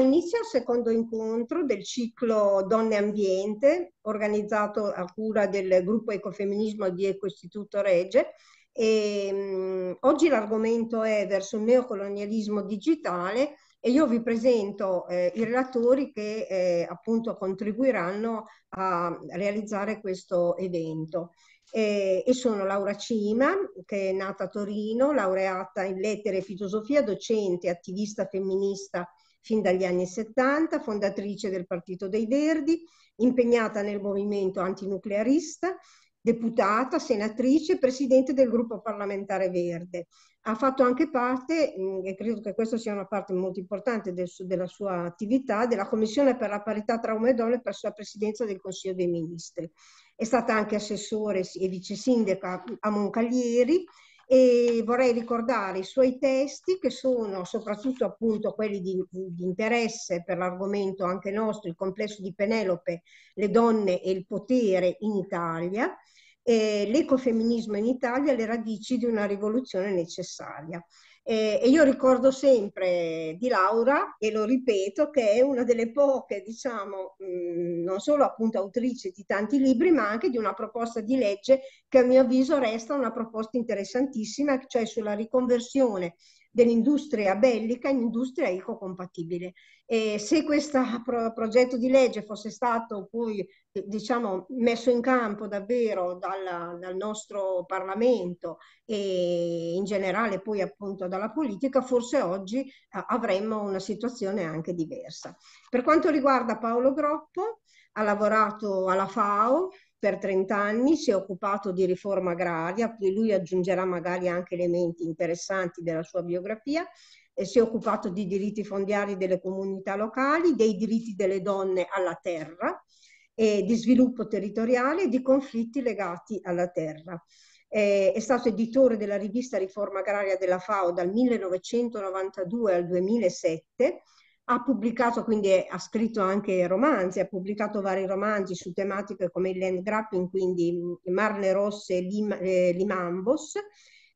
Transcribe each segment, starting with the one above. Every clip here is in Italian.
inizio il secondo incontro del ciclo Donne Ambiente, organizzato a cura del gruppo Ecofemminismo di Ecoistituto Regge. E, um, oggi l'argomento è verso il neocolonialismo digitale e io vi presento eh, i relatori che eh, appunto contribuiranno a realizzare questo evento. Eh, e sono Laura Cima, che è nata a Torino, laureata in lettere e filosofia, docente, attivista femminista fin dagli anni 70, fondatrice del Partito dei Verdi, impegnata nel movimento antinuclearista, deputata, senatrice, presidente del gruppo parlamentare Verde. Ha fatto anche parte, mm, e credo che questa sia una parte molto importante del, della sua attività, della Commissione per la parità tra uomini e donne presso la Presidenza del Consiglio dei Ministri. È stata anche assessore e vice sindaca a Moncalieri, e vorrei ricordare i suoi testi che sono soprattutto appunto quelli di, di interesse per l'argomento anche nostro, il complesso di Penelope, le donne e il potere in Italia, l'ecofemminismo in Italia, le radici di una rivoluzione necessaria. Eh, e io ricordo sempre di Laura, e lo ripeto, che è una delle poche, diciamo, mh, mm, non solo appunto autrice di tanti libri, ma anche di una proposta di legge che a mio avviso resta una proposta interessantissima, cioè sulla riconversione dell'industria bellica in industria ecocompatibile. E se questo pro- progetto di legge fosse stato poi eh, diciamo, messo in campo davvero dalla, dal nostro Parlamento e in generale poi appunto dalla politica, forse oggi eh, avremmo una situazione anche diversa. Per quanto riguarda Paolo Groppo, ha lavorato alla FAO, per 30 anni si è occupato di riforma agraria, poi lui aggiungerà magari anche elementi interessanti della sua biografia, e si è occupato di diritti fondiari delle comunità locali, dei diritti delle donne alla terra, e di sviluppo territoriale e di conflitti legati alla terra. è stato editore della rivista Riforma Agraria della FAO dal 1992 al 2007 ha pubblicato, quindi ha scritto anche romanzi, ha pubblicato vari romanzi su tematiche come il land grapping, quindi Marne Rosse e Lim, eh, Limambos.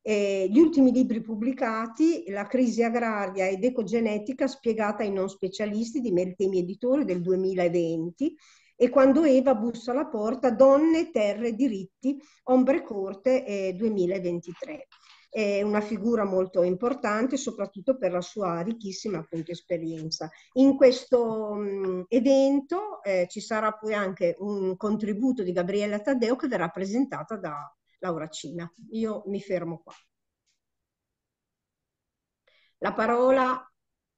Eh, gli ultimi libri pubblicati, La crisi agraria ed ecogenetica spiegata ai non specialisti di Meltemi Editore del 2020, e quando Eva bussa alla porta, Donne, Terre, Diritti, Ombre Corte eh, 2023 è una figura molto importante soprattutto per la sua ricchissima appunto, esperienza. In questo mh, evento eh, ci sarà poi anche un contributo di Gabriella Taddeo che verrà presentata da Laura Cina. Io mi fermo qua. La parola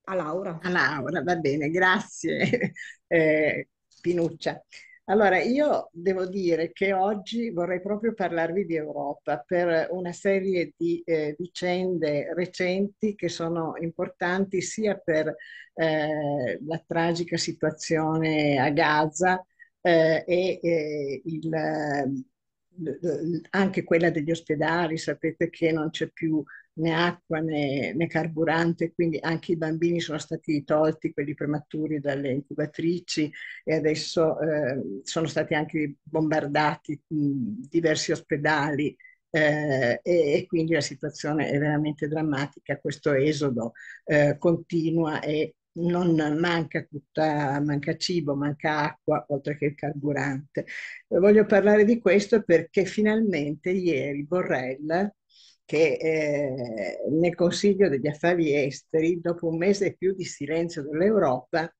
a Laura. A Laura, va bene, grazie eh, Pinuccia. Allora, io devo dire che oggi vorrei proprio parlarvi di Europa per una serie di eh, vicende recenti che sono importanti sia per eh, la tragica situazione a Gaza eh, e il anche quella degli ospedali, sapete che non c'è più né acqua né, né, carburante, quindi anche i bambini sono stati tolti, quelli prematuri, dalle incubatrici e adesso eh, sono stati anche bombardati diversi ospedali eh, e, e, quindi la situazione è veramente drammatica, questo esodo eh, continua e non manca, tutta, manca cibo, manca acqua, oltre che il carburante. Voglio parlare di questo perché finalmente ieri Borrell che eh, nel Consiglio degli Affari Esteri, dopo un mese e più di silenzio dell'Europa,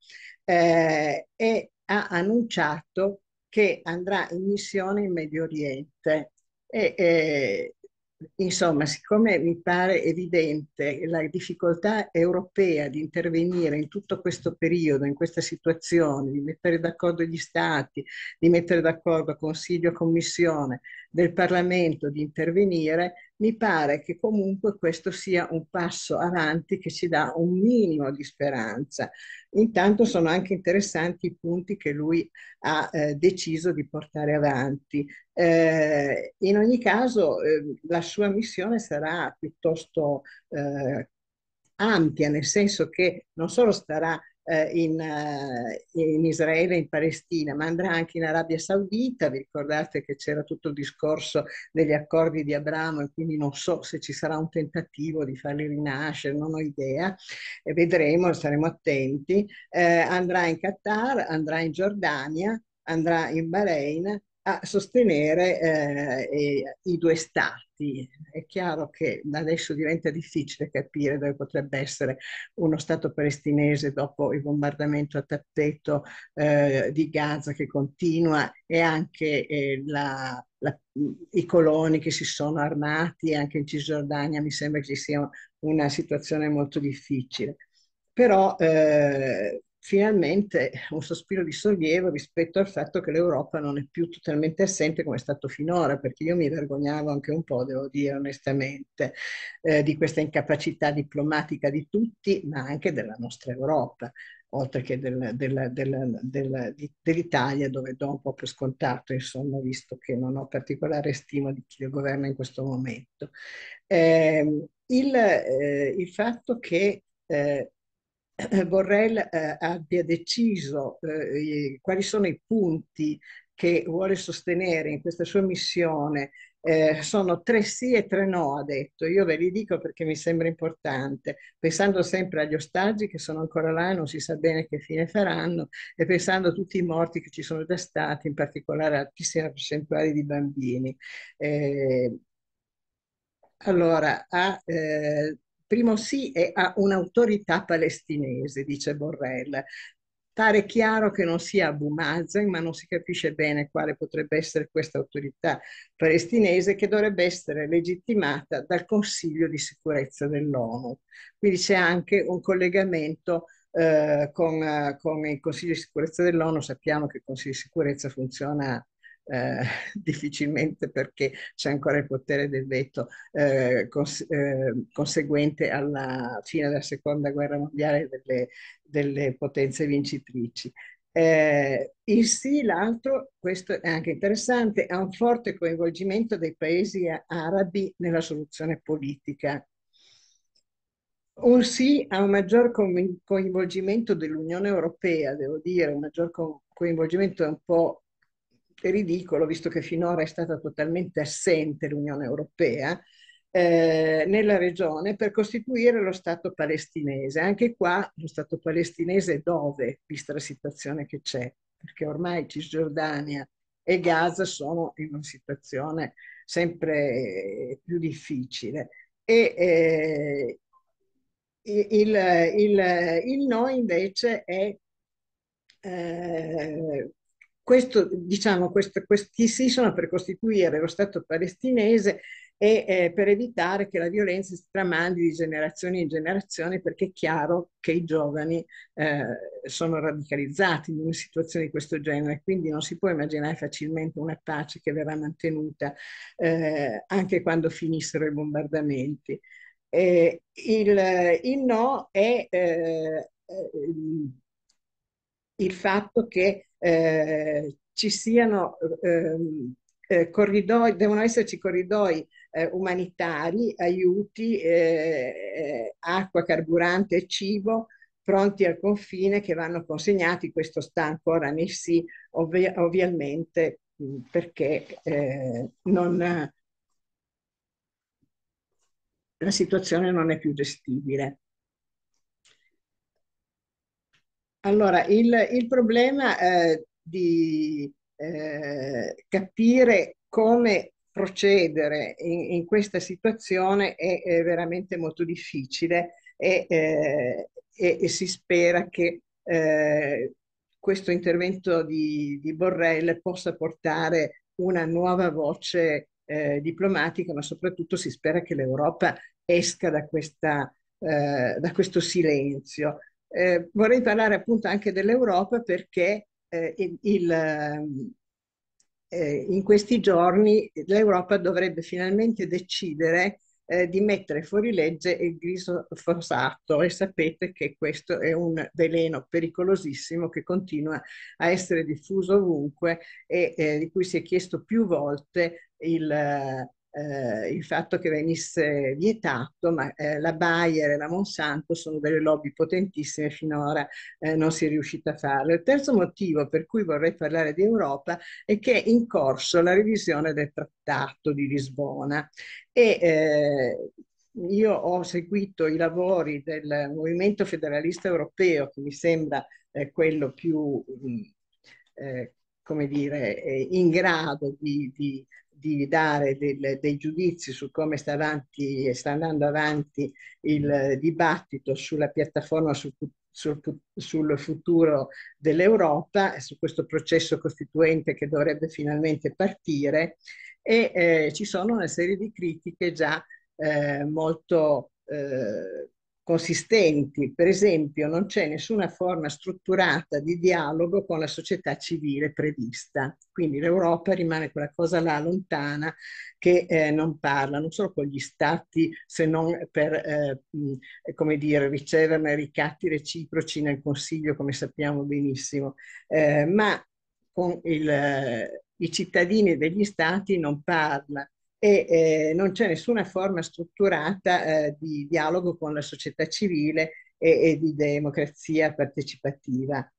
eh, è, ha annunciato che andrà in missione in Medio Oriente. E, eh, insomma, siccome mi pare evidente la difficoltà europea di intervenire in tutto questo periodo, in questa situazione, di mettere d'accordo gli Stati, di mettere d'accordo Consiglio, e Commissione, del Parlamento, di intervenire, mi pare che comunque questo sia un passo avanti che ci dà un minimo di speranza. Intanto sono anche interessanti i punti che lui ha eh, deciso di portare avanti. Eh, in ogni caso eh, la sua missione sarà piuttosto eh, ampia, nel senso che non solo starà eh, in, eh, in, Israele, in Palestina, ma andrà anche in Arabia Saudita. Vi ricordate che c'era tutto il discorso degli accordi di Abramo e quindi non so se ci sarà un tentativo di farli rinascere, non ho idea. E vedremo, saremo attenti. Eh, andrà in Qatar, andrà in Giordania, andrà in Bahrain a sostenere eh, i due stati. È chiaro che adesso diventa difficile capire dove potrebbe essere uno stato palestinese dopo il bombardamento a tappeto eh, di Gaza che continua e anche eh, la, la, i coloni che si sono armati, anche in Cisgiordania mi sembra che ci sia una situazione molto difficile. Però eh, finalmente un sospiro di sollievo rispetto al fatto che l'Europa non è più totalmente assente come è stato finora, perché io mi vergognavo anche un po', devo dire onestamente, eh, di questa incapacità diplomatica di tutti, ma anche della nostra Europa oltre che del, del, del, dell'Italia, dove do un po' per scontato, insomma, visto che non ho particolare stima di chi lo governa in questo momento. Eh, il, eh, il, fatto che eh, eh, Borrell eh, abbia deciso eh, quali sono i punti che vuole sostenere in questa sua missione. Eh, sono tre sì e tre no, ha detto. Io ve li dico perché mi sembra importante, pensando sempre agli ostaggi che sono ancora là e non si sa bene che fine faranno, e pensando a tutti i morti che ci sono già stati, in particolare a altissima percentuale di bambini. Eh, allora, ha eh, primo sì è a un'autorità palestinese, dice Borrell. Pare chiaro che non sia Abu Mazen, ma non si capisce bene quale potrebbe essere questa autorità palestinese che dovrebbe essere legittimata dal Consiglio di sicurezza dell'ONU. Quindi c'è anche un collegamento eh, con, eh, con il Consiglio di sicurezza dell'ONU. Sappiamo che il Consiglio di sicurezza funziona eh, difficilmente perché c'è ancora il potere del veto eh, cons- eh, conseguente alla fine della seconda guerra mondiale delle, delle potenze vincitrici. Eh, il sì, l'altro, questo è anche interessante, ha un forte coinvolgimento dei paesi arabi nella soluzione politica. Un sì ha un maggior coinvolgimento dell'Unione Europea, devo dire, un maggior coinvolgimento è un po' è ridicolo, visto che finora è stata totalmente assente l'Unione Europea, eh, nella regione per costituire lo Stato palestinese. Anche qua lo Stato palestinese dove, vista la situazione che c'è, perché ormai Cisgiordania e Gaza sono in una situazione sempre più difficile. E, eh, il, il, il, no invece è eh, questo, diciamo, questo, questi si sono per costituire lo Stato palestinese e eh, per evitare che la violenza si tramandi di generazione in generazione, perché è chiaro che i giovani eh, sono radicalizzati in una situazione di questo genere, quindi non si può immaginare facilmente una pace che verrà mantenuta eh, anche quando finissero i bombardamenti. Il, il, no è eh, eh, il fatto che eh, ci siano ehm, eh, corridoi, devono esserci corridoi eh, umanitari, aiuti, eh, eh, acqua, carburante e cibo pronti al confine che vanno consegnati, questo sta ancora messi ovvi- ovviamente mh, perché eh, non, la situazione non è più gestibile. Allora, il, il problema eh, di eh, capire come procedere in, in questa situazione è, è, veramente molto difficile e, eh, e, e si spera che eh, questo intervento di, di, Borrell possa portare una nuova voce eh, diplomatica, ma soprattutto si spera che l'Europa esca da questa eh, da questo silenzio. Eh, vorrei parlare appunto anche dell'Europa perché eh, il, eh, in questi giorni l'Europa dovrebbe finalmente decidere eh, di mettere fuori legge il griso fossato e sapete che questo è un veleno pericolosissimo che continua a essere diffuso ovunque e eh, di cui si è chiesto più volte il, eh, il fatto che venisse vietato, ma eh, la Bayer e la Monsanto sono delle lobby potentissime, finora eh, non si è riuscita a farlo. Il terzo motivo per cui vorrei parlare di Europa è che è in corso la revisione del trattato di Lisbona e eh, io ho seguito i lavori del Movimento Federalista Europeo, che mi sembra eh, quello più... Mh, mm, eh, come dire, in grado di, di di dare del, dei giudizi su come sta, avanti, sta andando avanti il dibattito sulla piattaforma sul, sul, sul futuro dell'Europa, su questo processo costituente che dovrebbe finalmente partire e eh, ci sono una serie di critiche già eh, molto eh, consistenti. Per esempio, non c'è nessuna forma strutturata di dialogo con la società civile prevista. Quindi l'Europa rimane quella cosa là lontana che eh, non parla non solo con gli stati, se non per eh, eh come dire, riceverne ricatti reciproci nel Consiglio, come sappiamo benissimo, eh, ma con il, eh, i cittadini degli stati non parla e eh, non c'è nessuna forma strutturata eh, di dialogo con la società civile e, e di democrazia partecipativa.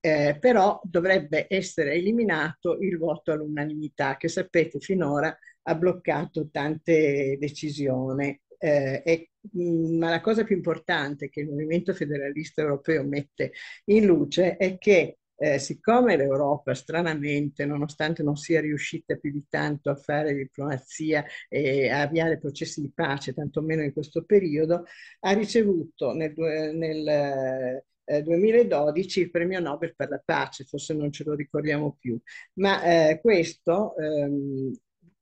Eh, però dovrebbe essere eliminato il voto all'unanimità che sapete finora ha bloccato tante decisioni. Eh, e, mh, mm, ma la cosa più importante che il Movimento Federalista Europeo mette in luce è che eh, siccome l'Europa stranamente, nonostante non sia riuscita più di tanto a fare diplomazia e a avviare processi di pace, tantomeno in questo periodo, ha ricevuto nel, nel eh, 2012 il premio Nobel per la pace, forse non ce lo ricordiamo più, ma eh, questo ehm,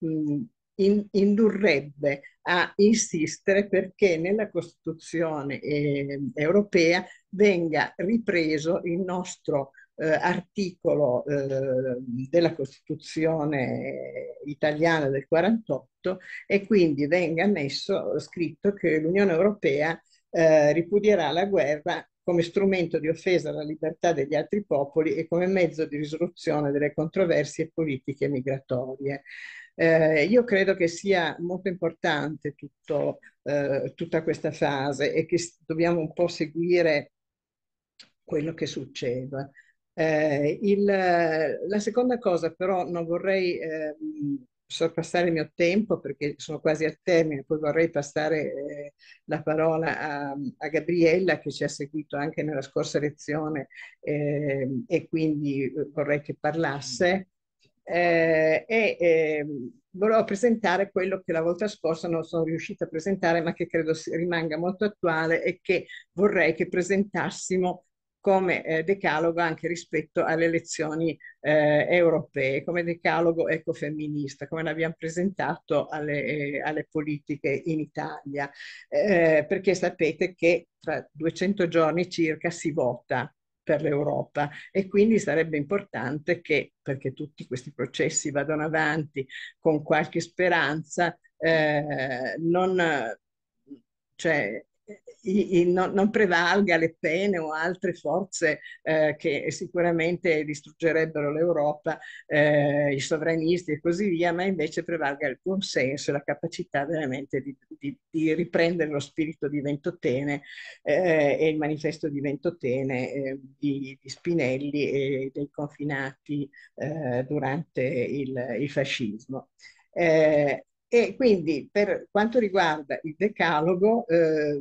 mm, in, indurrebbe a insistere perché nella Costituzione eh, europea venga ripreso il nostro eh, articolo eh, della Costituzione italiana del 48 e quindi venga messo scritto che l'Unione Europea eh, ripudierà la guerra come strumento di offesa alla libertà degli altri popoli e come mezzo di risoluzione delle controversie politiche migratorie. Eh, io credo che sia molto importante tutto, eh, tutta questa fase e che dobbiamo un po' seguire quello che succede. Eh, il, la seconda cosa però non vorrei eh, sorpassare il mio tempo perché sono quasi al termine, poi vorrei passare eh, la parola a, a, Gabriella che ci ha seguito anche nella scorsa lezione ehm, e quindi eh, vorrei che parlasse. Eh, e ehm, volevo presentare quello che la volta scorsa non sono riuscita a presentare ma che credo rimanga molto attuale e che vorrei che presentassimo come eh, decalogo anche rispetto alle elezioni eh, europee, come decalogo ecofemminista, come l'abbiamo presentato alle, eh, alle, politiche in Italia, eh, perché sapete che tra 200 giorni circa si vota per l'Europa e quindi sarebbe importante che, perché tutti questi processi vadano avanti con qualche speranza, eh, non, cioè, non, non prevalga le pene o altre forze eh, che sicuramente distruggerebbero l'Europa, eh, i sovranisti e così via, ma invece prevalga il consenso e la capacità veramente di, di, di riprendere lo spirito di Ventotene eh, e il manifesto di Ventotene eh, di, di, Spinelli e dei confinati eh, durante il, il fascismo. Eh, e quindi per quanto riguarda il decalogo, eh,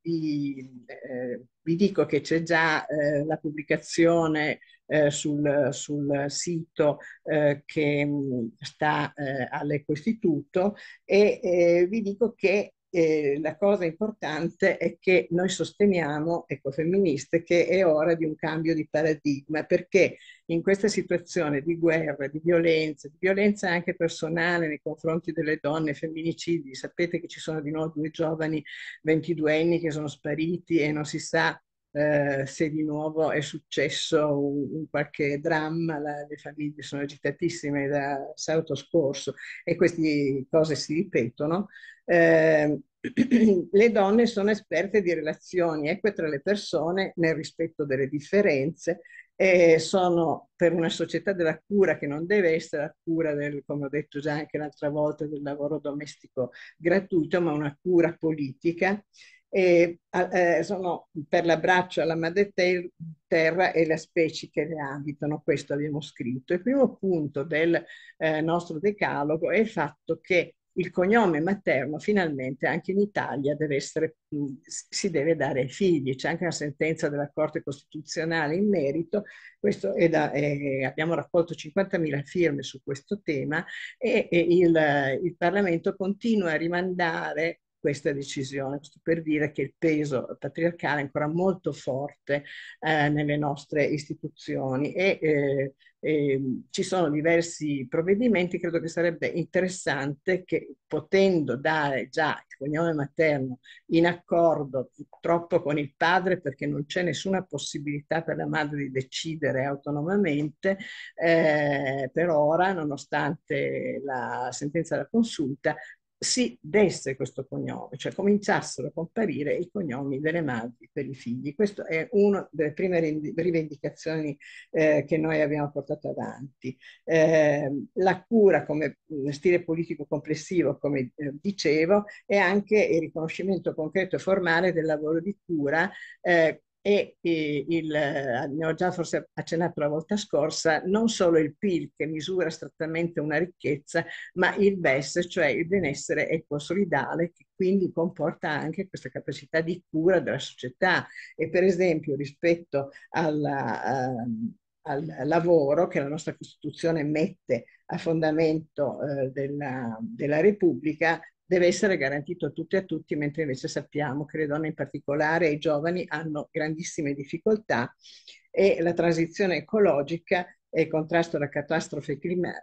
vi, eh, vi, dico che c'è già eh, la pubblicazione eh, sul, sul, sito eh, che mm, sta eh, all'Ecoistituto e vi dico che eh, la cosa importante è che noi sosteniamo, ecofemministe, che è ora di un cambio di paradigma, perché in questa situazione di guerra, di violenza, di violenza anche personale nei confronti delle donne, femminicidi, sapete che ci sono di nuovo due giovani 22enni che sono spariti e non si sa eh, se di nuovo è successo un, un qualche dramma, la, le famiglie sono agitatissime da sabato scorso e queste cose si ripetono. Eh, le donne sono esperte di relazioni eque tra le persone nel rispetto delle differenze e sono per una società della cura che non deve essere la cura del, come ho detto già anche l'altra volta, del lavoro domestico gratuito, ma una cura politica e, eh, sono per l'abbraccio alla madre terra e le specie che le abitano, questo abbiamo scritto. Il primo punto del eh, nostro decalogo è il fatto che il cognome materno finalmente anche in Italia deve essere, mm, si deve dare ai figli. C'è anche una sentenza della Corte Costituzionale in merito, da, eh, abbiamo raccolto 50.000 firme su questo tema e, e il, il Parlamento continua a rimandare questa decisione, questo per dire che il peso patriarcale è ancora molto forte eh, nelle nostre istituzioni e, eh, eh, ci sono diversi provvedimenti, credo che sarebbe interessante che potendo dare già il cognome materno in accordo purtroppo con il padre perché non c'è nessuna possibilità per la madre di decidere autonomamente, eh, per ora nonostante la sentenza della consulta si desse questo cognome, cioè cominciassero a comparire i cognomi delle madri per i figli. Questa è una delle prime rivendicazioni eh, che noi abbiamo portato avanti. Eh, la cura come mm, stile politico complessivo, come eh, dicevo, è anche il riconoscimento concreto e formale del lavoro di cura eh, e il, eh, ne ho già forse accennato la volta scorsa, non solo il PIL che misura strettamente una ricchezza, ma il BES, cioè il benessere ecosolidale, che quindi comporta anche questa capacità di cura della società. E per esempio rispetto alla, uh, ehm, al lavoro che la nostra Costituzione mette a fondamento eh, della, della, Repubblica, deve essere garantito a tutti e a tutti, mentre invece sappiamo che le donne in particolare e i giovani hanno grandissime difficoltà e la transizione ecologica e il contrasto alla catastrofe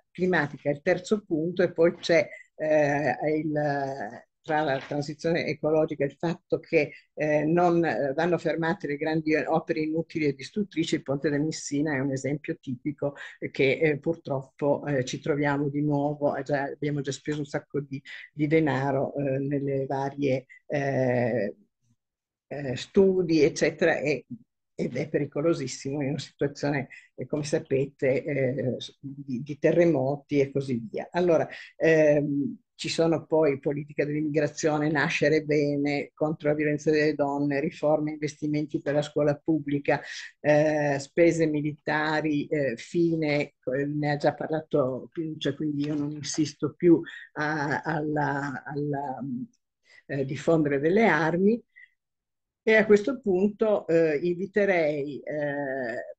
climatica il terzo punto e poi c'è eh, il, tra la transizione ecologica e il fatto che eh, non eh, vanno fermate le grandi eh, opere inutili e distruttrici, il ponte del Messina è un esempio tipico eh, che eh, purtroppo eh, ci troviamo di nuovo, già, abbiamo già speso un sacco di, di denaro nelle varie studi, eccetera, e ed è pericolosissimo in una situazione, eh, come sapete, eh, di, di, terremoti e così via. Allora, ehm, ci sono poi politiche dell'immigrazione, nascere bene, contro la violenza delle donne, riforme, investimenti per la scuola pubblica, eh, spese militari, eh, fine, eh, ne ha già parlato Pinuccia, cioè, quindi io non insisto più a, alla, alla eh, diffondere delle armi. E a questo punto eh, inviterei eh,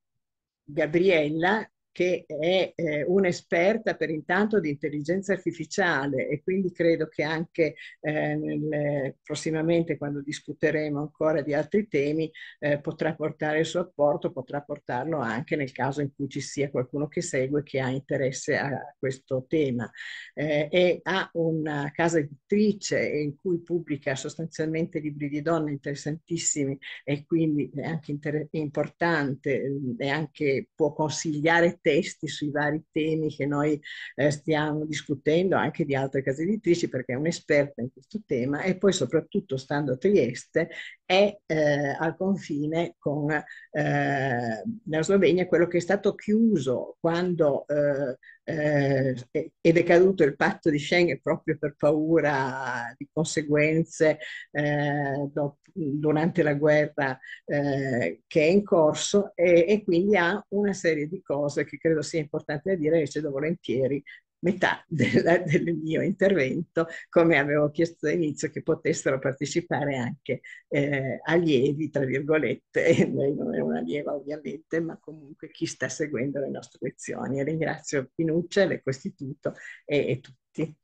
Gabriella che è eh, un'esperta per intanto di intelligenza artificiale e quindi credo che anche eh, nel, prossimamente quando discuteremo ancora di altri temi eh, potrà portare il suo apporto, potrà portarlo anche nel caso in cui ci sia qualcuno che segue che ha interesse a questo tema eh, e ha una casa editrice in cui pubblica sostanzialmente libri di donne interessantissimi e quindi è anche importante eh, e anche può consigliare testi sui vari temi che noi eh, stiamo discutendo, anche di altre case editrici, perché è un'esperta in questo tema, e poi soprattutto stando a Trieste è eh, al confine con eh, la Slovenia, quello che è stato chiuso quando eh, eh ed è decaduto il patto di Schengen proprio per paura di conseguenze eh, dopo, durante la guerra eh, che è in corso e, e, quindi ha una serie di cose che credo sia importante dire e cedo volentieri metà della, del mio intervento, come avevo chiesto all'inizio, che potessero partecipare anche eh, allievi, tra virgolette, lei non è un'allieva ovviamente, ma comunque chi sta seguendo le nostre lezioni. Ringrazio Pinuccia, le Costituto e, e tutti.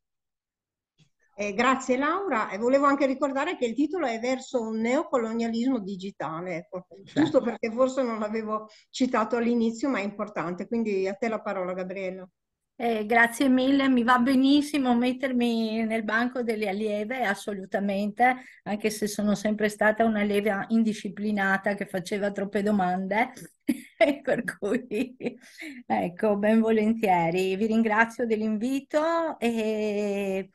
Eh, grazie Laura e volevo anche ricordare che il titolo è Verso un neocolonialismo digitale, ecco. Certo. giusto perché forse non l'avevo citato all'inizio ma è importante, quindi a te la parola Gabriella. Eh, grazie mille, mi va benissimo mettermi nel banco delle allieve, assolutamente, anche se sono sempre stata una allieva indisciplinata che faceva troppe domande, per cui ecco, ben volentieri. Vi ringrazio dell'invito e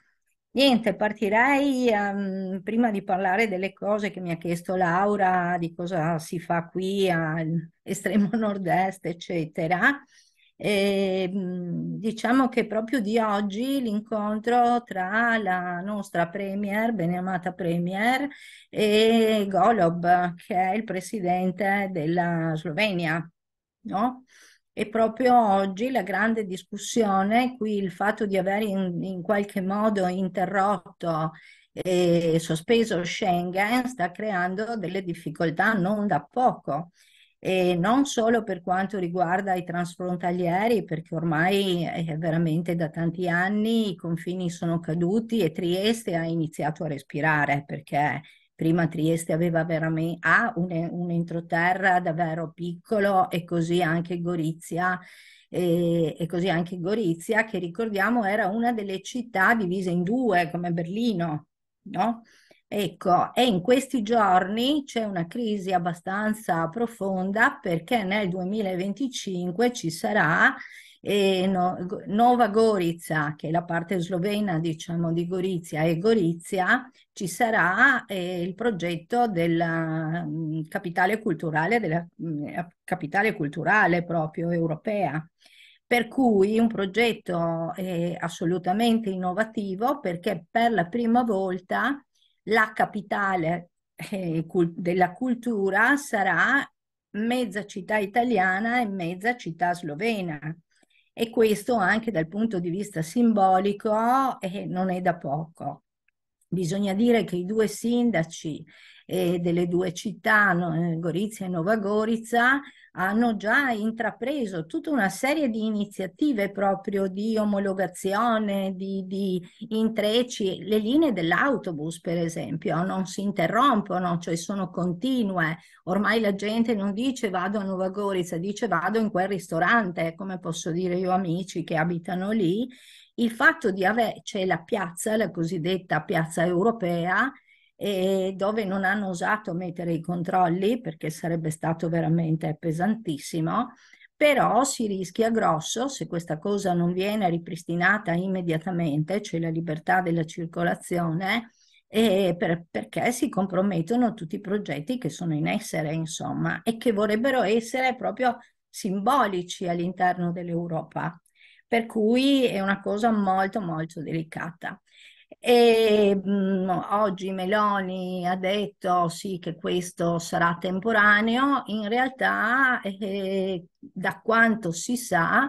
niente, partirei um, prima di parlare delle cose che mi ha chiesto Laura, di cosa si fa qui all'estremo nord-est, eccetera. E, mhmm, diciamo che proprio di oggi l'incontro tra la nostra premier, beneamata premier, e Golob, che è il presidente della Slovenia. No? E proprio oggi la grande discussione, qui il fatto di aver in, in qualche modo interrotto e sospeso Schengen sta creando delle difficoltà non da poco e non solo per quanto riguarda i transfrontalieri, perché ormai è veramente da tanti anni i confini sono caduti e Trieste ha iniziato a respirare perché prima Trieste aveva veramente ha un, un entroterra davvero piccolo e così anche Gorizia e, e, così anche Gorizia che ricordiamo era una delle città divise in due come Berlino, no? Ecco, e in questi giorni c'è una crisi abbastanza profonda perché nel 2025 ci sarà eh, no, Nova Gorizia, che è la parte slovena diciamo, di Gorizia e Gorizia, ci sarà eh, il progetto della mh, mm, capitale culturale, della mh, mm, capitale culturale proprio europea. Per cui un progetto eh, assolutamente innovativo perché per la prima volta la capitale eh, della cultura sarà mezza città italiana e mezza città slovena. E questo anche dal punto di vista simbolico eh, non è da poco. Bisogna dire che i due sindaci eh, delle due città, eh, Gorizia e Nova Gorizia, hanno già intrapreso tutta una serie di iniziative proprio di omologazione, di, di intrecci. Le linee dell'autobus, per esempio, non si interrompono, cioè sono continue. Ormai la gente non dice vado a Nova Gorizia, dice vado in quel ristorante, come posso dire io amici che abitano lì, il fatto di avere, c'è la piazza, la cosiddetta piazza europea, eh, dove non hanno osato mettere i controlli perché sarebbe stato veramente pesantissimo, però si rischia grosso se questa cosa non viene ripristinata immediatamente, cioè la libertà della circolazione, eh, per, perché si compromettono tutti i progetti che sono in essere, insomma, e che vorrebbero essere proprio simbolici all'interno dell'Europa per cui è una cosa molto molto delicata. E, ehm, mh, oggi Meloni ha detto sì che questo sarà temporaneo, in realtà eh, da quanto si sa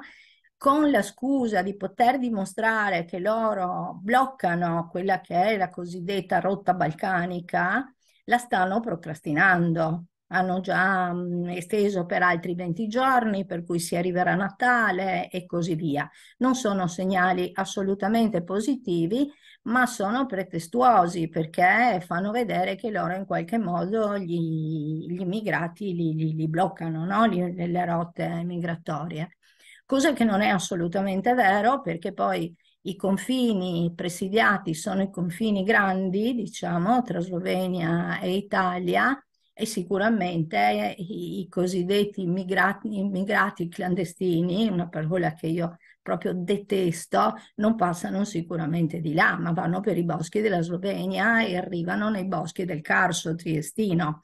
con la scusa di poter dimostrare che loro bloccano quella che è la cosiddetta rotta balcanica, la stanno procrastinando hanno già mh, esteso per altri 20 giorni, per cui si arriverà a Natale e così via. Non sono segnali assolutamente positivi, ma sono pretestuosi perché fanno vedere che loro in qualche modo gli, gli immigrati li, li, li bloccano, no? le, le rotte migratorie. Cosa che non è assolutamente vero perché poi i confini presidiati sono i confini grandi, diciamo, tra Slovenia e Italia, e sicuramente i, i cosiddetti immigrati, immigrati clandestini, una parola che io proprio detesto, non passano sicuramente di là, ma vanno per i boschi della Slovenia e arrivano nei boschi del Carso triestino.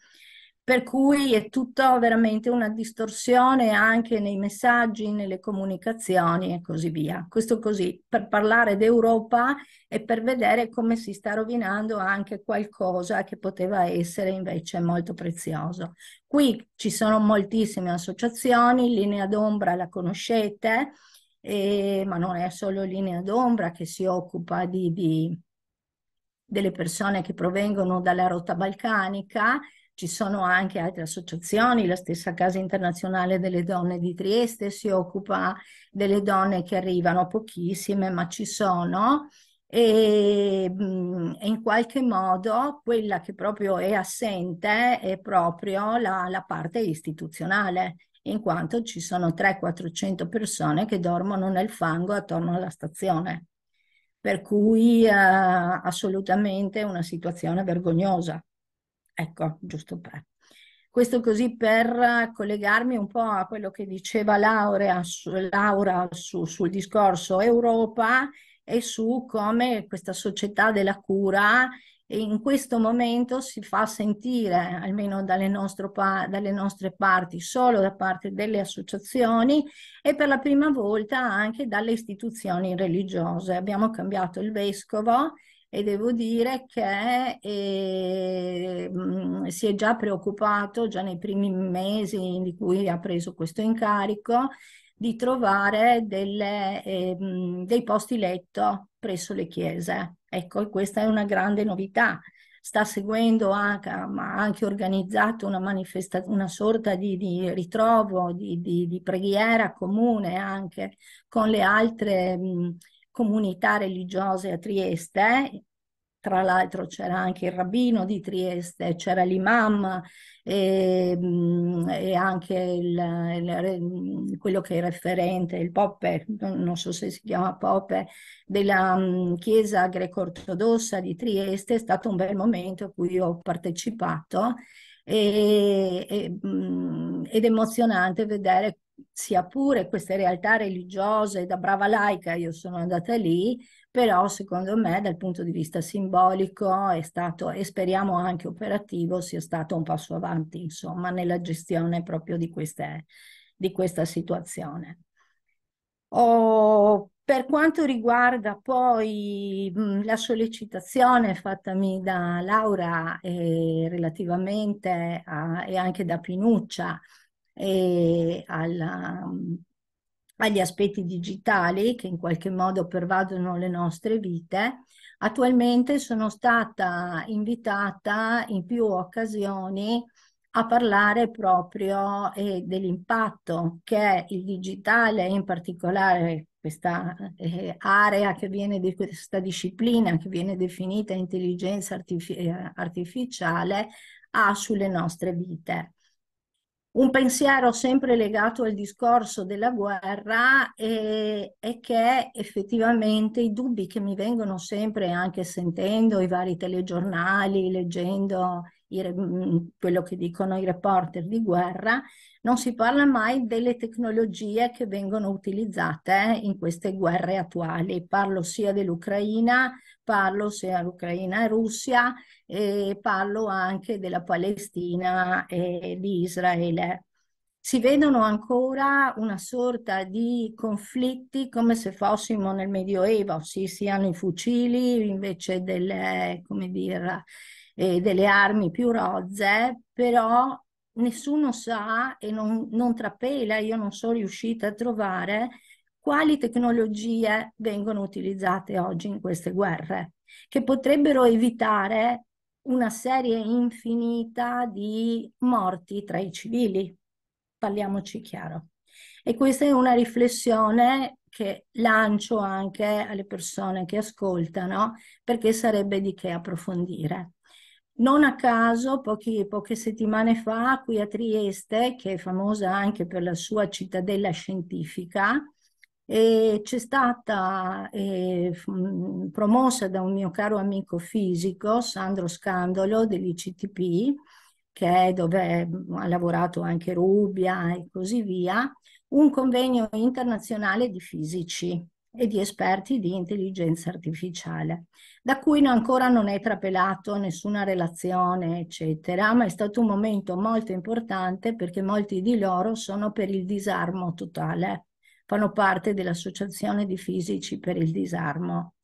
Per cui è tutto veramente una distorsione anche nei messaggi, nelle comunicazioni e così via. Questo così per parlare d'Europa e per vedere come si sta rovinando anche qualcosa che poteva essere invece molto prezioso. Qui ci sono moltissime associazioni, Linea d'Ombra la conoscete, eh, ma non è solo Linea d'Ombra che si occupa di, di, delle persone che provengono dalla rotta balcanica ci sono anche altre associazioni, la stessa Casa Internazionale delle Donne di Trieste si occupa delle donne che arrivano, pochissime, ma ci sono. E, e in qualche modo quella che proprio è assente è proprio la, la parte istituzionale, in quanto ci sono 300-400 persone che dormono nel fango attorno alla stazione per cui eh, assolutamente una situazione vergognosa. Ecco, giusto per. Questo così per collegarmi un po' a quello che diceva Laura, su, Laura su, sul discorso Europa e su come questa società della cura in questo momento si fa sentire, almeno dalle, pa- dalle nostre parti, solo da parte delle associazioni e per la prima volta anche dalle istituzioni religiose. Abbiamo cambiato il vescovo e devo dire che eh, si è già preoccupato, già nei primi mesi in cui ha preso questo incarico, di trovare delle, eh, dei posti letto presso le chiese. Ecco, questa è una grande novità sta seguendo anche, ma ha anche organizzato una, manifesta- una sorta di, di ritrovo, di, di, di, preghiera comune anche con le altre mh, comunità religiose a Trieste, tra l'altro c'era anche il rabbino di Trieste, c'era l'imam e, ehm, e anche il, il, quello che è referente, il Poppe, non so se si chiama Poppe, della mm, chiesa greco-ortodossa di Trieste, è stato un bel momento a cui ho partecipato e, e, mm, ed emozionante vedere sia pure queste realtà religiose da brava laica, io sono andata lì, però secondo me dal punto di vista simbolico è stato, e speriamo anche operativo, sia stato un passo avanti, insomma, nella gestione proprio di, queste, di questa situazione. Oh, per quanto riguarda poi mh, la sollecitazione fattami da Laura eh, relativamente a, e anche da Pinuccia eh, alla, agli aspetti digitali che in qualche modo pervadono le nostre vite. Attualmente sono stata invitata in più occasioni a parlare proprio eh, dell'impatto che il digitale, in particolare questa eh, area che viene di questa disciplina che viene definita intelligenza artific- eh, artificiale, ha sulle nostre vite un pensiero sempre legato al discorso della guerra è, è, che effettivamente i dubbi che mi vengono sempre anche sentendo i vari telegiornali, leggendo i, mm, quello che dicono i reporter di guerra, non si parla mai delle tecnologie che vengono utilizzate in queste guerre attuali. Parlo sia dell'Ucraina parlo sia all'Ucraina e Russia e parlo anche della Palestina e di Israele. Si vedono ancora una sorta di conflitti come se fossimo nel Medioevo, si siano i fucili invece delle, dire, eh, delle armi più rozze, però nessuno sa e non, non trapela, io non sono riuscita a trovare quali tecnologie vengono utilizzate oggi in queste guerre, che potrebbero evitare una serie infinita di morti tra i civili. Parliamoci chiaro. E questa è una riflessione che lancio anche alle persone che ascoltano, perché sarebbe di che approfondire. Non a caso, pochi, poche settimane fa, qui a Trieste, che è famosa anche per la sua cittadella scientifica, e c'è stata eh, promossa da un mio caro amico fisico, Sandro Scandolo dell'ICTP, che è dove ha lavorato anche Rubbia e così via, un convegno internazionale di fisici e di esperti di intelligenza artificiale, da cui ancora non è trapelato nessuna relazione, eccetera, ma è stato un momento molto importante perché molti di loro sono per il disarmo totale fanno parte dell'Associazione di Fisici per il Disarmo.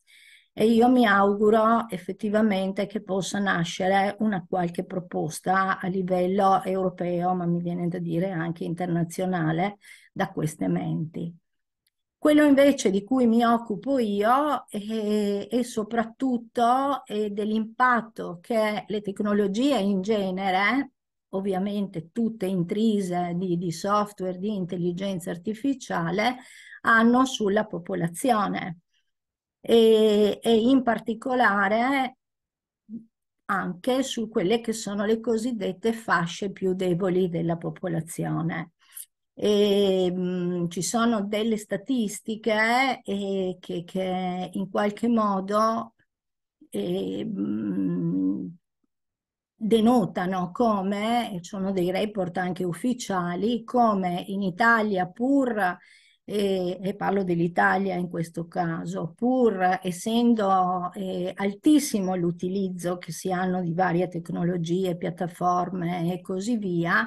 E io mi auguro effettivamente che possa nascere una qualche proposta a livello europeo, ma mi viene da dire anche internazionale, da queste menti. Quello invece di cui mi occupo io e, è soprattutto dell'impatto che le tecnologie in genere ovviamente tutte intrise di, di software di intelligenza artificiale, hanno sulla popolazione. E, e, in particolare anche su quelle che sono le cosiddette fasce più deboli della popolazione. E, mh, ci sono delle statistiche eh, che, che, in qualche modo eh, mh, denotano come, sono dei report anche ufficiali, come in Italia pur, eh, e, parlo dell'Italia in questo caso, pur essendo eh, altissimo l'utilizzo che si hanno di varie tecnologie, piattaforme e così via,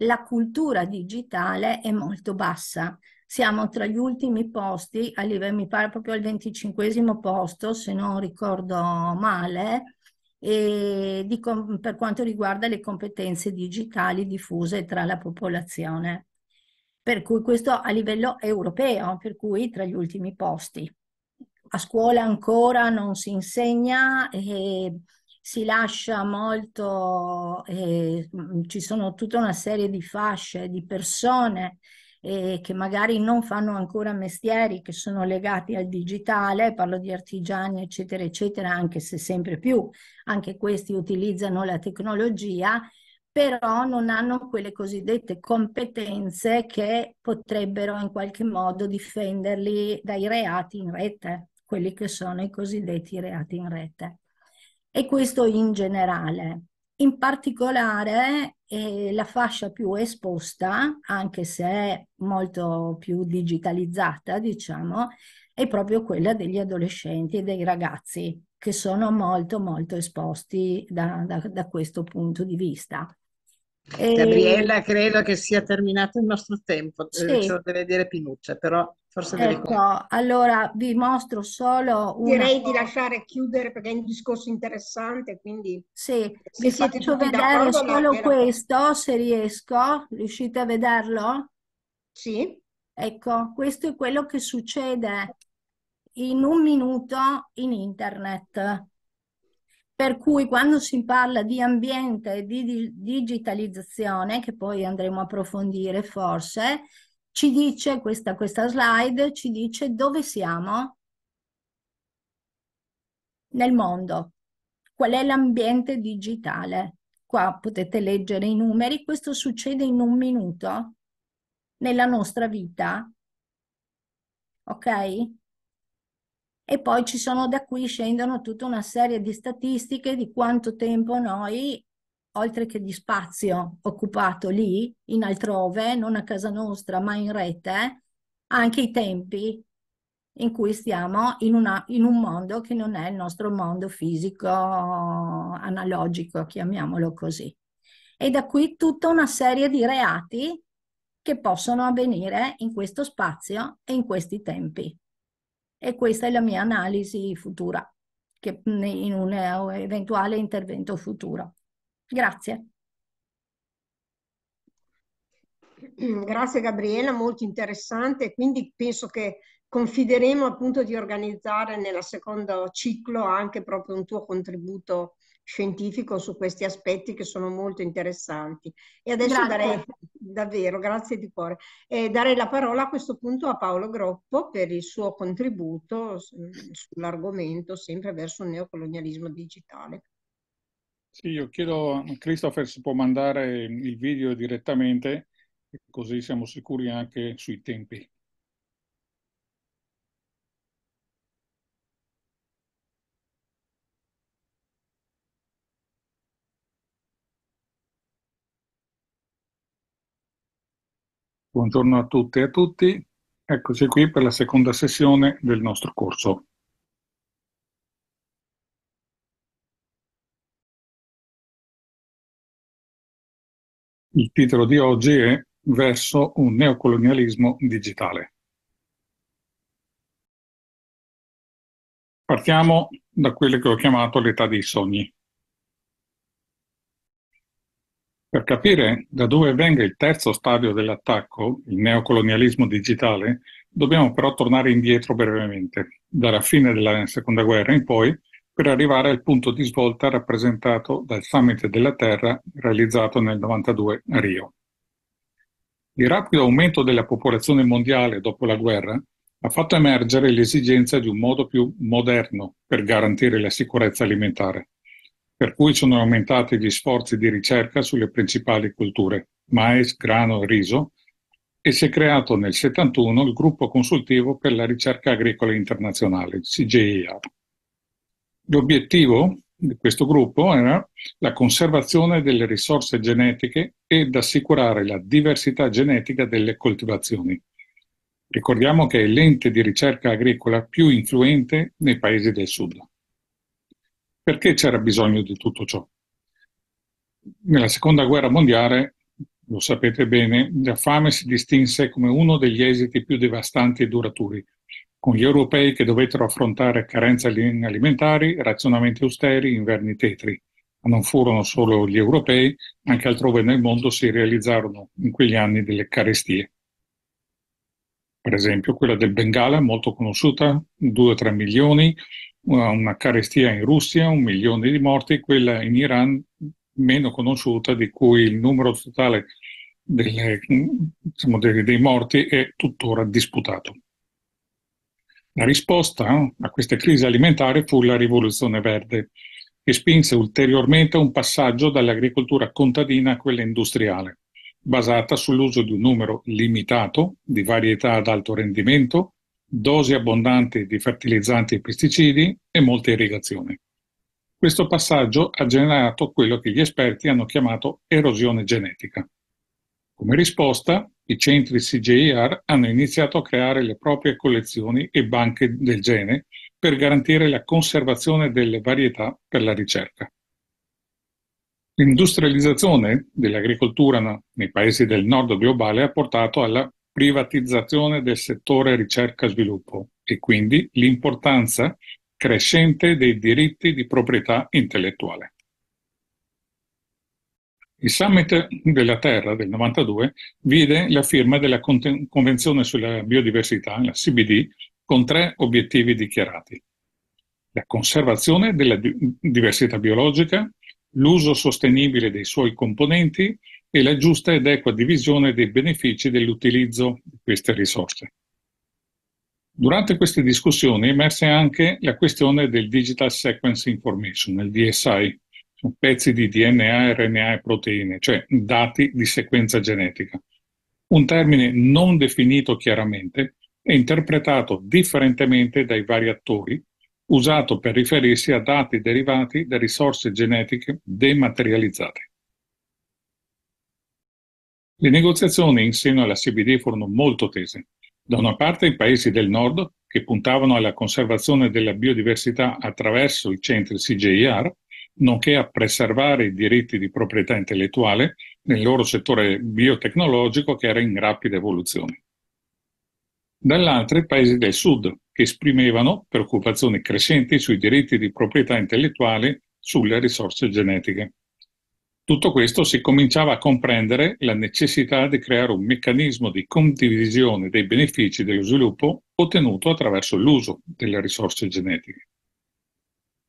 la cultura digitale è molto bassa. Siamo tra gli ultimi posti, a livello, mi pare proprio al venticinquesimo posto, se non ricordo male, di, per quanto riguarda le competenze digitali diffuse tra la popolazione. Per cui questo a livello europeo, per cui tra gli ultimi posti. A scuola ancora non si insegna e si lascia molto, eh, ci sono tutta una serie di fasce di persone eh, che magari non fanno ancora mestieri che sono legati al digitale, parlo di artigiani eccetera eccetera, anche se sempre più anche questi utilizzano la tecnologia, però non hanno quelle cosiddette competenze che potrebbero in qualche modo difenderli dai reati in rete, quelli che sono i cosiddetti reati in rete. E questo in generale. In particolare e la fascia più esposta, anche se è molto più digitalizzata, diciamo, è proprio quella degli adolescenti e dei ragazzi che sono molto molto esposti da, da, da questo punto di vista. E... Eh, Gabriella, credo che sia terminato il nostro tempo, eh, sì. ce lo deve dire Pinuccia, però forse ecco, delle allora vi mostro solo una... Direi di lasciare chiudere perché è un discorso interessante, quindi... Sì, vi faccio vedere solo la... questo, se riesco, riuscite a vederlo? Sì. Ecco, questo è quello che succede in un minuto in internet. Per cui quando si parla di ambiente e di digitalizzazione, che poi andremo a approfondire forse, ci dice questa, questa slide, ci dice dove siamo nel mondo, qual è l'ambiente digitale. Qua potete leggere i numeri, questo succede in un minuto nella nostra vita. Ok? e poi ci sono da qui scendono tutta una serie di statistiche di quanto tempo noi, oltre che di spazio occupato lì, in altrove, non a casa nostra, ma in rete, anche i tempi in cui stiamo in, una, in un mondo che non è il nostro mondo fisico analogico, chiamiamolo così. E da qui tutta una serie di reati che possono avvenire in questo spazio e in questi tempi e questa è la mia analisi futura che in un eh, eventuale intervento futuro. Grazie. Grazie Gabriella, molto interessante, quindi penso che confideremo appunto di organizzare nella secondo ciclo anche proprio un tuo contributo scientifico su questi aspetti che sono molto interessanti. E adesso grazie. darei davvero, grazie di cuore, e eh, darei la parola a questo punto a Paolo Groppo per il suo contributo sull'argomento sempre verso il neocolonialismo digitale. Sì, io chiedo a Christopher se può mandare il video direttamente, così siamo sicuri anche sui tempi. Buongiorno a tutte e a tutti, eccoci qui per la seconda sessione del nostro corso. Il titolo di oggi è Verso un neocolonialismo digitale. Partiamo da quelle che ho chiamato l'età dei sogni. Per capire da dove venga il terzo stadio dell'attacco, il neocolonialismo digitale, dobbiamo però tornare indietro brevemente, dalla fine della seconda guerra in poi, per arrivare al punto di svolta rappresentato dal Summit della Terra realizzato nel 92 a Rio. Il rapido aumento della popolazione mondiale dopo la guerra ha fatto emergere l'esigenza di un modo più moderno per garantire la sicurezza alimentare per cui sono aumentati gli sforzi di ricerca sulle principali culture mais, grano e riso e si è creato nel 1971 il gruppo consultivo per la ricerca agricola internazionale, CGIAR. L'obiettivo di questo gruppo era la conservazione delle risorse genetiche ed assicurare la diversità genetica delle coltivazioni. Ricordiamo che è l'ente di ricerca agricola più influente nei paesi del sud. Perché c'era bisogno di tutto ciò? Nella seconda guerra mondiale, lo sapete bene, la fame si distinse come uno degli esiti più devastanti e duraturi, con gli europei che dovettero affrontare carenze alimentari, razionamenti austeri, inverni tetri. Ma non furono solo gli europei, anche altrove nel mondo si realizzarono in quegli anni delle carestie. Per esempio quella del Bengala, molto conosciuta, 2-3 milioni, una carestia in Russia, un milione di morti, quella in Iran meno conosciuta, di cui il numero totale delle, diciamo, dei, dei morti è tuttora disputato. La risposta a questa crisi alimentare fu la rivoluzione verde, che spinse ulteriormente un passaggio dall'agricoltura contadina a quella industriale, basata sull'uso di un numero limitato di varietà ad alto rendimento dosi abbondanti di fertilizzanti e pesticidi e molta irrigazione. Questo passaggio ha generato quello che gli esperti hanno chiamato erosione genetica. Come risposta, i centri CJR hanno iniziato a creare le proprie collezioni e banche del gene per garantire la conservazione delle varietà per la ricerca. L'industrializzazione dell'agricoltura nei paesi del nord globale ha portato alla privatizzazione del settore ricerca-sviluppo e quindi l'importanza crescente dei diritti di proprietà intellettuale. Il summit della Terra del 92 vide la firma della Convenzione sulla biodiversità, la CBD, con tre obiettivi dichiarati. La conservazione della diversità biologica, l'uso sostenibile dei suoi componenti e la giusta ed equa divisione dei benefici dell'utilizzo di queste risorse. Durante queste discussioni emerse anche la questione del Digital Sequence Information, il DSI, pezzi di DNA, RNA e proteine, cioè dati di sequenza genetica. Un termine non definito chiaramente e interpretato differentemente dai vari attori, usato per riferirsi a dati derivati da risorse genetiche dematerializzate. Le negoziazioni in seno alla CBD furono molto tese. Da una parte i paesi del nord, che puntavano alla conservazione della biodiversità attraverso i centri CJR, nonché a preservare i diritti di proprietà intellettuale nel loro settore biotecnologico che era in rapida evoluzione. Dall'altra i paesi del sud, che esprimevano preoccupazioni crescenti sui diritti di proprietà intellettuale sulle risorse genetiche. Tutto questo si cominciava a comprendere la necessità di creare un meccanismo di condivisione dei benefici dello sviluppo ottenuto attraverso l'uso delle risorse genetiche.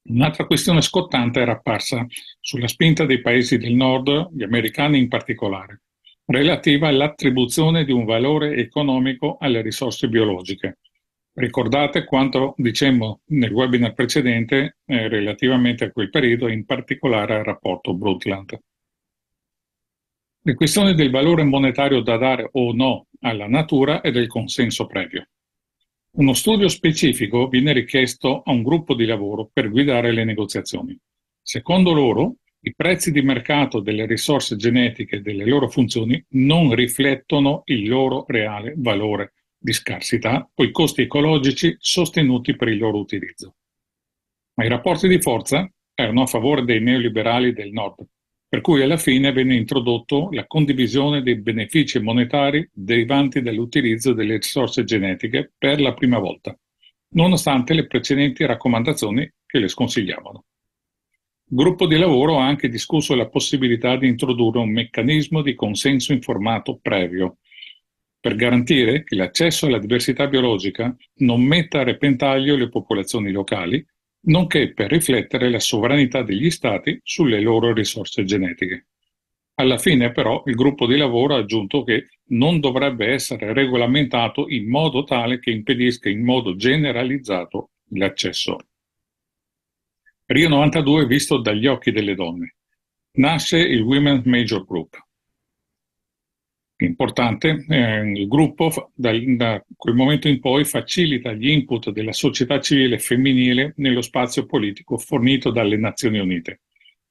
Un'altra questione scottante era apparsa sulla spinta dei paesi del nord, gli americani in particolare, relativa all'attribuzione di un valore economico alle risorse biologiche. Ricordate quanto dicemmo nel webinar precedente eh, relativamente a quel periodo, in particolare al rapporto Brundtland. Le questioni del valore monetario da dare o no alla natura e del consenso previo. Uno studio specifico viene richiesto a un gruppo di lavoro per guidare le negoziazioni. Secondo loro, i prezzi di mercato delle risorse genetiche e delle loro funzioni non riflettono il loro reale valore di scarsità o i costi ecologici sostenuti per il loro utilizzo. Ma i rapporti di forza erano a favore dei neoliberali del nord per cui alla fine venne introdotto la condivisione dei benefici monetari derivanti dall'utilizzo delle risorse genetiche per la prima volta, nonostante le precedenti raccomandazioni che le sconsigliavano. Il gruppo di lavoro ha anche discusso la possibilità di introdurre un meccanismo di consenso informato previo, per garantire che l'accesso alla diversità biologica non metta a repentaglio le popolazioni locali nonché per riflettere la sovranità degli Stati sulle loro risorse genetiche. Alla fine però il gruppo di lavoro ha aggiunto che non dovrebbe essere regolamentato in modo tale che impedisca in modo generalizzato l'accesso. Rio 92 visto dagli occhi delle donne. Nasce il Women's Major Group, importante, eh, il gruppo da, da, quel momento in poi facilita gli input della società civile femminile nello spazio politico fornito dalle Nazioni Unite.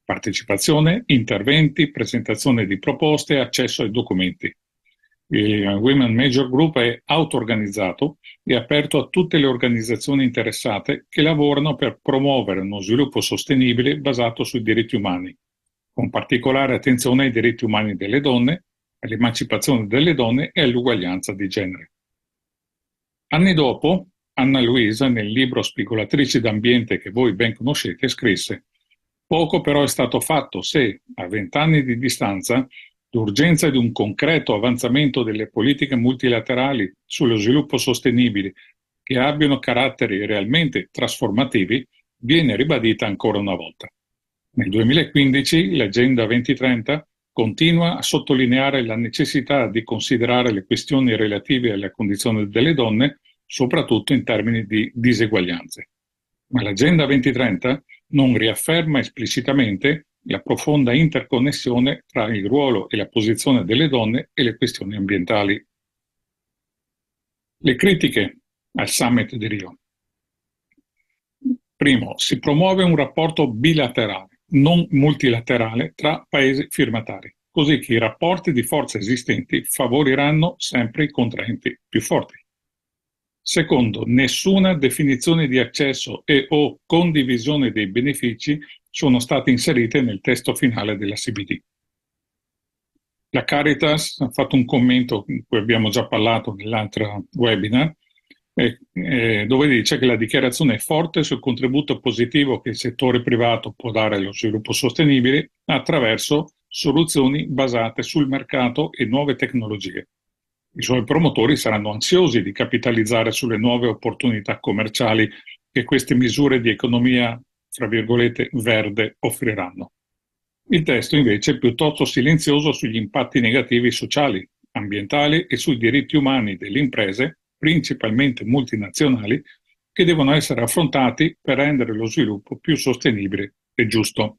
Partecipazione, interventi, presentazione di proposte e accesso ai documenti. Il Women Major Group è auto-organizzato e aperto a tutte le organizzazioni interessate che lavorano per promuovere uno sviluppo sostenibile basato sui diritti umani, con particolare attenzione ai diritti umani delle donne, all'emancipazione delle donne e all'uguaglianza di genere. Anni dopo, Anna Luisa, nel libro Spigolatrici d'ambiente che voi ben conoscete, scrisse Poco però è stato fatto se, a vent'anni di distanza, l'urgenza di un concreto avanzamento delle politiche multilaterali sullo sviluppo sostenibile che abbiano caratteri realmente trasformativi viene ribadita ancora una volta. Nel 2015 l'Agenda 2030 continua a sottolineare la necessità di considerare le questioni relative alla condizione delle donne, soprattutto in termini di diseguaglianze. Ma l'Agenda 2030 non riafferma esplicitamente la profonda interconnessione tra il ruolo e la posizione delle donne e le questioni ambientali. Le critiche al summit di Rio. Primo, si promuove un rapporto bilaterale non multilaterale tra Paesi firmatari, così che i rapporti di forza esistenti favoriranno sempre i contraenti più forti. Secondo, nessuna definizione di accesso e o condivisione dei benefici sono state inserite nel testo finale della CBD. La Caritas ha fatto un commento di cui abbiamo già parlato nell'altra webinar, dove dice che la dichiarazione è forte sul contributo positivo che il settore privato può dare allo sviluppo sostenibile attraverso soluzioni basate sul mercato e nuove tecnologie. I suoi promotori saranno ansiosi di capitalizzare sulle nuove opportunità commerciali che queste misure di economia, tra virgolette, verde offriranno. Il testo invece è piuttosto silenzioso sugli impatti negativi sociali, ambientali e sui diritti umani delle imprese principalmente multinazionali, che devono essere affrontati per rendere lo sviluppo più sostenibile e giusto.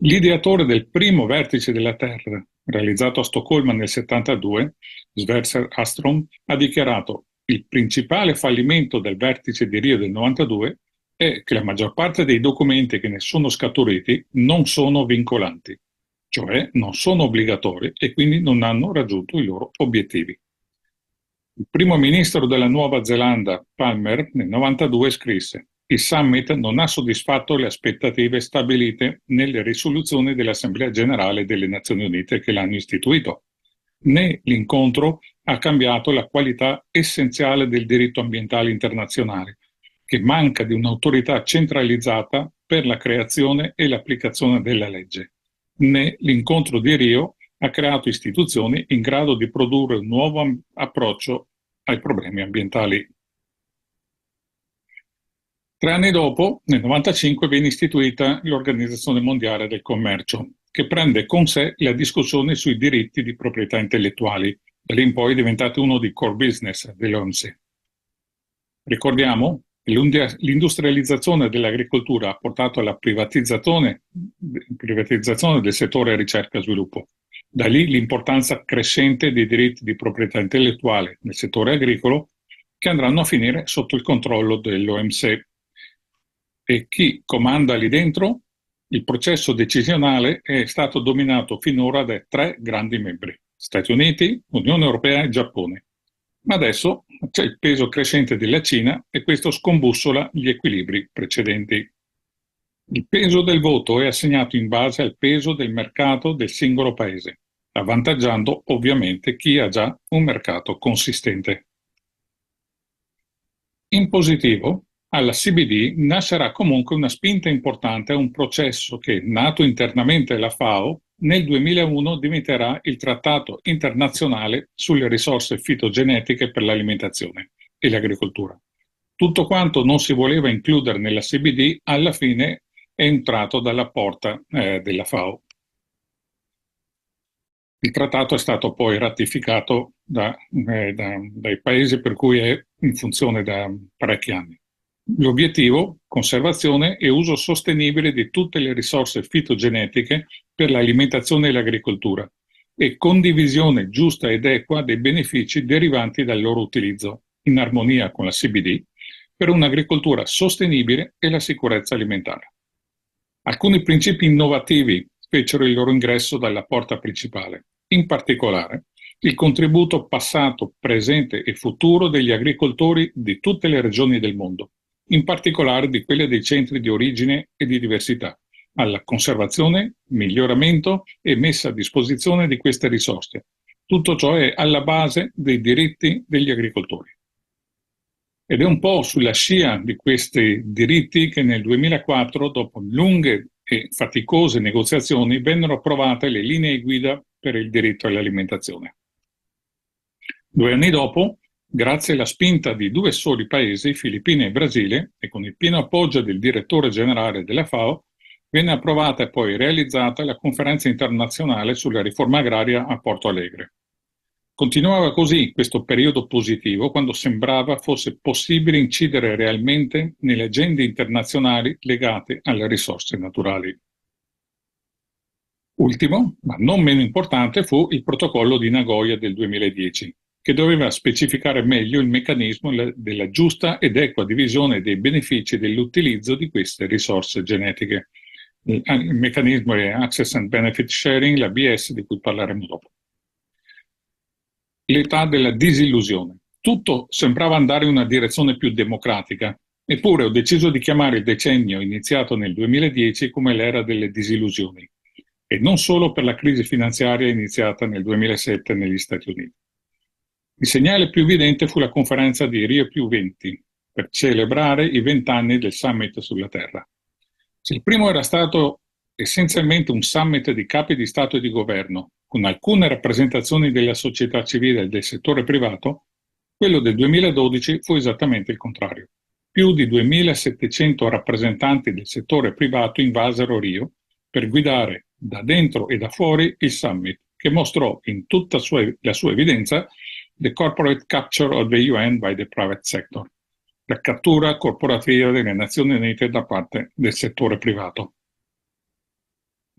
L'ideatore del primo vertice della Terra, realizzato a Stoccolma nel 1972, Sverser Astrom, ha dichiarato il principale fallimento del vertice di Rio del 92 è che la maggior parte dei documenti che ne sono scaturiti non sono vincolanti, cioè non sono obbligatori e quindi non hanno raggiunto i loro obiettivi. Il primo ministro della Nuova Zelanda, Palmer, nel 1992 scrisse: il summit non ha soddisfatto le aspettative stabilite nelle risoluzioni dell'Assemblea generale delle Nazioni Unite che l'hanno istituito, né l'incontro ha cambiato la qualità essenziale del diritto ambientale internazionale, che manca di un'autorità centralizzata per la creazione e l'applicazione della legge, né l'incontro di Rio ha creato istituzioni in grado di produrre un nuovo approccio ai problemi ambientali. Tre anni dopo, nel 1995, viene istituita l'Organizzazione Mondiale del Commercio, che prende con sé la discussione sui diritti di proprietà intellettuali, da lì in poi diventato uno dei core business dell'OMSE. Ricordiamo che l'industrializzazione dell'agricoltura ha portato alla privatizzazione, privatizzazione del settore ricerca e sviluppo, da lì l'importanza crescente dei diritti di proprietà intellettuale nel settore agricolo che andranno a finire sotto il controllo dell'OMC. E chi comanda lì dentro? Il processo decisionale è stato dominato finora da tre grandi membri, Stati Uniti, Unione Europea e Giappone. Ma adesso c'è il peso crescente della Cina e questo scombussola gli equilibri precedenti. Il peso del voto è assegnato in base al peso del mercato del singolo paese avvantaggiando ovviamente chi ha già un mercato consistente. In positivo, alla CBD nascerà comunque una spinta importante a un processo che, nato internamente la FAO, nel 2001 diventerà il Trattato internazionale sulle risorse fitogenetiche per l'alimentazione e l'agricoltura. Tutto quanto non si voleva includere nella CBD alla fine è entrato dalla porta eh, della FAO. Il trattato è stato poi ratificato da, eh, da, dai paesi per cui è in funzione da parecchi anni. L'obiettivo, conservazione e uso sostenibile di tutte le risorse fitogenetiche per l'alimentazione e l'agricoltura e condivisione giusta ed equa dei benefici derivanti dal loro utilizzo, in armonia con la CBD, per un'agricoltura sostenibile e la sicurezza alimentare. Alcuni principi innovativi fecero il loro ingresso dalla porta principale, in particolare il contributo passato, presente e futuro degli agricoltori di tutte le regioni del mondo, in particolare di quelle dei centri di origine e di diversità, alla conservazione, miglioramento e messa a disposizione di queste risorse. Tutto ciò è alla base dei diritti degli agricoltori. Ed è un po' sulla scia di questi diritti che nel 2004, dopo lunghe e faticose negoziazioni vennero approvate le linee guida per il diritto all'alimentazione. Due anni dopo, grazie alla spinta di due soli paesi, Filippine e Brasile, e con il pieno appoggio del direttore generale della FAO, venne approvata e poi realizzata la conferenza internazionale sulla riforma agraria a Porto Alegre. Continuava così questo periodo positivo quando sembrava fosse possibile incidere realmente nelle agende internazionali legate alle risorse naturali. Ultimo, ma non meno importante, fu il protocollo di Nagoya del 2010, che doveva specificare meglio il meccanismo della giusta ed equa divisione dei benefici dell'utilizzo di queste risorse genetiche. Il meccanismo è Access and Benefit Sharing, l'ABS, di cui parleremo dopo l'età della disillusione. Tutto sembrava andare in una direzione più democratica, eppure ho deciso di chiamare il decennio iniziato nel 2010 come l'era delle disillusioni, e non solo per la crisi finanziaria iniziata nel 2007 negli Stati Uniti. Il segnale più evidente fu la conferenza di Rio più 20 per celebrare i vent'anni del summit sulla Terra. Se il primo era stato essenzialmente un summit di capi di Stato e di governo, con alcune rappresentazioni della società civile e del settore privato, quello del 2012 fu esattamente il contrario. Più di 2.700 rappresentanti del settore privato invasero Rio per guidare da dentro e da fuori il summit, che mostrò in tutta sua, la sua evidenza The Corporate Capture of the UN by the Private Sector, la cattura corporativa delle Nazioni Unite da parte del settore privato.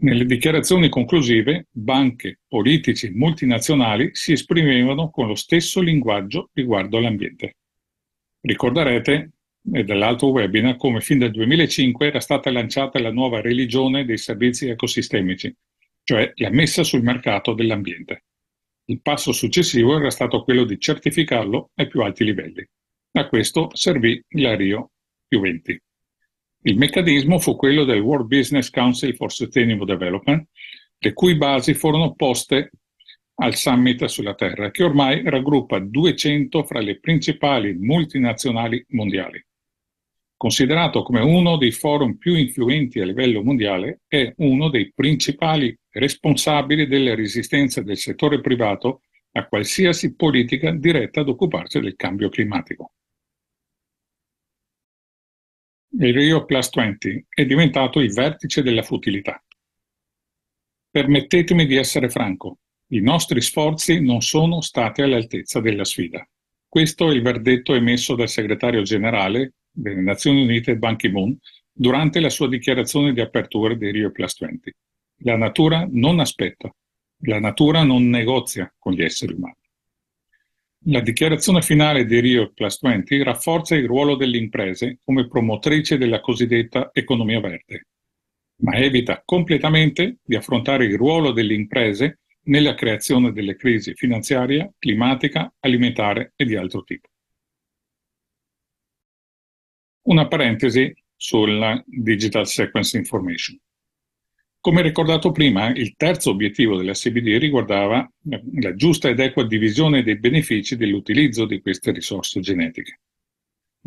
Nelle dichiarazioni conclusive banche, politici, multinazionali si esprimevano con lo stesso linguaggio riguardo all'ambiente. Ricorderete nell'altro eh, webinar come fin dal 2005 era stata lanciata la nuova religione dei servizi ecosistemici, cioè la messa sul mercato dell'ambiente. Il passo successivo era stato quello di certificarlo ai più alti livelli. A questo servì la Rio più 20. Il meccanismo fu quello del World Business Council for Sustainable Development, le cui basi furono poste al summit sulla Terra, che ormai raggruppa 200 fra le principali multinazionali mondiali. Considerato come uno dei forum più influenti a livello mondiale, è uno dei principali responsabili delle resistenze del settore privato a qualsiasi politica diretta ad occuparsi del cambio climatico il Rio Plus 20 è diventato il vertice della futilità. Permettetemi di essere franco, i nostri sforzi non sono stati all'altezza della sfida. Questo è il verdetto emesso dal segretario generale delle Nazioni Unite Ban Ki-moon durante la sua dichiarazione di apertura di Rio Plus 20. La natura non aspetta, la natura non negozia con gli esseri umani. La dichiarazione finale di Rio Plus 20 rafforza il ruolo delle imprese come promotrice della cosiddetta economia verde, ma evita completamente di affrontare il ruolo delle imprese nella creazione delle crisi finanziaria, climatica, alimentare e di altro tipo. Una parentesi sulla Digital Sequence Information. Come ricordato prima, il terzo obiettivo della CBD riguardava la giusta ed equa divisione dei benefici dell'utilizzo di queste risorse genetiche.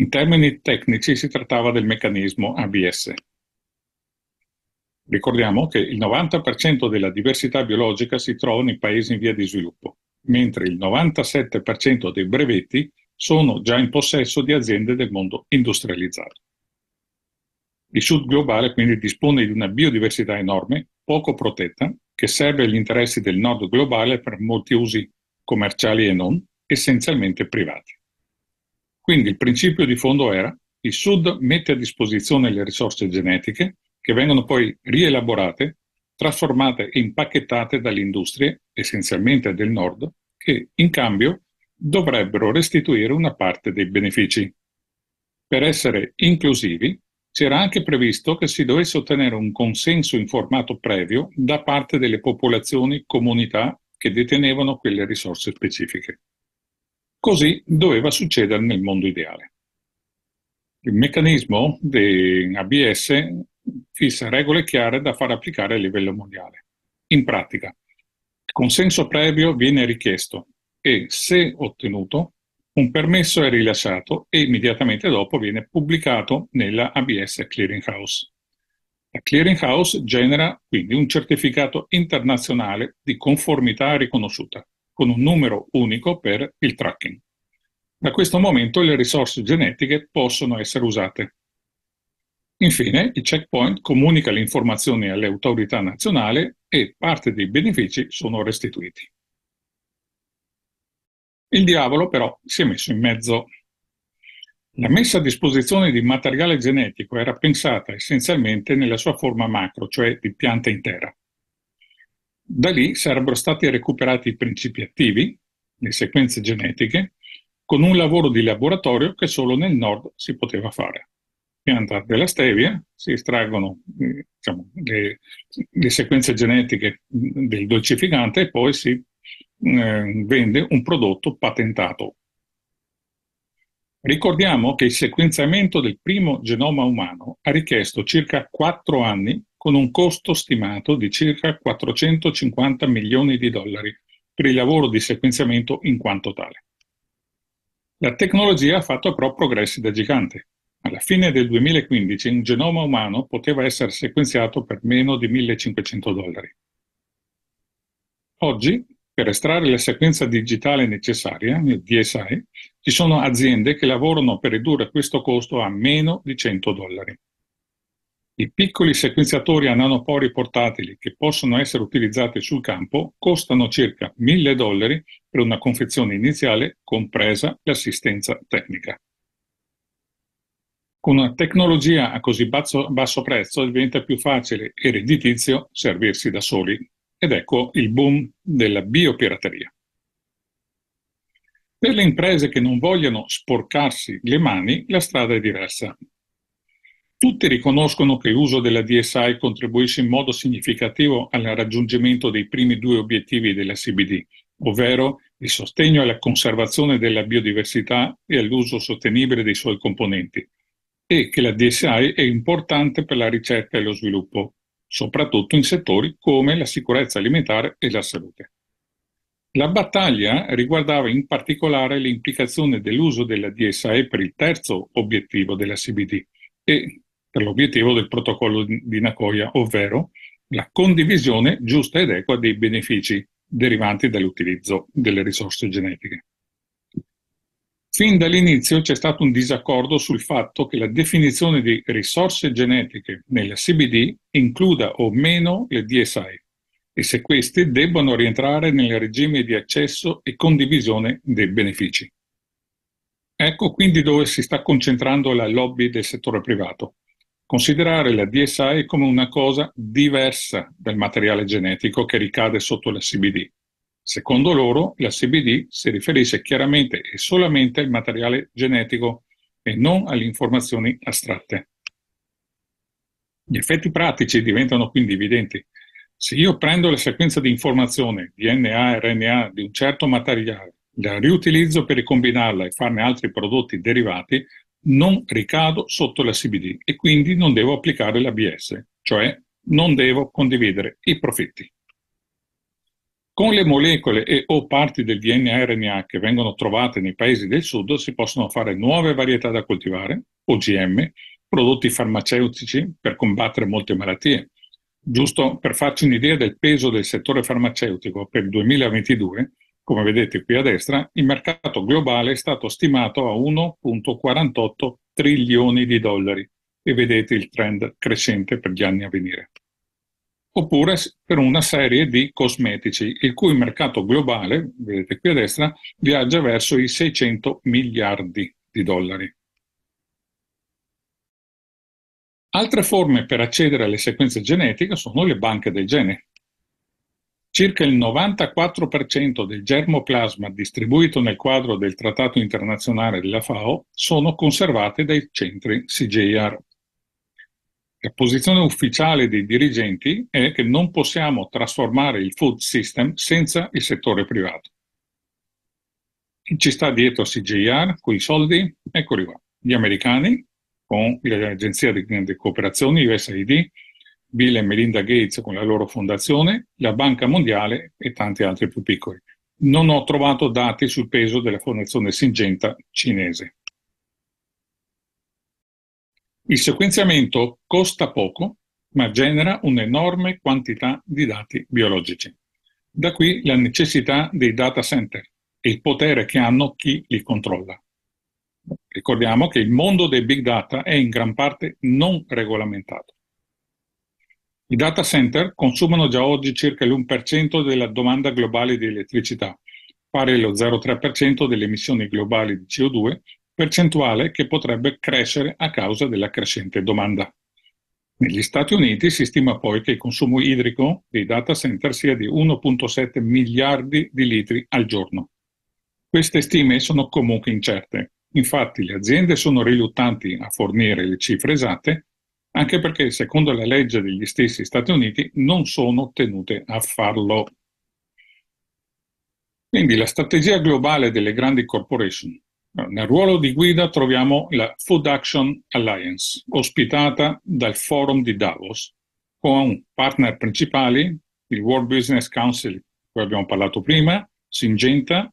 In termini tecnici si trattava del meccanismo ABS. Ricordiamo che il 90% della diversità biologica si trova nei paesi in via di sviluppo, mentre il 97% dei brevetti sono già in possesso di aziende del mondo industrializzato. Il sud globale quindi dispone di una biodiversità enorme, poco protetta, che serve agli interessi del nord globale per molti usi commerciali e non, essenzialmente privati. Quindi il principio di fondo era il sud mette a disposizione le risorse genetiche che vengono poi rielaborate, trasformate e impacchettate dalle industrie, essenzialmente del nord, che in cambio dovrebbero restituire una parte dei benefici. Per essere inclusivi, c'era anche previsto che si dovesse ottenere un consenso informato previo da parte delle popolazioni comunità che detenevano quelle risorse specifiche. Così doveva succedere nel mondo ideale. Il meccanismo di ABS fissa regole chiare da far applicare a livello mondiale. In pratica, il consenso previo viene richiesto e, se ottenuto, un permesso è rilasciato e immediatamente dopo viene pubblicato nella ABS Clearinghouse. La clearinghouse genera quindi un certificato internazionale di conformità riconosciuta, con un numero unico per il tracking. Da questo momento le risorse genetiche possono essere usate. Infine, il checkpoint comunica le informazioni alle autorità nazionali e parte dei benefici sono restituiti. Il diavolo però si è messo in mezzo. La messa a disposizione di materiale genetico era pensata essenzialmente nella sua forma macro, cioè di pianta intera. Da lì sarebbero stati recuperati i principi attivi, le sequenze genetiche, con un lavoro di laboratorio che solo nel nord si poteva fare. Pianta della stevia, si estraggono eh, diciamo, le, le sequenze genetiche del dolcificante e poi si eh, vende un prodotto patentato. Ricordiamo che il sequenziamento del primo genoma umano ha richiesto circa 4 anni con un costo stimato di circa 450 milioni di dollari per il lavoro di sequenziamento in quanto tale. La tecnologia ha fatto però progressi da gigante. Alla fine del 2015 un genoma umano poteva essere sequenziato per meno di 1500 dollari. Oggi per estrarre la sequenza digitale necessaria, il DSI, ci sono aziende che lavorano per ridurre questo costo a meno di 100 dollari. I piccoli sequenziatori a nanopori portatili che possono essere utilizzati sul campo costano circa 1000 dollari per una confezione iniziale, compresa l'assistenza tecnica. Con una tecnologia a così basso, basso prezzo diventa più facile e redditizio servirsi da soli ed ecco il boom della biopirateria. Per le imprese che non vogliono sporcarsi le mani, la strada è diversa. Tutti riconoscono che l'uso della DSI contribuisce in modo significativo al raggiungimento dei primi due obiettivi della CBD, ovvero il sostegno alla conservazione della biodiversità e all'uso sostenibile dei suoi componenti, e che la DSI è importante per la ricerca e lo sviluppo, soprattutto in settori come la sicurezza alimentare e la salute. La battaglia riguardava in particolare l'implicazione dell'uso della DSAE per il terzo obiettivo della CBD e per l'obiettivo del protocollo di Nagoya, ovvero la condivisione giusta ed equa dei benefici derivanti dall'utilizzo delle risorse genetiche. Fin dall'inizio c'è stato un disaccordo sul fatto che la definizione di risorse genetiche nella CBD includa o meno le DSI e se queste debbano rientrare nel regime di accesso e condivisione dei benefici. Ecco quindi dove si sta concentrando la lobby del settore privato. Considerare la DSI come una cosa diversa dal materiale genetico che ricade sotto la CBD Secondo loro, la CBD si riferisce chiaramente e solamente al materiale genetico e non alle informazioni astratte. Gli effetti pratici diventano quindi evidenti. Se io prendo la sequenza di informazione DNA RNA di un certo materiale, la riutilizzo per ricombinarla e farne altri prodotti derivati, non ricado sotto la CBD e quindi non devo applicare l'ABS, cioè non devo condividere i profitti. Con le molecole e o parti del DNA e RNA che vengono trovate nei paesi del sud si possono fare nuove varietà da coltivare, OGM, prodotti farmaceutici per combattere molte malattie. Giusto per farci un'idea del peso del settore farmaceutico per il 2022, come vedete qui a destra, il mercato globale è stato stimato a 1.48 trilioni di dollari e vedete il trend crescente per gli anni a venire oppure per una serie di cosmetici, il cui mercato globale, vedete qui a destra, viaggia verso i 600 miliardi di dollari. Altre forme per accedere alle sequenze genetiche sono le banche dei geni. Circa il 94% del germoplasma distribuito nel quadro del Trattato internazionale della FAO sono conservate dai centri CJR. La posizione ufficiale dei dirigenti è che non possiamo trasformare il food system senza il settore privato. Chi ci sta dietro a CJR con i soldi? Eccoli qua, gli americani con l'Agenzia di, di Cooperazione USAID, Bill e Melinda Gates con la loro fondazione, la Banca Mondiale e tanti altri più piccoli. Non ho trovato dati sul peso della fondazione Singenta cinese. Il sequenziamento costa poco, ma genera un'enorme quantità di dati biologici. Da qui la necessità dei data center e il potere che hanno chi li controlla. Ricordiamo che il mondo dei big data è in gran parte non regolamentato. I data center consumano già oggi circa l'1% della domanda globale di elettricità, pari allo 0,3% delle emissioni globali di CO2 percentuale che potrebbe crescere a causa della crescente domanda. Negli Stati Uniti si stima poi che il consumo idrico dei data center sia di 1,7 miliardi di litri al giorno. Queste stime sono comunque incerte, infatti le aziende sono riluttanti a fornire le cifre esatte, anche perché secondo la legge degli stessi Stati Uniti non sono tenute a farlo. Quindi la strategia globale delle grandi corporation, nel ruolo di guida troviamo la Food Action Alliance, ospitata dal Forum di Davos, con partner principali il World Business Council, di cui abbiamo parlato prima, Singenta,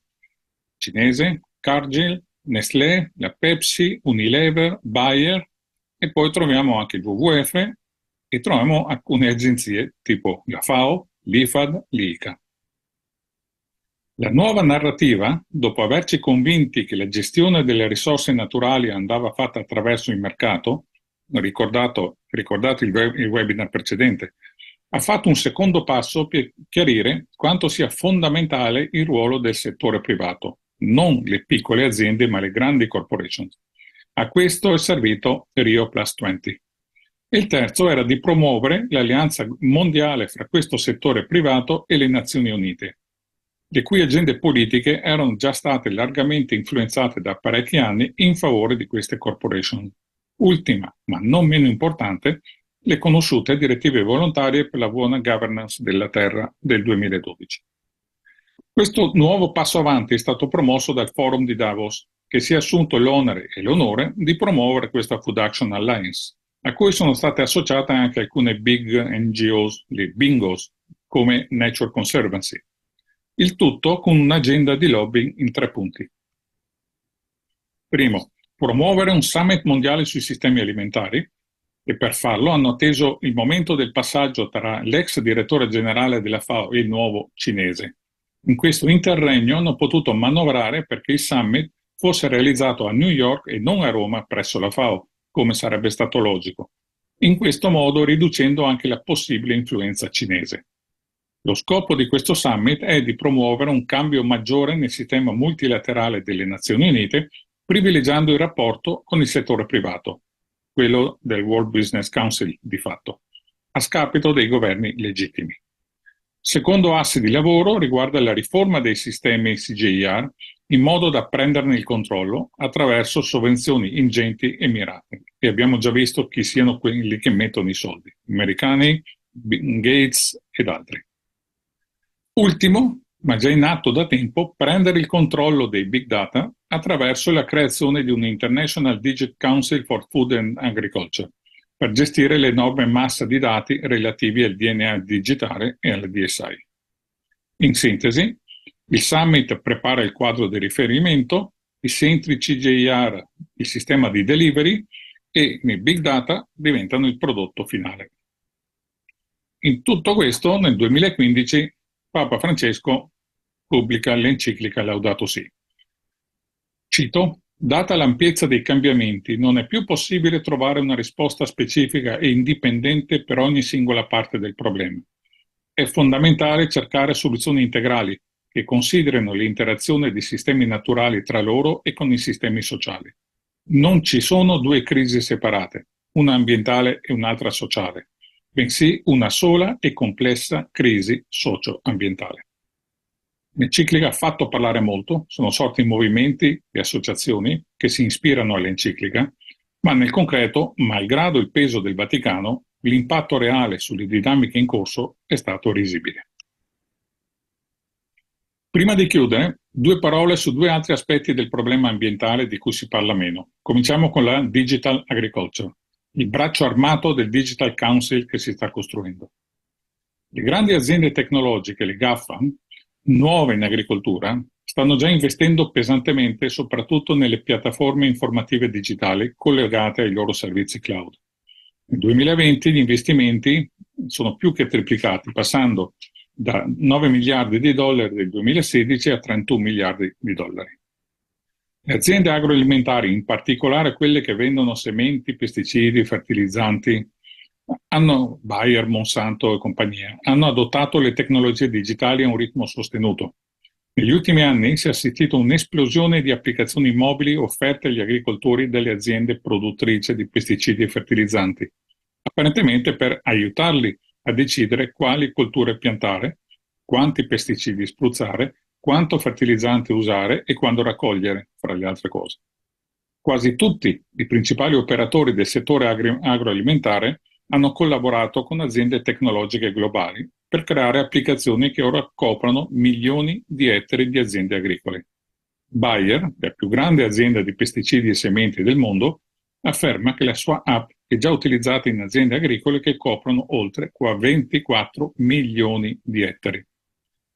cinese, Cargill, Nestlé, la Pepsi, Unilever, Bayer e poi troviamo anche il WWF e troviamo alcune agenzie tipo la FAO, l'IFAD, l'ICA. La nuova narrativa, dopo averci convinti che la gestione delle risorse naturali andava fatta attraverso il mercato, ricordato il, web, il webinar precedente, ha fatto un secondo passo per chiarire quanto sia fondamentale il ruolo del settore privato, non le piccole aziende ma le grandi corporation. A questo è servito Rio Plus 20. Il terzo era di promuovere l'alleanza mondiale fra questo settore privato e le Nazioni Unite, le cui agende politiche erano già state largamente influenzate da parecchi anni in favore di queste corporation. Ultima, ma non meno importante, le conosciute direttive volontarie per la buona governance della terra del 2012. Questo nuovo passo avanti è stato promosso dal Forum di Davos, che si è assunto l'onere e l'onore di promuovere questa Food Action Alliance, a cui sono state associate anche alcune big NGOs, le Bingos, come Nature Conservancy, il tutto con un'agenda di lobbying in tre punti. Primo, promuovere un summit mondiale sui sistemi alimentari e per farlo hanno atteso il momento del passaggio tra l'ex direttore generale della FAO e il nuovo cinese. In questo interregno hanno potuto manovrare perché il summit fosse realizzato a New York e non a Roma presso la FAO, come sarebbe stato logico, in questo modo riducendo anche la possibile influenza cinese. Lo scopo di questo summit è di promuovere un cambio maggiore nel sistema multilaterale delle Nazioni Unite, privilegiando il rapporto con il settore privato, quello del World Business Council di fatto, a scapito dei governi legittimi. Secondo asse di lavoro riguarda la riforma dei sistemi CJR in modo da prenderne il controllo attraverso sovvenzioni ingenti e mirate. E abbiamo già visto chi siano quelli che mettono i soldi, americani, Gates ed altri. Ultimo, ma già in atto da tempo, prendere il controllo dei big data attraverso la creazione di un International Digit Council for Food and Agriculture per gestire l'enorme massa di dati relativi al DNA digitale e al DSI. In sintesi, il summit prepara il quadro di riferimento, i centri CJR, il sistema di delivery e i big data diventano il prodotto finale. In tutto questo, nel 2015 Papa Francesco pubblica l'enciclica Laudato Si. Cito, Data l'ampiezza dei cambiamenti, non è più possibile trovare una risposta specifica e indipendente per ogni singola parte del problema. È fondamentale cercare soluzioni integrali che considerino l'interazione di sistemi naturali tra loro e con i sistemi sociali. Non ci sono due crisi separate, una ambientale e un'altra sociale bensì una sola e complessa crisi socio-ambientale. L'enciclica ha fatto parlare molto, sono sorti movimenti e associazioni che si ispirano all'enciclica, ma nel concreto, malgrado il peso del Vaticano, l'impatto reale sulle dinamiche in corso è stato risibile. Prima di chiudere, due parole su due altri aspetti del problema ambientale di cui si parla meno. Cominciamo con la digital agriculture il braccio armato del Digital Council che si sta costruendo. Le grandi aziende tecnologiche, le GAFA, nuove in agricoltura, stanno già investendo pesantemente soprattutto nelle piattaforme informative digitali collegate ai loro servizi cloud. Nel 2020 gli investimenti sono più che triplicati, passando da 9 miliardi di dollari del 2016 a 31 miliardi di dollari. Le aziende agroalimentari, in particolare quelle che vendono sementi, pesticidi, fertilizzanti, hanno, Bayer, Monsanto e compagnia, hanno adottato le tecnologie digitali a un ritmo sostenuto. Negli ultimi anni si è assistito a un'esplosione di applicazioni mobili offerte agli agricoltori dalle aziende produttrici di pesticidi e fertilizzanti, apparentemente per aiutarli a decidere quali colture piantare, quanti pesticidi spruzzare quanto fertilizzante usare e quando raccogliere, fra le altre cose. Quasi tutti i principali operatori del settore agri- agroalimentare hanno collaborato con aziende tecnologiche globali per creare applicazioni che ora coprono milioni di ettari di aziende agricole. Bayer, la più grande azienda di pesticidi e sementi del mondo, afferma che la sua app è già utilizzata in aziende agricole che coprono oltre 24 milioni di ettari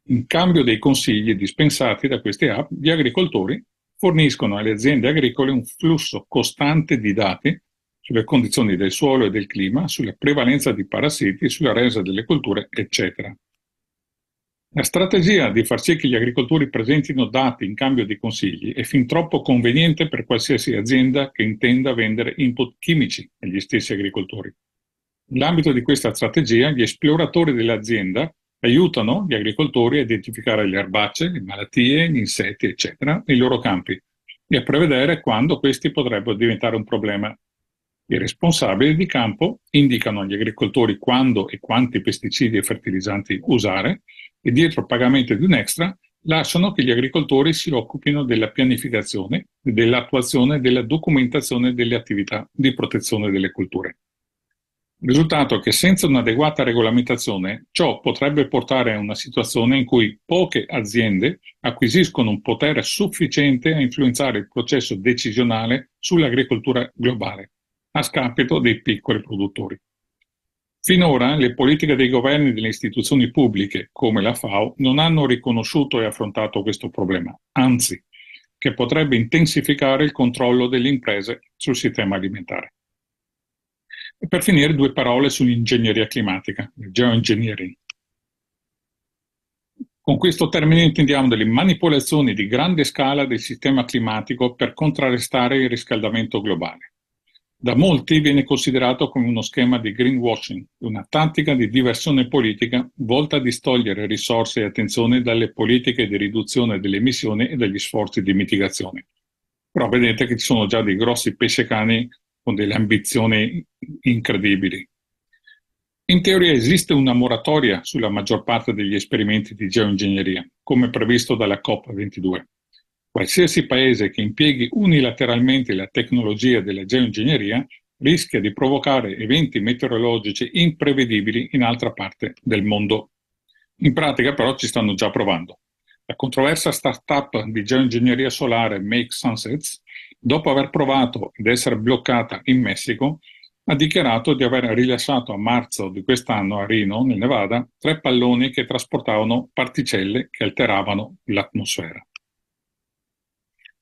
in cambio dei consigli dispensati da queste app, gli agricoltori forniscono alle aziende agricole un flusso costante di dati sulle condizioni del suolo e del clima, sulla prevalenza di parassiti, sulla resa delle colture, eccetera. La strategia di far sì che gli agricoltori presentino dati in cambio di consigli è fin troppo conveniente per qualsiasi azienda che intenda vendere input chimici agli stessi agricoltori. Nell'ambito di questa strategia, gli esploratori dell'azienda Aiutano gli agricoltori a identificare le erbacce, le malattie, gli insetti, eccetera, nei loro campi e a prevedere quando questi potrebbero diventare un problema. I responsabili di campo indicano agli agricoltori quando e quanti pesticidi e fertilizzanti usare e dietro il pagamento di un extra lasciano che gli agricoltori si occupino della pianificazione, dell'attuazione e della documentazione delle attività di protezione delle culture. Risultato che senza un'adeguata regolamentazione ciò potrebbe portare a una situazione in cui poche aziende acquisiscono un potere sufficiente a influenzare il processo decisionale sull'agricoltura globale, a scapito dei piccoli produttori. Finora le politiche dei governi e delle istituzioni pubbliche, come la FAO, non hanno riconosciuto e affrontato questo problema, anzi, che potrebbe intensificare il controllo delle imprese sul sistema alimentare. E per finire due parole sull'ingegneria climatica, il geoengineering. Con questo termine intendiamo delle manipolazioni di grande scala del sistema climatico per contrarrestare il riscaldamento globale. Da molti viene considerato come uno schema di greenwashing, una tattica di diversione politica volta a distogliere risorse e attenzione dalle politiche di riduzione delle emissioni e dagli sforzi di mitigazione. Però vedete che ci sono già dei grossi pesce cani con delle ambizioni incredibili. In teoria esiste una moratoria sulla maggior parte degli esperimenti di geoingegneria, come previsto dalla COP22. Qualsiasi paese che impieghi unilateralmente la tecnologia della geoingegneria rischia di provocare eventi meteorologici imprevedibili in altra parte del mondo. In pratica però ci stanno già provando. La controversa startup di geoingegneria solare Make Sunsets dopo aver provato ad essere bloccata in Messico, ha dichiarato di aver rilasciato a marzo di quest'anno a Reno, nel Nevada, tre palloni che trasportavano particelle che alteravano l'atmosfera.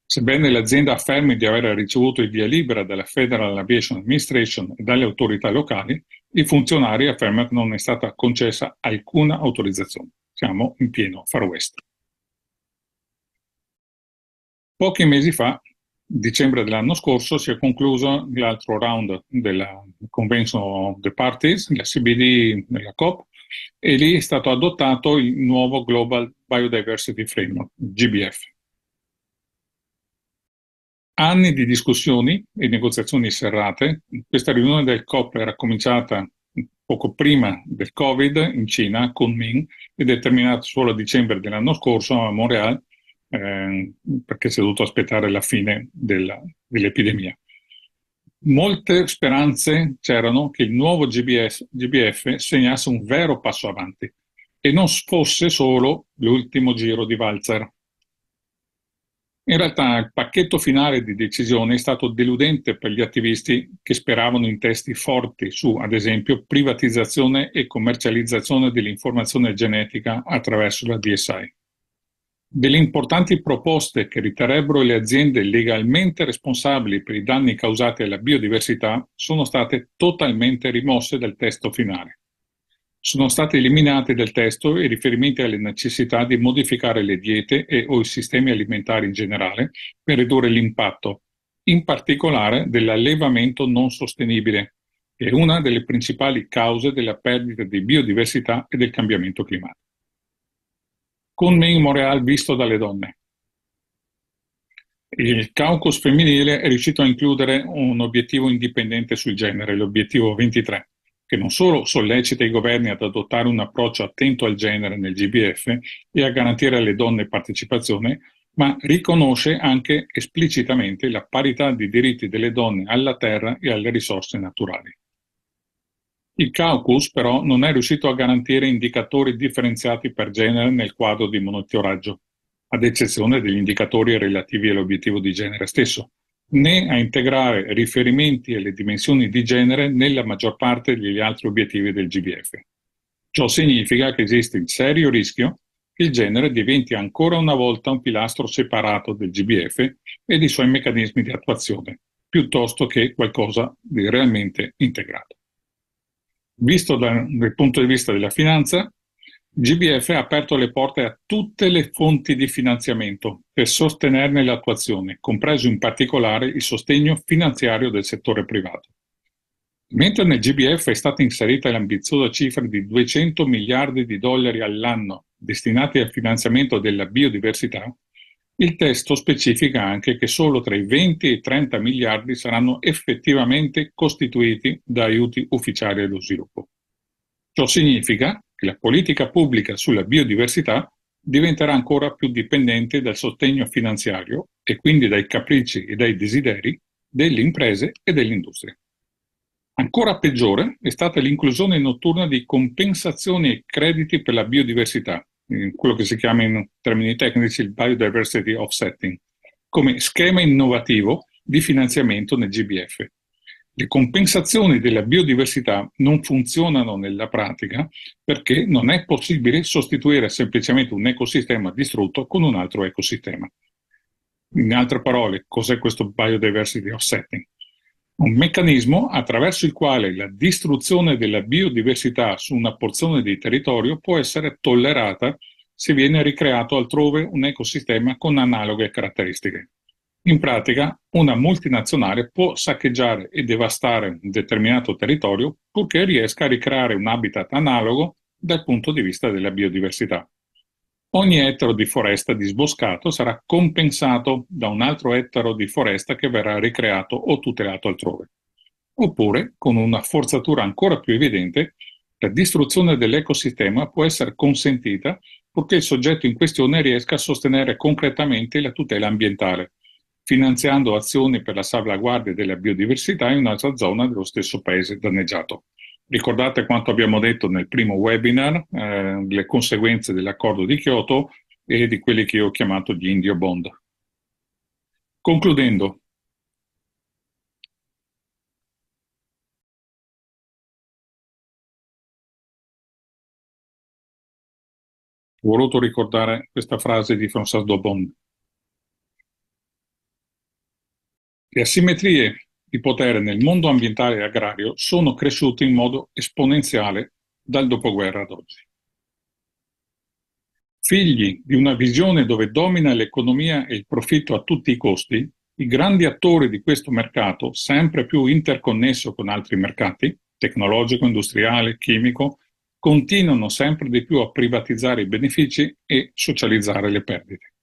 Sebbene l'azienda affermi di aver ricevuto il via libera dalla Federal Aviation Administration e dalle autorità locali, i funzionari affermano che non è stata concessa alcuna autorizzazione. Siamo in pieno Far West. Pochi mesi fa dicembre dell'anno scorso si è concluso l'altro round della Convention of the Parties, la CBD della COP, e lì è stato adottato il nuovo Global Biodiversity Framework, GBF. Anni di discussioni e negoziazioni serrate, questa riunione del COP era cominciata poco prima del Covid in Cina, con Ming, ed è terminata solo a dicembre dell'anno scorso a Montreal, Ehm, perché si è dovuto aspettare la fine della, dell'epidemia. Molte speranze c'erano che il nuovo GBS, GBF segnasse un vero passo avanti e non fosse solo l'ultimo giro di Valzer. In realtà il pacchetto finale di decisione è stato deludente per gli attivisti che speravano in testi forti su, ad esempio, privatizzazione e commercializzazione dell'informazione genetica attraverso la DSI delle importanti proposte che riterebbero le aziende legalmente responsabili per i danni causati alla biodiversità sono state totalmente rimosse dal testo finale. Sono state eliminate dal testo i riferimenti alle necessità di modificare le diete e o i sistemi alimentari in generale per ridurre l'impatto, in particolare dell'allevamento non sostenibile, che è una delle principali cause della perdita di biodiversità e del cambiamento climatico con Maine Montreal visto dalle donne. Il caucus femminile è riuscito a includere un obiettivo indipendente sul genere, l'obiettivo 23, che non solo sollecita i governi ad adottare un approccio attento al genere nel GBF e a garantire alle donne partecipazione, ma riconosce anche esplicitamente la parità di diritti delle donne alla terra e alle risorse naturali. Il caucus però non è riuscito a garantire indicatori differenziati per genere nel quadro di monitoraggio, ad eccezione degli indicatori relativi all'obiettivo di genere stesso, né a integrare riferimenti alle dimensioni di genere nella maggior parte degli altri obiettivi del GBF. Ciò significa che esiste il serio rischio che il genere diventi ancora una volta un pilastro separato del GBF e dei suoi meccanismi di attuazione, piuttosto che qualcosa di realmente integrato. Visto dal punto di vista della finanza, GBF ha aperto le porte a tutte le fonti di finanziamento per sostenerne l'attuazione, compreso in particolare il sostegno finanziario del settore privato. Mentre nel GBF è stata inserita l'ambiziosa cifra di 200 miliardi di dollari all'anno destinati al finanziamento della biodiversità, il testo specifica anche che solo tra i 20 e i 30 miliardi saranno effettivamente costituiti da aiuti ufficiali allo sviluppo. Ciò significa che la politica pubblica sulla biodiversità diventerà ancora più dipendente dal sostegno finanziario e quindi dai capricci e dai desideri delle imprese e dell'industria. Ancora peggiore è stata l'inclusione notturna di compensazioni e crediti per la biodiversità, quello che si chiama in termini tecnici il biodiversity offsetting, come schema innovativo di finanziamento nel GBF. Le compensazioni della biodiversità non funzionano nella pratica perché non è possibile sostituire semplicemente un ecosistema distrutto con un altro ecosistema. In altre parole, cos'è questo biodiversity offsetting? Un meccanismo attraverso il quale la distruzione della biodiversità su una porzione di territorio può essere tollerata se viene ricreato altrove un ecosistema con analoghe caratteristiche. In pratica, una multinazionale può saccheggiare e devastare un determinato territorio purché riesca a ricreare un habitat analogo dal punto di vista della biodiversità. Ogni ettaro di foresta disboscato sarà compensato da un altro ettaro di foresta che verrà ricreato o tutelato altrove. Oppure, con una forzatura ancora più evidente, la distruzione dell'ecosistema può essere consentita purché il soggetto in questione riesca a sostenere concretamente la tutela ambientale, finanziando azioni per la salvaguardia della biodiversità in un'altra zona dello stesso paese danneggiato. Ricordate quanto abbiamo detto nel primo webinar, eh, le conseguenze dell'accordo di Kyoto e di quelli che io ho chiamato gli Indio Bond. Concludendo, ho voluto ricordare questa frase di François Dobon. Le asimmetrie di potere nel mondo ambientale e agrario sono cresciuti in modo esponenziale dal dopoguerra ad oggi. Figli di una visione dove domina l'economia e il profitto a tutti i costi, i grandi attori di questo mercato, sempre più interconnesso con altri mercati, tecnologico, industriale, chimico, continuano sempre di più a privatizzare i benefici e socializzare le perdite.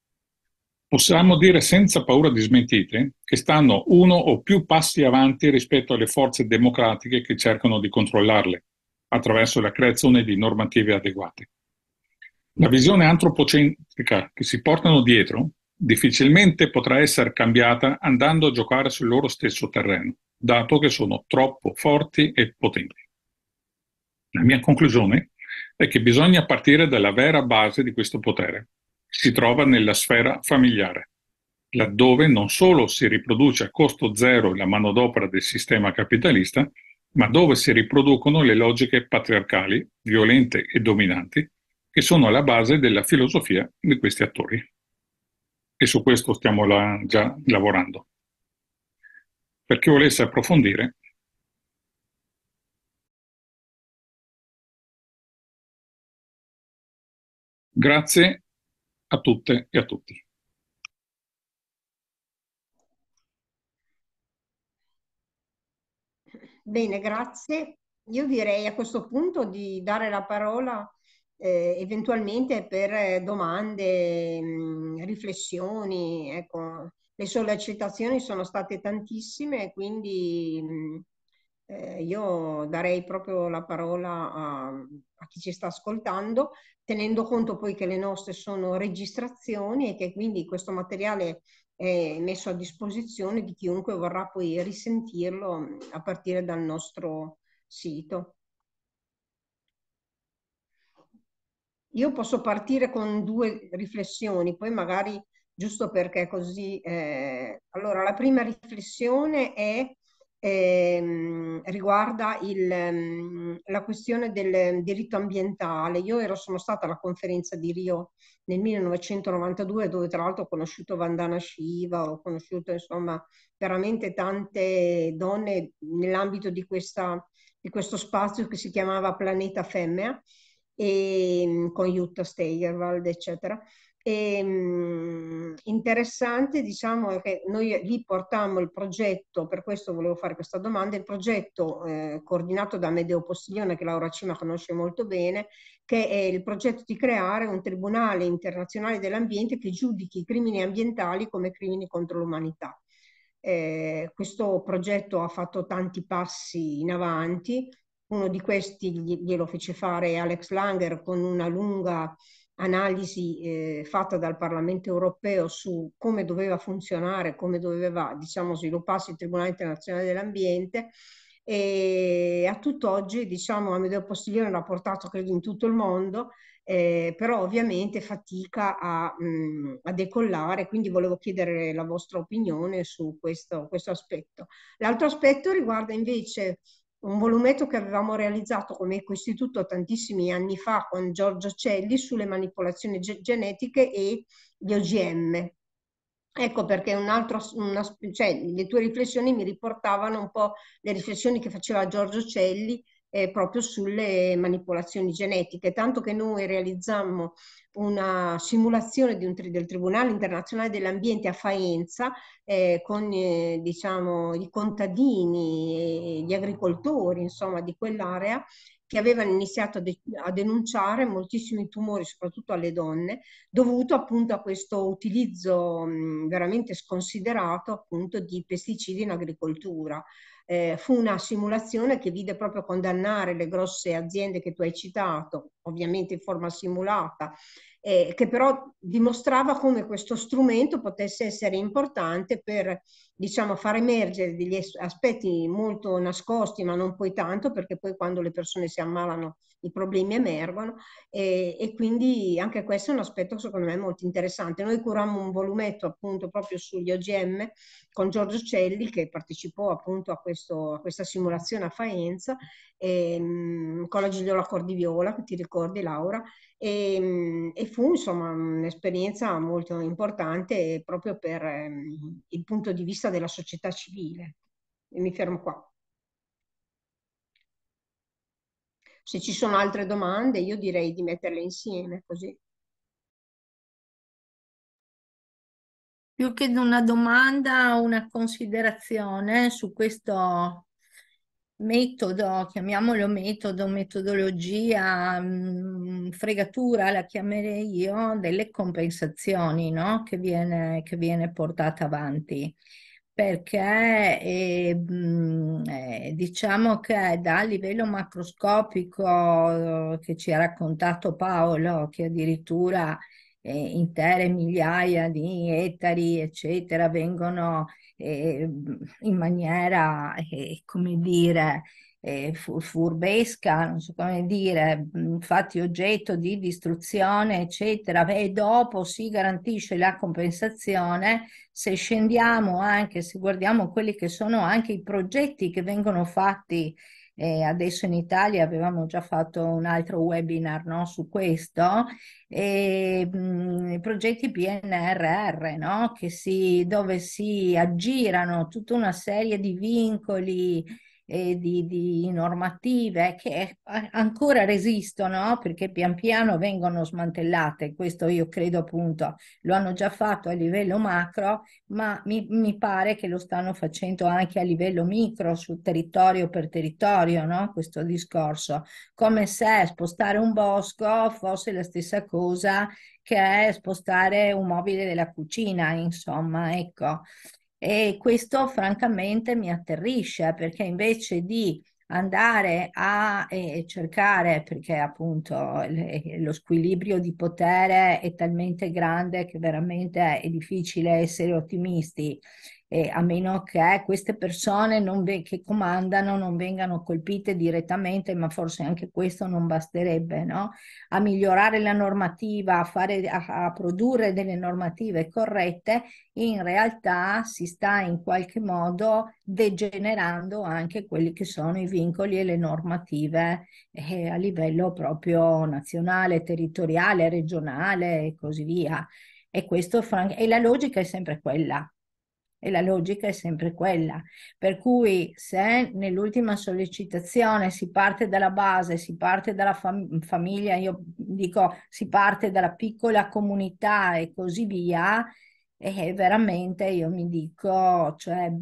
Possiamo dire senza paura di smentite che stanno uno o più passi avanti rispetto alle forze democratiche che cercano di controllarle attraverso la creazione di normative adeguate. La visione antropocentrica che si portano dietro difficilmente potrà essere cambiata andando a giocare sul loro stesso terreno, dato che sono troppo forti e potenti. La mia conclusione è che bisogna partire dalla vera base di questo potere, si trova nella sfera familiare, laddove non solo si riproduce a costo zero la manodopera del sistema capitalista, ma dove si riproducono le logiche patriarcali, violente e dominanti, che sono alla base della filosofia di questi attori. E su questo stiamo la, già lavorando. Per chi volesse approfondire, Grazie a tutte e a tutti. Bene, grazie. Io direi a questo punto di dare la parola eh, eventualmente per eh, domande, mh, riflessioni. Ecco. Le sollecitazioni sono state tantissime, quindi mh, eh, io darei proprio la parola a, a, chi ci sta ascoltando, tenendo conto poi che le nostre sono registrazioni e che quindi questo materiale è messo a disposizione di chiunque vorrà poi risentirlo mm, a partire dal nostro sito. Io posso partire con due riflessioni, poi magari giusto perché così... Eh, allora, la prima riflessione è ehm, riguarda il, ehm, la questione del diritto ambientale. Io ero, sono stata alla conferenza di Rio nel 1992 dove tra l'altro ho conosciuto Vandana Shiva, ho conosciuto insomma veramente tante donne nell'ambito di, questa, di questo spazio che si chiamava Planeta Femmea e, ehm, con Jutta Stegerwald eccetera. E, ehm, interessante, diciamo che noi lì portammo il progetto, per questo volevo fare questa domanda, il progetto eh, coordinato da Medeo Postiglione, che Laura Cima conosce molto bene, che è il progetto di creare un tribunale internazionale dell'ambiente che giudichi i crimini ambientali come crimini contro l'umanità. Eh, questo progetto ha fatto tanti passi in avanti, uno di questi glielo fece fare Alex Langer con una lunga analisi eh, fatta dal Parlamento europeo su come doveva funzionare, come doveva diciamo, svilupparsi il Tribunale internazionale dell'ambiente e a tutt'oggi diciamo, Amedeo Postiglione l'ha portato credo in tutto il mondo, eh, però ovviamente fatica a, mh, mm, a, decollare, quindi volevo chiedere la vostra opinione su questo, questo aspetto. L'altro aspetto riguarda invece un volumetto che avevamo realizzato come istituto tantissimi anni fa con Giorgio Celli sulle manipolazioni ge- genetiche e gli OGM. Ecco perché un altro, una, cioè, le tue riflessioni mi riportavano un po' le riflessioni che faceva Giorgio Celli eh, proprio sulle manipolazioni genetiche, tanto che noi realizzammo una simulazione un del Tribunale internazionale dell'ambiente a Faenza eh, con eh, diciamo, i contadini e gli agricoltori insomma, di quell'area che avevano iniziato a, de- a, denunciare moltissimi tumori, soprattutto alle donne, dovuto appunto a questo utilizzo mh, veramente sconsiderato appunto di pesticidi in agricoltura eh, fu una simulazione che vide proprio condannare le grosse aziende che tu hai citato, ovviamente in forma simulata, eh, che però dimostrava come questo strumento potesse essere importante per diciamo, far emergere degli aspetti molto nascosti, ma non poi tanto, perché poi quando le persone si ammalano i problemi emergono e, e quindi anche questo è un aspetto secondo me molto interessante. Noi curammo un volumetto appunto proprio sugli OGM con Giorgio Celli che partecipò appunto a, questo, a questa simulazione a Faenza e, ehm, con la Gigliola Cordiviola, ti ricordi Laura, e, ehm, e, fu insomma un'esperienza molto importante proprio per ehm, il punto di vista vista della società civile. E mi fermo qua. Se ci sono altre domande, io direi di metterle insieme così. Più che una domanda, una considerazione su questo metodo, chiamiamolo metodo, metodologia, mh, mm, fregatura la chiamerei io, delle compensazioni no? che, viene, che viene portata avanti perché ehm, eh, diciamo che dal livello macroscopico eh, che ci ha raccontato Paolo, che addirittura eh, intere migliaia di ettari, eccetera, vengono ehm, in maniera, come dire, eh, furbesca, non so come dire, fatti oggetto di distruzione, eccetera, e dopo si garantisce la compensazione, se scendiamo anche, se guardiamo quelli che sono anche i progetti che vengono fatti eh, adesso in Italia avevamo già fatto un altro webinar no, su questo, e, mh, i progetti PNRR, no, si, dove si aggirano tutta una serie di vincoli e di, di normative che eh, ancora resistono perché pian piano vengono smantellate. Questo io credo appunto lo hanno già fatto a livello macro, ma mi, mi pare che lo stanno facendo anche a livello micro, su territorio per territorio, no? questo discorso. Come se spostare un bosco fosse la stessa cosa che è spostare un mobile della cucina, insomma, ecco e questo francamente mi atterrisce eh, perché invece di andare a eh, cercare, perché appunto le, lo squilibrio di potere è talmente grande che veramente è difficile essere ottimisti, eh, a meno che eh, queste persone ve- che comandano non vengano colpite direttamente, ma forse anche questo non basterebbe, no? a migliorare la normativa, a, fare, a, a produrre delle normative corrette, in realtà si sta in qualche modo degenerando anche quelli che sono i vincoli e le normative eh, a livello proprio nazionale, territoriale, regionale e così via. E, questo, e la logica è sempre quella, e la logica è sempre quella. Per cui se nell'ultima sollecitazione si parte dalla base, si parte dalla fam- famiglia, io dico si parte dalla piccola comunità e così via, e veramente io mi dico, cioè,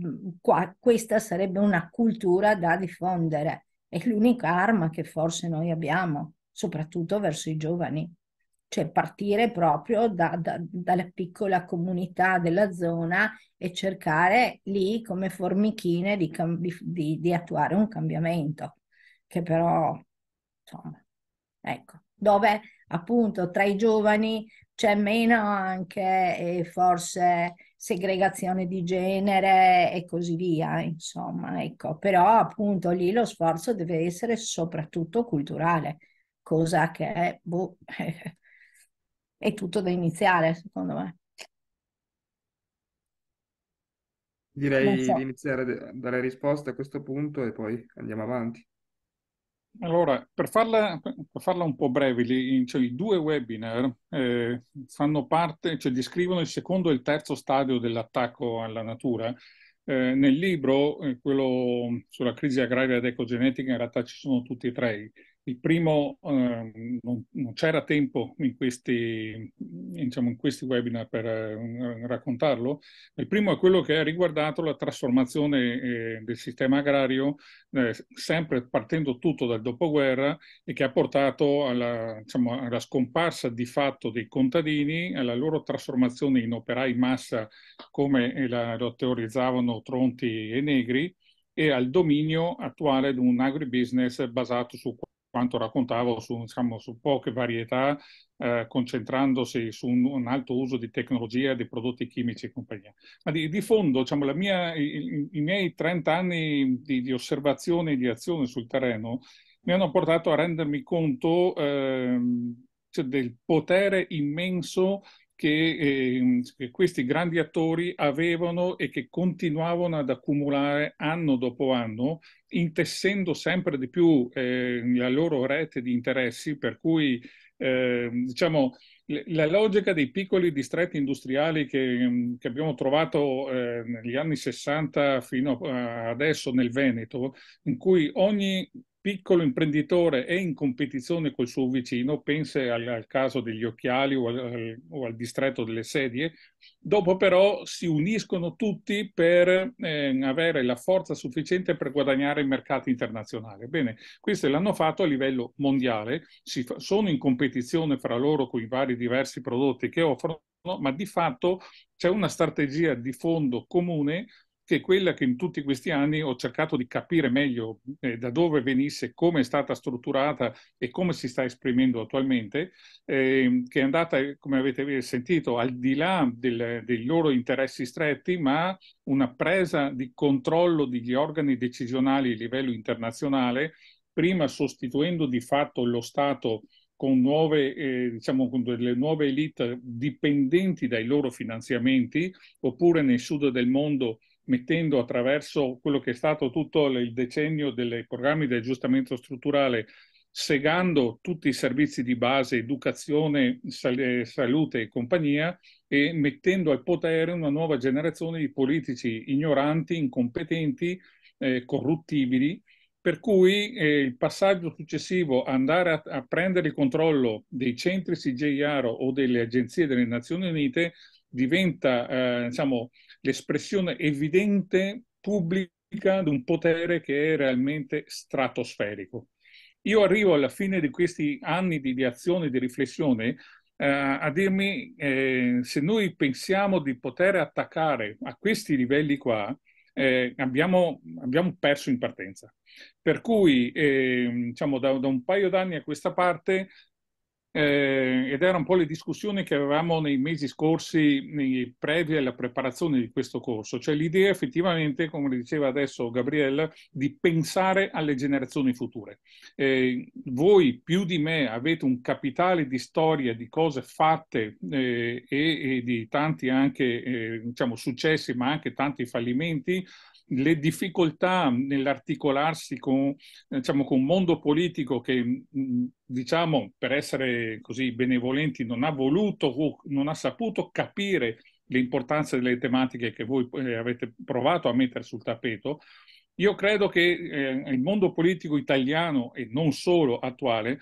qua, questa sarebbe una cultura da diffondere, è l'unica arma che forse noi abbiamo, soprattutto verso i giovani cioè partire proprio da, da, dalla piccola comunità della zona e cercare lì come formichine di, di, di attuare un cambiamento, che però, insomma, ecco, dove appunto tra i giovani c'è meno anche eh, forse segregazione di genere e così via, insomma, ecco, però appunto lì lo sforzo deve essere soprattutto culturale, cosa che boh, è tutto da iniziare, secondo me. Direi So. di iniziare a dare risposte a questo punto e poi andiamo avanti. Allora, per farla, per farla un po' breve, li- cioè, i due webinar eh, fanno parte, cioè descrivono il secondo e il terzo stadio dell'attacco alla natura. Eh, nel libro, eh, quello sulla crisi agraria ed ecogenetica, in realtà ci sono tutti e tre il primo, eh, non, non c'era tempo in questi, diciamo, in questi webinar per eh, raccontarlo, il primo è quello che ha riguardato la trasformazione eh, del sistema agrario, eh, sempre partendo tutto dal dopoguerra e che ha portato alla, diciamo, alla scomparsa di fatto dei contadini, alla loro trasformazione in operai massa come eh, la, lo teorizzavano Tronti e Negri, e al dominio attuale di un agribusiness basato su quanto raccontavo su, diciamo, su poche varietà, eh, concentrandosi su un, un, alto uso di tecnologia, di prodotti chimici e compagnia. Ma di, di fondo, diciamo, mia, i, i, miei 30 anni di, di osservazione e di azione sul terreno mi hanno portato a rendermi conto eh, cioè del potere immenso che, eh, che, questi grandi attori avevano e che continuavano ad accumulare anno dopo anno, intessendo sempre di più eh, la loro rete di interessi, per cui eh, diciamo, la logica dei piccoli distretti industriali che, mm, che abbiamo trovato eh, negli anni 60 fino adesso nel Veneto, in cui ogni piccolo imprenditore è in competizione col suo vicino, pensa al, al caso degli occhiali o al, o al, distretto delle sedie, dopo però si uniscono tutti per eh, avere la forza sufficiente per guadagnare il mercato internazionale. Bene, questo l'hanno fatto a livello mondiale, si fa, sono in competizione fra loro con i vari diversi prodotti che offrono, ma di fatto c'è una strategia di fondo comune che è quella che in tutti questi anni ho cercato di capire meglio eh, da dove venisse, come è stata strutturata e come si sta esprimendo attualmente, eh, che è andata, come avete sentito, al di là del, dei loro interessi stretti, ma una presa di controllo degli organi decisionali a livello internazionale, prima sostituendo di fatto lo Stato con, nuove, eh, diciamo, con delle nuove elite dipendenti dai loro finanziamenti, oppure nel sud del mondo mettendo attraverso quello che è stato tutto il decennio dei programmi di aggiustamento strutturale, segando tutti i servizi di base, educazione, sal- eh, salute e compagnia, e mettendo al potere una nuova generazione di politici ignoranti, incompetenti, eh, corruttibili, per cui eh, il passaggio successivo, andare a, a, prendere il controllo dei centri CJARO o delle agenzie delle Nazioni Unite, diventa eh, diciamo, l'espressione evidente, pubblica, di un potere che è realmente stratosferico. Io arrivo alla fine di questi anni di, di azione e di riflessione eh, a dirmi eh, se noi pensiamo di poter attaccare a questi livelli qua, eh, abbiamo, abbiamo, perso in partenza. Per cui, eh, diciamo, da, da, un paio d'anni a questa parte eh, ed era un po' le discussioni che avevamo nei mesi scorsi, nei, previ alla preparazione di questo corso, cioè l'idea effettivamente, come diceva adesso Gabriella, di pensare alle generazioni future. Eh, voi più di me avete un capitale di storia, di cose fatte eh, e, e, di tanti anche eh, diciamo, successi, ma anche tanti fallimenti, le difficoltà nell'articolarsi con, diciamo, con, un mondo politico che, mm, mm, diciamo, per essere così benevolenti, non ha voluto, non ha saputo capire l'importanza delle tematiche che voi eh, avete provato a mettere sul tappeto, io credo che eh, il mondo politico italiano e non solo attuale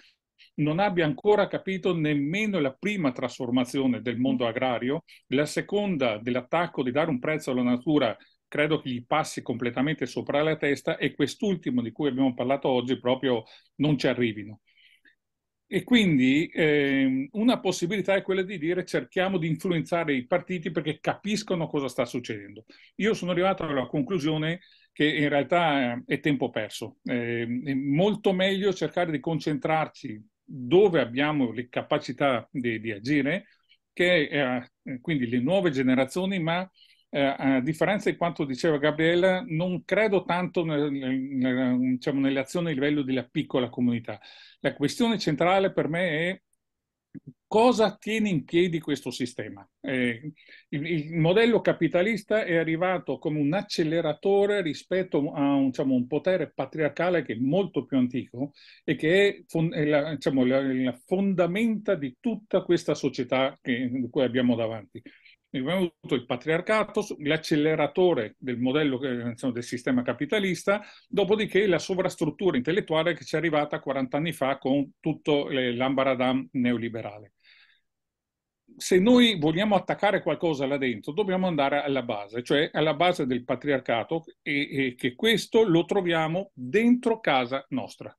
non abbia ancora capito nemmeno la prima trasformazione del mondo agrario, la seconda dell'attacco di dare un prezzo alla natura credo che gli passi completamente sopra la testa e quest'ultimo di cui abbiamo parlato oggi proprio non ci arrivino. E quindi eh, una possibilità è quella di dire cerchiamo di influenzare i partiti perché capiscono cosa sta succedendo. Io sono arrivato alla conclusione che in realtà eh, è tempo perso. Eh, è molto meglio cercare di concentrarci dove abbiamo le capacità di, di agire, che eh, quindi le nuove generazioni, ma eh, a differenza di quanto diceva Gabriella, non credo tanto nel, nel, diciamo, nelle azioni a livello della piccola comunità. La questione centrale per me è cosa tiene in piedi questo sistema. Eh, il, il, modello capitalista è arrivato come un acceleratore rispetto a un, diciamo, un potere patriarcale che è molto più antico e che è, è la, diciamo, la, la, fondamenta di tutta questa società che, di cui abbiamo davanti abbiamo avuto il patriarcato, l'acceleratore del modello eh, insomma, del sistema capitalista, dopodiché la sovrastruttura intellettuale che ci è arrivata 40 anni fa con tutto l'ambaradam neoliberale. Se noi vogliamo attaccare qualcosa là dentro, dobbiamo andare alla base, cioè alla base del patriarcato e, e che questo lo troviamo dentro casa nostra.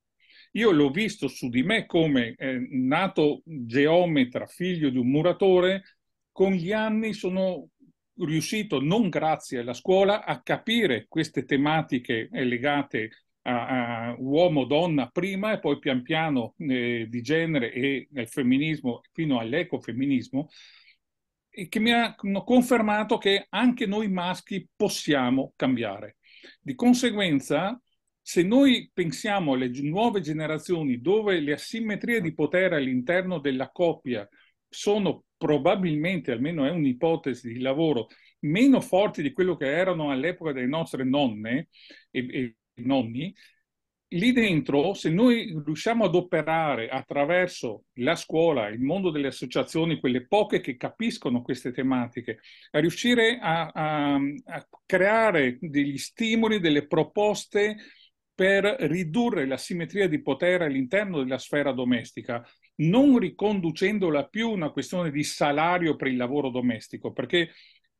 Io l'ho visto su di me come eh, nato geometra, figlio di un muratore, con gli anni sono riuscito, non grazie alla scuola, a capire queste tematiche eh, legate a, a uomo-donna prima e poi pian piano eh, di genere e al femminismo fino all'ecofemminismo, e che mi hanno confermato che anche noi maschi possiamo cambiare. Di conseguenza, se noi pensiamo alle nuove generazioni dove le asimmetrie di potere all'interno della coppia sono probabilmente, almeno è un'ipotesi di lavoro, meno forti di quello che erano all'epoca delle nostre nonne e, e nonni, lì dentro, se noi riusciamo ad operare attraverso la scuola, il mondo delle associazioni, quelle poche che capiscono queste tematiche, a riuscire a, a, a creare degli stimoli, delle proposte per ridurre la simmetria di potere all'interno della sfera domestica, non riconducendola più a una questione di salario per il lavoro domestico, perché ah.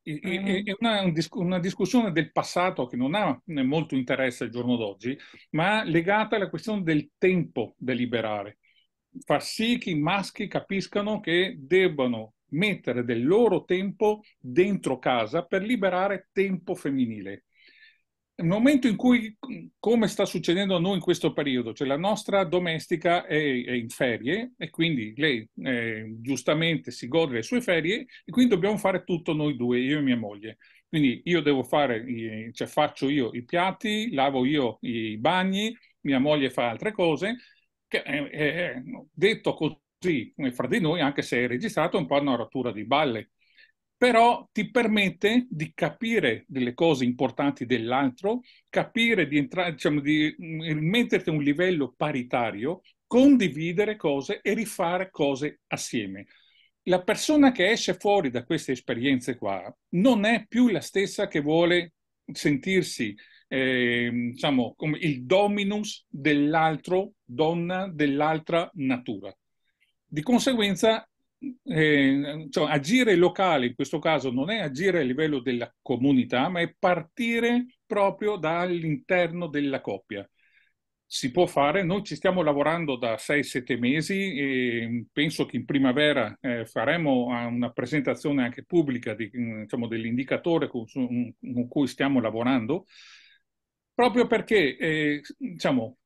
è una, una, discussione del passato che non ha molto interesse al giorno d'oggi, ma legata alla questione del tempo da liberare. Fa sì che i maschi capiscano che debbano mettere del loro tempo dentro casa per liberare tempo femminile un momento in cui, come sta succedendo a noi in questo periodo, cioè la nostra domestica è, è in ferie e quindi lei eh, giustamente si gode le sue ferie e quindi dobbiamo fare tutto noi due, io e mia moglie. Quindi io devo fare, cioè faccio io i piatti, lavo io i bagni, mia moglie fa altre cose. Che, eh, eh, detto così, fra di noi, anche se è registrato, è un po' una rottura di balle però ti permette di capire delle cose importanti dell'altro, capire di entrare, diciamo, di mm, metterti a un livello paritario, condividere cose e rifare cose assieme. La persona che esce fuori da queste esperienze qua non è più la stessa che vuole sentirsi, eh, diciamo, come il dominus dell'altro, donna dell'altra natura. Di conseguenza eh, cioè, agire locale in questo caso non è agire a livello della comunità, ma è partire proprio dall'interno della coppia. Si può fare, noi ci stiamo lavorando da 6-7 mesi e penso che in primavera eh, faremo una presentazione anche pubblica di, diciamo, dell'indicatore con, mm, con cui stiamo lavorando, proprio perché eh, diciamo,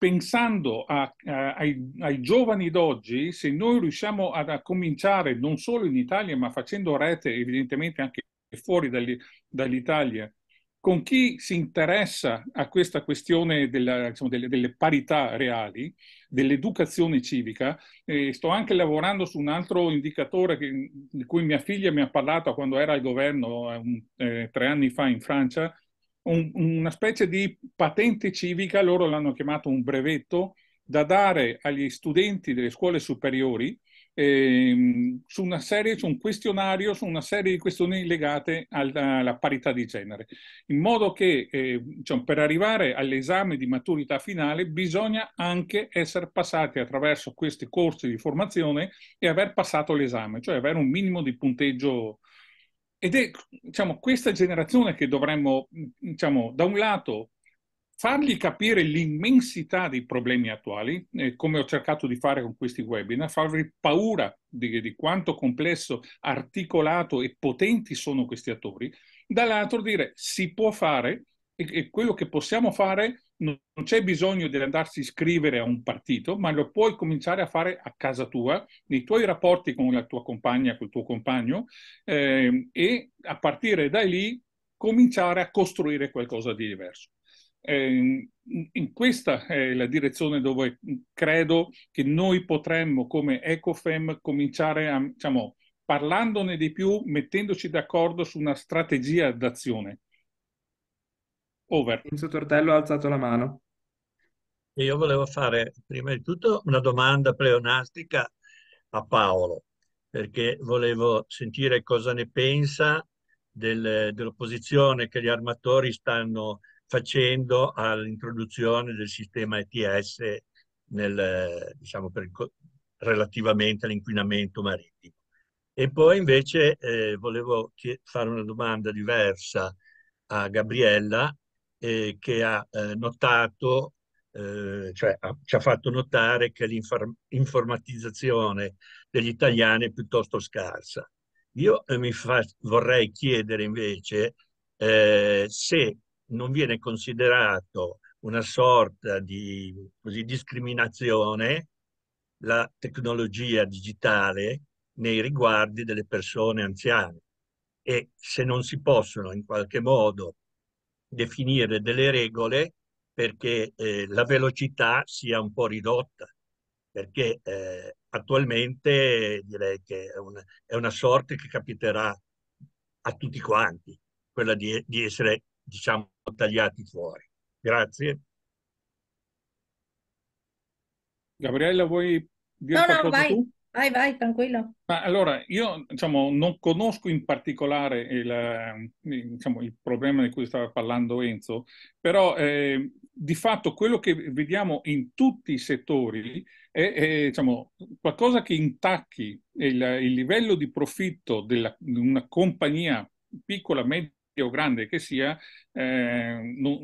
pensando a, a, ai, ai, giovani d'oggi, se noi riusciamo ad, a cominciare non solo in Italia, ma facendo rete evidentemente anche fuori dagli, dall'Italia, con chi si interessa a questa questione della, insomma, delle, delle, parità reali, dell'educazione civica, eh, sto anche lavorando su un altro indicatore che, di cui mia figlia mi ha parlato quando era al governo eh, eh tre anni fa in Francia, un, una specie di patente civica, loro l'hanno chiamato un brevetto, da dare agli studenti delle scuole superiori eh, su una serie, su un questionario, su una serie di questioni legate alla, alla parità di genere, in modo che eh, diciamo, per arrivare all'esame di maturità finale bisogna anche essere passati attraverso questi corsi di formazione e aver passato l'esame, cioè avere un minimo di punteggio ed è diciamo, questa generazione che dovremmo, diciamo, da un lato, fargli capire l'immensità dei problemi attuali, eh, come ho cercato di fare con questi webinar, fargli paura di, di quanto complesso, articolato e potenti sono questi attori, dall'altro dire si può fare e, e quello che possiamo fare non c'è bisogno di andarsi a iscrivere a un partito, ma lo puoi cominciare a fare a casa tua, nei tuoi rapporti con la tua compagna, col tuo compagno, eh, e a partire da lì cominciare a costruire qualcosa di diverso. Eh, in questa è la direzione dove credo che noi potremmo come Ecofem cominciare a, diciamo, parlandone di più, mettendoci d'accordo su una strategia d'azione Over. Enzo Tortello ha alzato la mano. Io volevo fare prima di tutto una domanda pleonastica a Paolo, perché volevo sentire cosa ne pensa del, dell'opposizione che gli armatori stanno facendo all'introduzione del sistema ETS nel, diciamo, per, relativamente all'inquinamento marittimo. E poi invece eh, volevo fare una domanda diversa a Gabriella eh, che ha eh, notato, eh, cioè ha, ci ha fatto notare che l'informatizzazione degli italiani è piuttosto scarsa. Io eh, mi fa, vorrei chiedere invece eh, se non viene considerato una sorta di così, discriminazione la tecnologia digitale nei riguardi delle persone anziane e se non si possono in qualche modo definire delle regole perché eh, la velocità sia un po' ridotta, perché eh, attualmente direi che è una, è una, sorte che capiterà a tutti quanti, quella di, di essere, diciamo, tagliati fuori. Grazie. Gabriella, vuoi dire no, no, Tu? Vai, vai, tranquillo. Ma allora, io diciamo, non conosco in particolare il, ehm, diciamo, il, problema di cui stava parlando Enzo, però eh, di fatto quello che vediamo in tutti i settori è, è diciamo, qualcosa che intacchi il, il livello di profitto di una compagnia piccola, media o grande che sia, eh, non,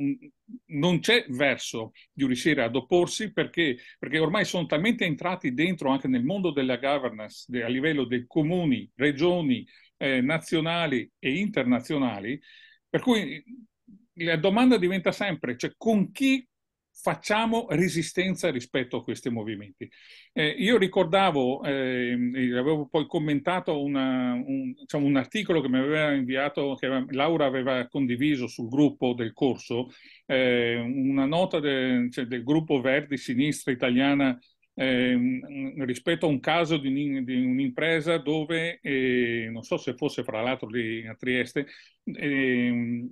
non, c'è verso di riuscire ad opporsi perché, perché, ormai sono talmente entrati dentro anche nel mondo della governance de, a livello dei comuni, regioni, eh, nazionali e internazionali, per cui la domanda diventa sempre, cioè con chi facciamo resistenza rispetto a questi movimenti. Eh, io ricordavo, eh, avevo poi commentato una, un, diciamo, un, articolo che mi aveva inviato, che Laura aveva condiviso sul gruppo del corso, eh, una nota de, cioè, del gruppo Verdi Sinistra Italiana ehm, rispetto a un caso di, di un'impresa dove, eh, non so se fosse fra l'altro lì a Trieste, ehm,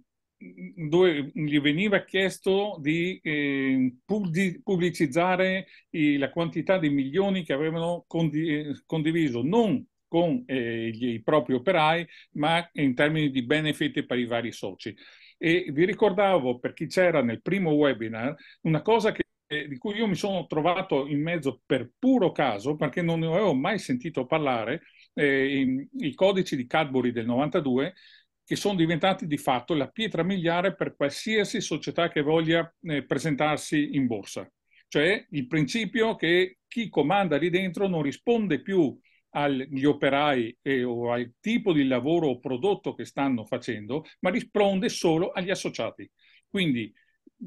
dove gli veniva chiesto di eh, pubblicizzare i, la quantità di milioni che avevano condi, condiviso, non con eh, gli, i propri operai, ma in termini di benefit per i vari soci. E vi ricordavo, per chi c'era nel primo webinar, una cosa che eh, di cui io mi sono trovato in mezzo per puro caso, perché non ne avevo mai sentito parlare, eh, i, i codici di Cadbury del 92 che sono diventati di fatto la pietra miliare per qualsiasi società che voglia eh, presentarsi in borsa. Cioè il principio che chi comanda lì dentro non risponde più agli operai eh, o al tipo di lavoro o prodotto che stanno facendo, ma risponde solo agli associati. Quindi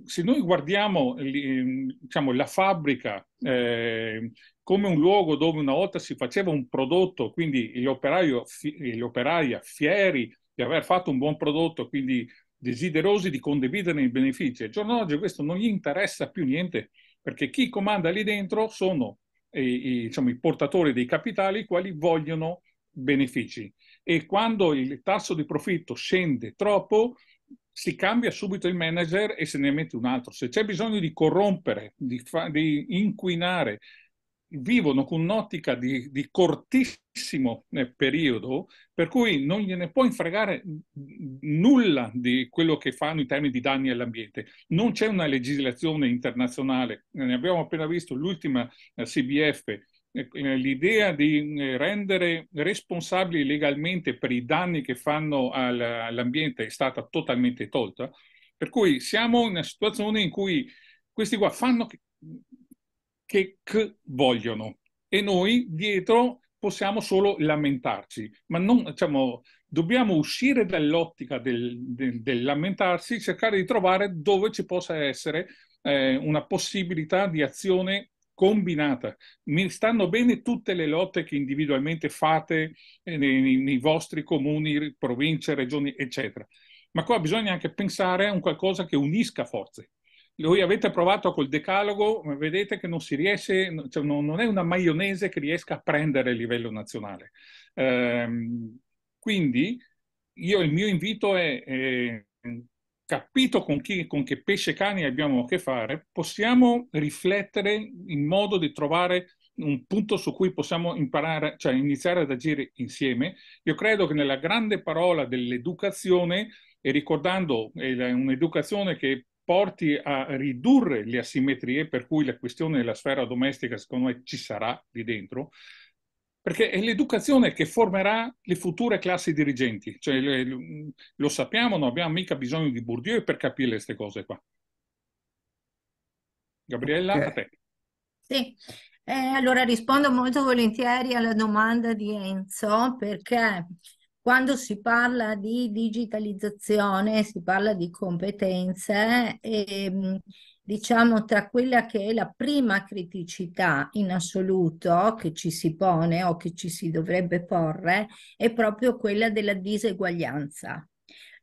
se noi guardiamo ehm, diciamo, la fabbrica eh, come un luogo dove una volta si faceva un prodotto, quindi gli operai fieri di aver fatto un buon prodotto, quindi desiderosi di condividere i benefici. Al giorno d'oggi questo non gli interessa più niente, perché chi comanda lì dentro sono i, i, diciamo, i portatori dei capitali, i quali vogliono benefici. E quando il tasso di profitto scende troppo, si cambia subito il manager e se ne mette un altro. Se c'è bisogno di corrompere, di, fa, di inquinare, vivono con un'ottica di, di, cortissimo eh, periodo, per cui non gliene può infregare nulla di quello che fanno in termini di danni all'ambiente. Non c'è una legislazione internazionale, eh, ne abbiamo appena visto l'ultima eh, CBF, l'idea di rendere responsabili legalmente per i danni che fanno all'ambiente è stata totalmente tolta, per cui siamo in una situazione in cui questi qua fanno che vogliono e noi dietro possiamo solo lamentarci, ma non, diciamo, dobbiamo uscire dall'ottica del, del, del lamentarsi, cercare di trovare dove ci possa essere eh, una possibilità di azione combinata. Mi stanno bene tutte le lotte che individualmente fate eh, nei, nei vostri comuni, province, regioni, eccetera, ma qua bisogna anche pensare a un qualcosa che unisca forze lui avete provato col decalogo, vedete che non si riesce, cioè non, non, è una maionese che riesca a prendere il livello nazionale. Ehm, quindi io, il mio invito è, è capito con, chi, con, che pesce cani abbiamo a che fare, possiamo riflettere in modo di trovare un punto su cui possiamo imparare, cioè iniziare ad agire insieme. Io credo che nella grande parola dell'educazione, e ricordando è un'educazione che porti a ridurre le asimmetrie, per cui la questione della sfera domestica secondo me ci sarà lì dentro, perché è l'educazione che formerà le future classi dirigenti. Cioè, lo sappiamo, non abbiamo mica bisogno di Bourdieu per capire queste cose qua. Gabriella, okay. a te. Sì, eh, allora rispondo molto volentieri alla domanda di Enzo perché quando si parla di digitalizzazione, si parla di competenze e ehm, diciamo tra quella che è la prima criticità in assoluto che ci si pone o che ci si dovrebbe porre è proprio quella della diseguaglianza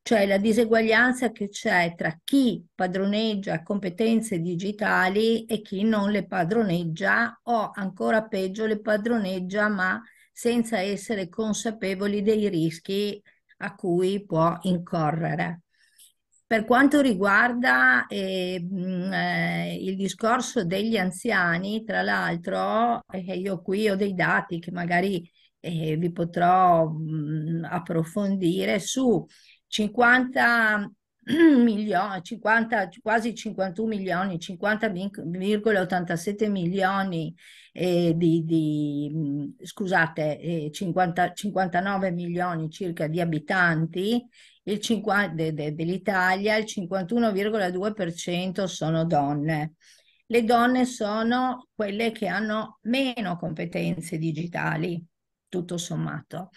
cioè la diseguaglianza che c'è tra chi padroneggia competenze digitali e chi non le padroneggia o ancora peggio le padroneggia ma senza essere consapevoli dei rischi a cui può incorrere. Per quanto riguarda eh, mh, eh, il discorso degli anziani, tra l'altro, eh, io qui ho dei dati che magari eh, vi potrò mh, approfondire su 50 milioni, 50, quasi 51 milioni, 50,87 milioni eh, di, di, scusate, eh, 50, 59 milioni circa di abitanti de, de, dell'Italia, il 51,2% sono donne. Le donne sono quelle che hanno meno competenze digitali, tutto sommato.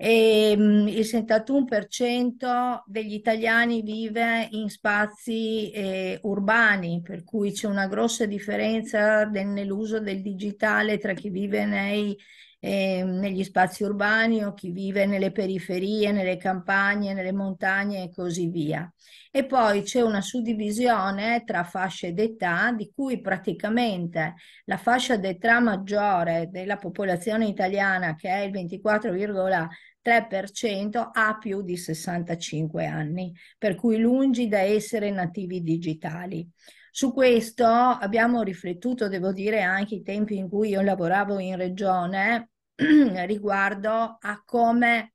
E, ehm, il 71% degli italiani vive in spazi eh, urbani, per cui c'è una grossa differenza nell'uso del digitale tra chi vive nei, eh, negli spazi urbani o chi vive nelle periferie, nelle campagne, nelle montagne e così via. E poi c'è una suddivisione tra fasce d'età, di cui praticamente la fascia d'età maggiore della popolazione italiana, che è il 24,5%, 3% ha più di 65 anni, per cui lungi da essere nativi digitali. Su questo abbiamo riflettuto, devo dire, anche i tempi in cui io lavoravo in regione riguardo a come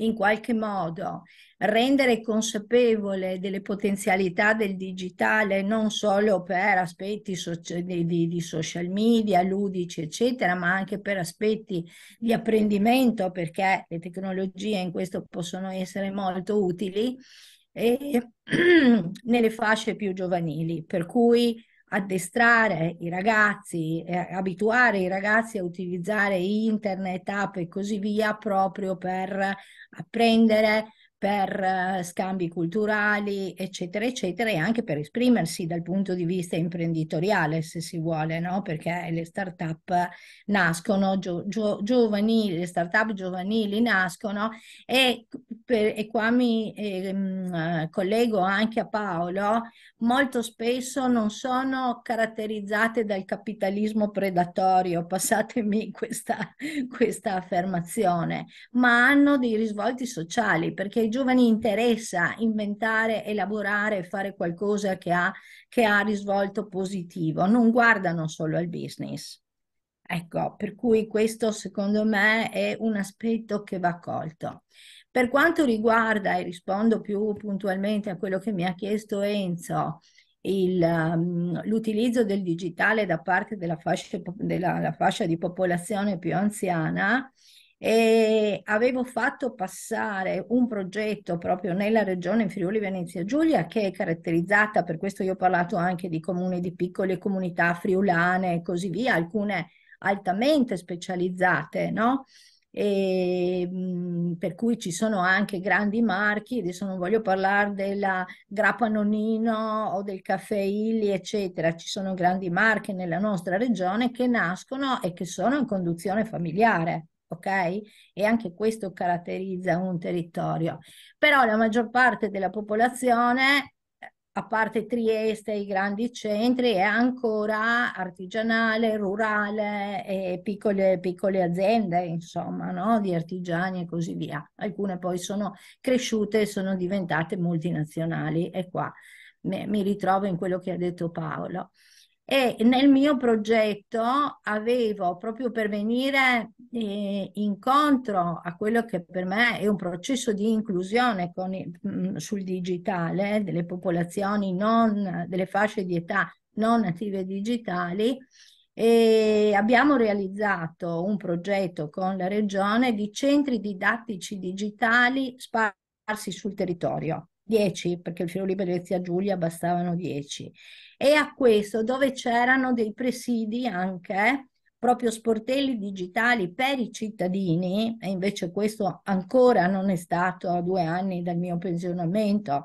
in qualche modo rendere consapevole delle potenzialità del digitale non solo per aspetti socia- di, di, di, social media, ludici, eccetera, ma anche per aspetti di apprendimento, perché le tecnologie in questo possono essere molto utili, e nelle fasce più giovanili. Per cui addestrare i ragazzi, eh, abituare i ragazzi a utilizzare internet, app e così via proprio per apprendere, per eh, scambi culturali, eccetera, eccetera, e anche per esprimersi dal punto di vista imprenditoriale, se si vuole, no? perché le start-up nascono, gio- gio- giovani, le start-up giovanili nascono e per, e qua mi mm, eh, collego anche a Paolo, molto spesso non sono caratterizzate dal capitalismo predatorio, passatemi questa, questa affermazione, ma hanno dei risvolti sociali perché ai giovani interessa inventare, elaborare fare qualcosa che ha, che ha risvolto positivo, non guardano solo al business. Ecco, per cui questo secondo me è un aspetto che va colto. Per quanto riguarda, e rispondo più puntualmente a quello che mi ha chiesto Enzo, il, um, l'utilizzo del digitale da parte della fascia, della, fascia di popolazione più anziana, e avevo fatto passare un progetto proprio nella regione Friuli Venezia Giulia che è caratterizzata, per questo io ho parlato anche di comuni di piccole comunità friulane e così via, alcune altamente specializzate, no? e, mhmm, per cui ci sono anche grandi marchi, adesso non voglio parlare della Grappa Nonino o del Caffè Illi, eccetera, ci sono grandi marche nella nostra regione che nascono e che sono in conduzione familiare. Ok? E anche questo caratterizza un territorio. Però la maggior parte della popolazione a parte Trieste, i grandi centri, è ancora artigianale, rurale e piccole, piccole aziende, insomma, no? di artigiani e così via. Alcune poi sono cresciute e sono diventate multinazionali e qua mi ritrovo in quello che ha detto Paolo e nel mio progetto avevo proprio per venire eh, incontro a quello che per me è un processo di inclusione con, mm, sul digitale delle popolazioni non delle fasce di età non native digitali e abbiamo realizzato un progetto con la regione di centri didattici digitali sparsi sul territorio 10 perché il Friuli Venezia Giulia bastavano 10 e a questo dove c'erano dei presidi anche proprio sportelli digitali per i cittadini, e invece questo ancora non è stato a due anni dal mio pensionamento,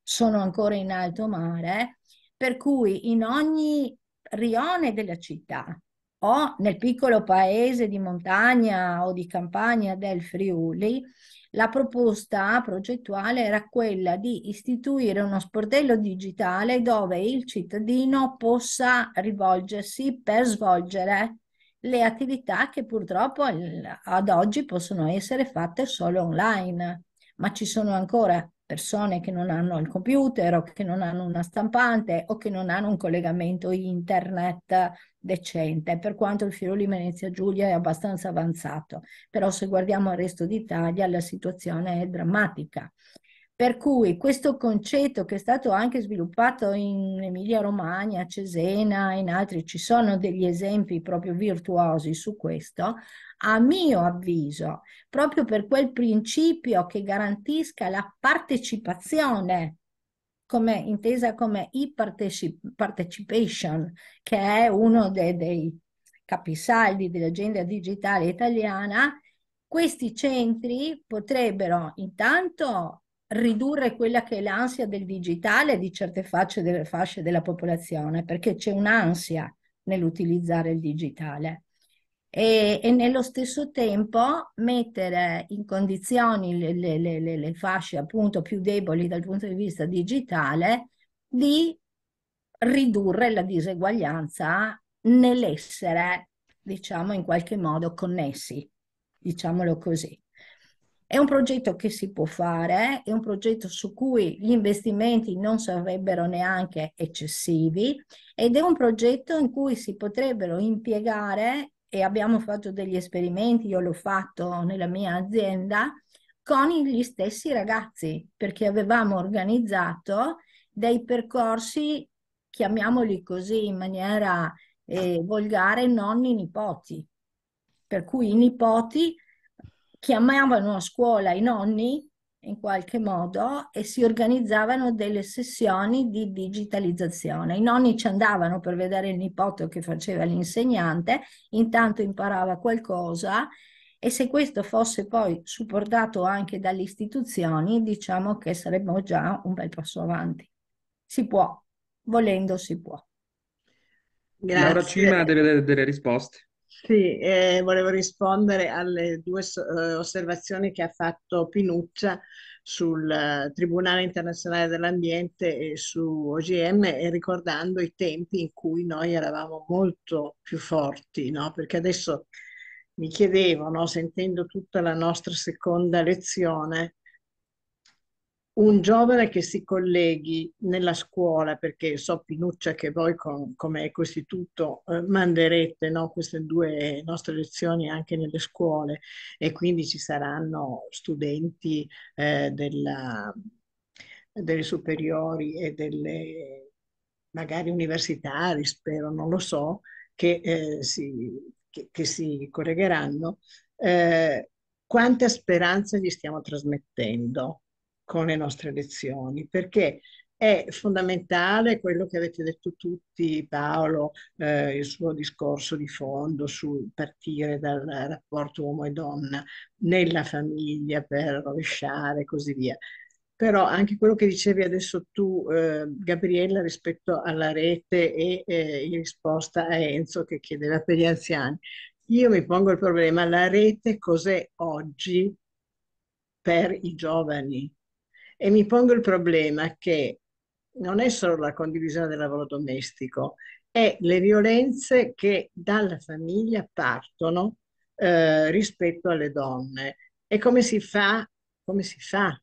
sono ancora in alto mare, per cui in ogni rione della città o nel piccolo paese di montagna o di campagna del Friuli la proposta progettuale era quella di istituire uno sportello digitale dove il cittadino possa rivolgersi per svolgere le attività che purtroppo ad oggi possono essere fatte solo online, ma ci sono ancora persone che non hanno il computer o che non hanno una stampante o che non hanno un collegamento internet decente, per quanto il Friuli Venezia Giulia è abbastanza avanzato, però se guardiamo al resto d'Italia la situazione è drammatica. Per cui questo concetto che è stato anche sviluppato in Emilia Romagna, Cesena e in altri, ci sono degli esempi proprio virtuosi su questo, a mio avviso, proprio per quel principio che garantisca la partecipazione, come, intesa come e-participation, che è uno dei, dei capisaldi dell'agenda digitale italiana, questi centri potrebbero intanto ridurre quella che è l'ansia del digitale di certe fasce, delle fasce della popolazione, perché c'è un'ansia nell'utilizzare il digitale e, e nello stesso tempo mettere in condizioni le, le, le, le, fasce appunto più deboli dal punto di vista digitale di ridurre la diseguaglianza nell'essere, diciamo, in qualche modo connessi, diciamolo così. È un progetto che si può fare, è un progetto su cui gli investimenti non sarebbero neanche eccessivi ed è un progetto in cui si potrebbero impiegare e abbiamo fatto degli esperimenti, io l'ho fatto nella mia azienda, con gli stessi ragazzi, perché avevamo organizzato dei percorsi, chiamiamoli così in maniera eh, volgare, nonni-nipoti. Per cui i nipoti chiamavano a scuola i nonni in qualche modo e si organizzavano delle sessioni di digitalizzazione. I nonni ci andavano per vedere il nipote che faceva l'insegnante, intanto imparava qualcosa e se questo fosse poi supportato anche dalle istituzioni, diciamo che saremmo già un bel passo avanti. Si può, volendo si può. Grazie. Laura Cima delle, delle risposte. Sì, eh, volevo rispondere alle due eh, osservazioni che ha fatto Pinuccia sul eh, Tribunale internazionale dell'ambiente e su OGM e eh, ricordando i tempi in cui noi eravamo molto più forti, no? perché adesso mi chiedevo, no, sentendo tutta la nostra seconda lezione, un giovane che si colleghi nella scuola, perché so Pinuccia che voi con, come Costituto eh, manderete no, queste due nostre lezioni anche nelle scuole e quindi ci saranno studenti eh, della, delle superiori e delle magari universitari, spero, non lo so, che, eh, si, che, che si, collegheranno. Eh, quanta speranza gli stiamo trasmettendo? con le nostre lezioni, perché è fondamentale quello che avete detto tutti, Paolo, eh, il suo discorso di fondo sul partire dal rapporto uomo e donna nella famiglia per rovesciare e così via. Però anche quello che dicevi adesso tu, eh, Gabriella, rispetto alla rete e eh, in risposta a Enzo che chiedeva per gli anziani, io mi pongo il problema, la rete cos'è oggi per i giovani? e mi pongo il problema che non è solo la condivisione del lavoro domestico, è le violenze che dalla famiglia partono eh, rispetto alle donne e come si fa, come si fa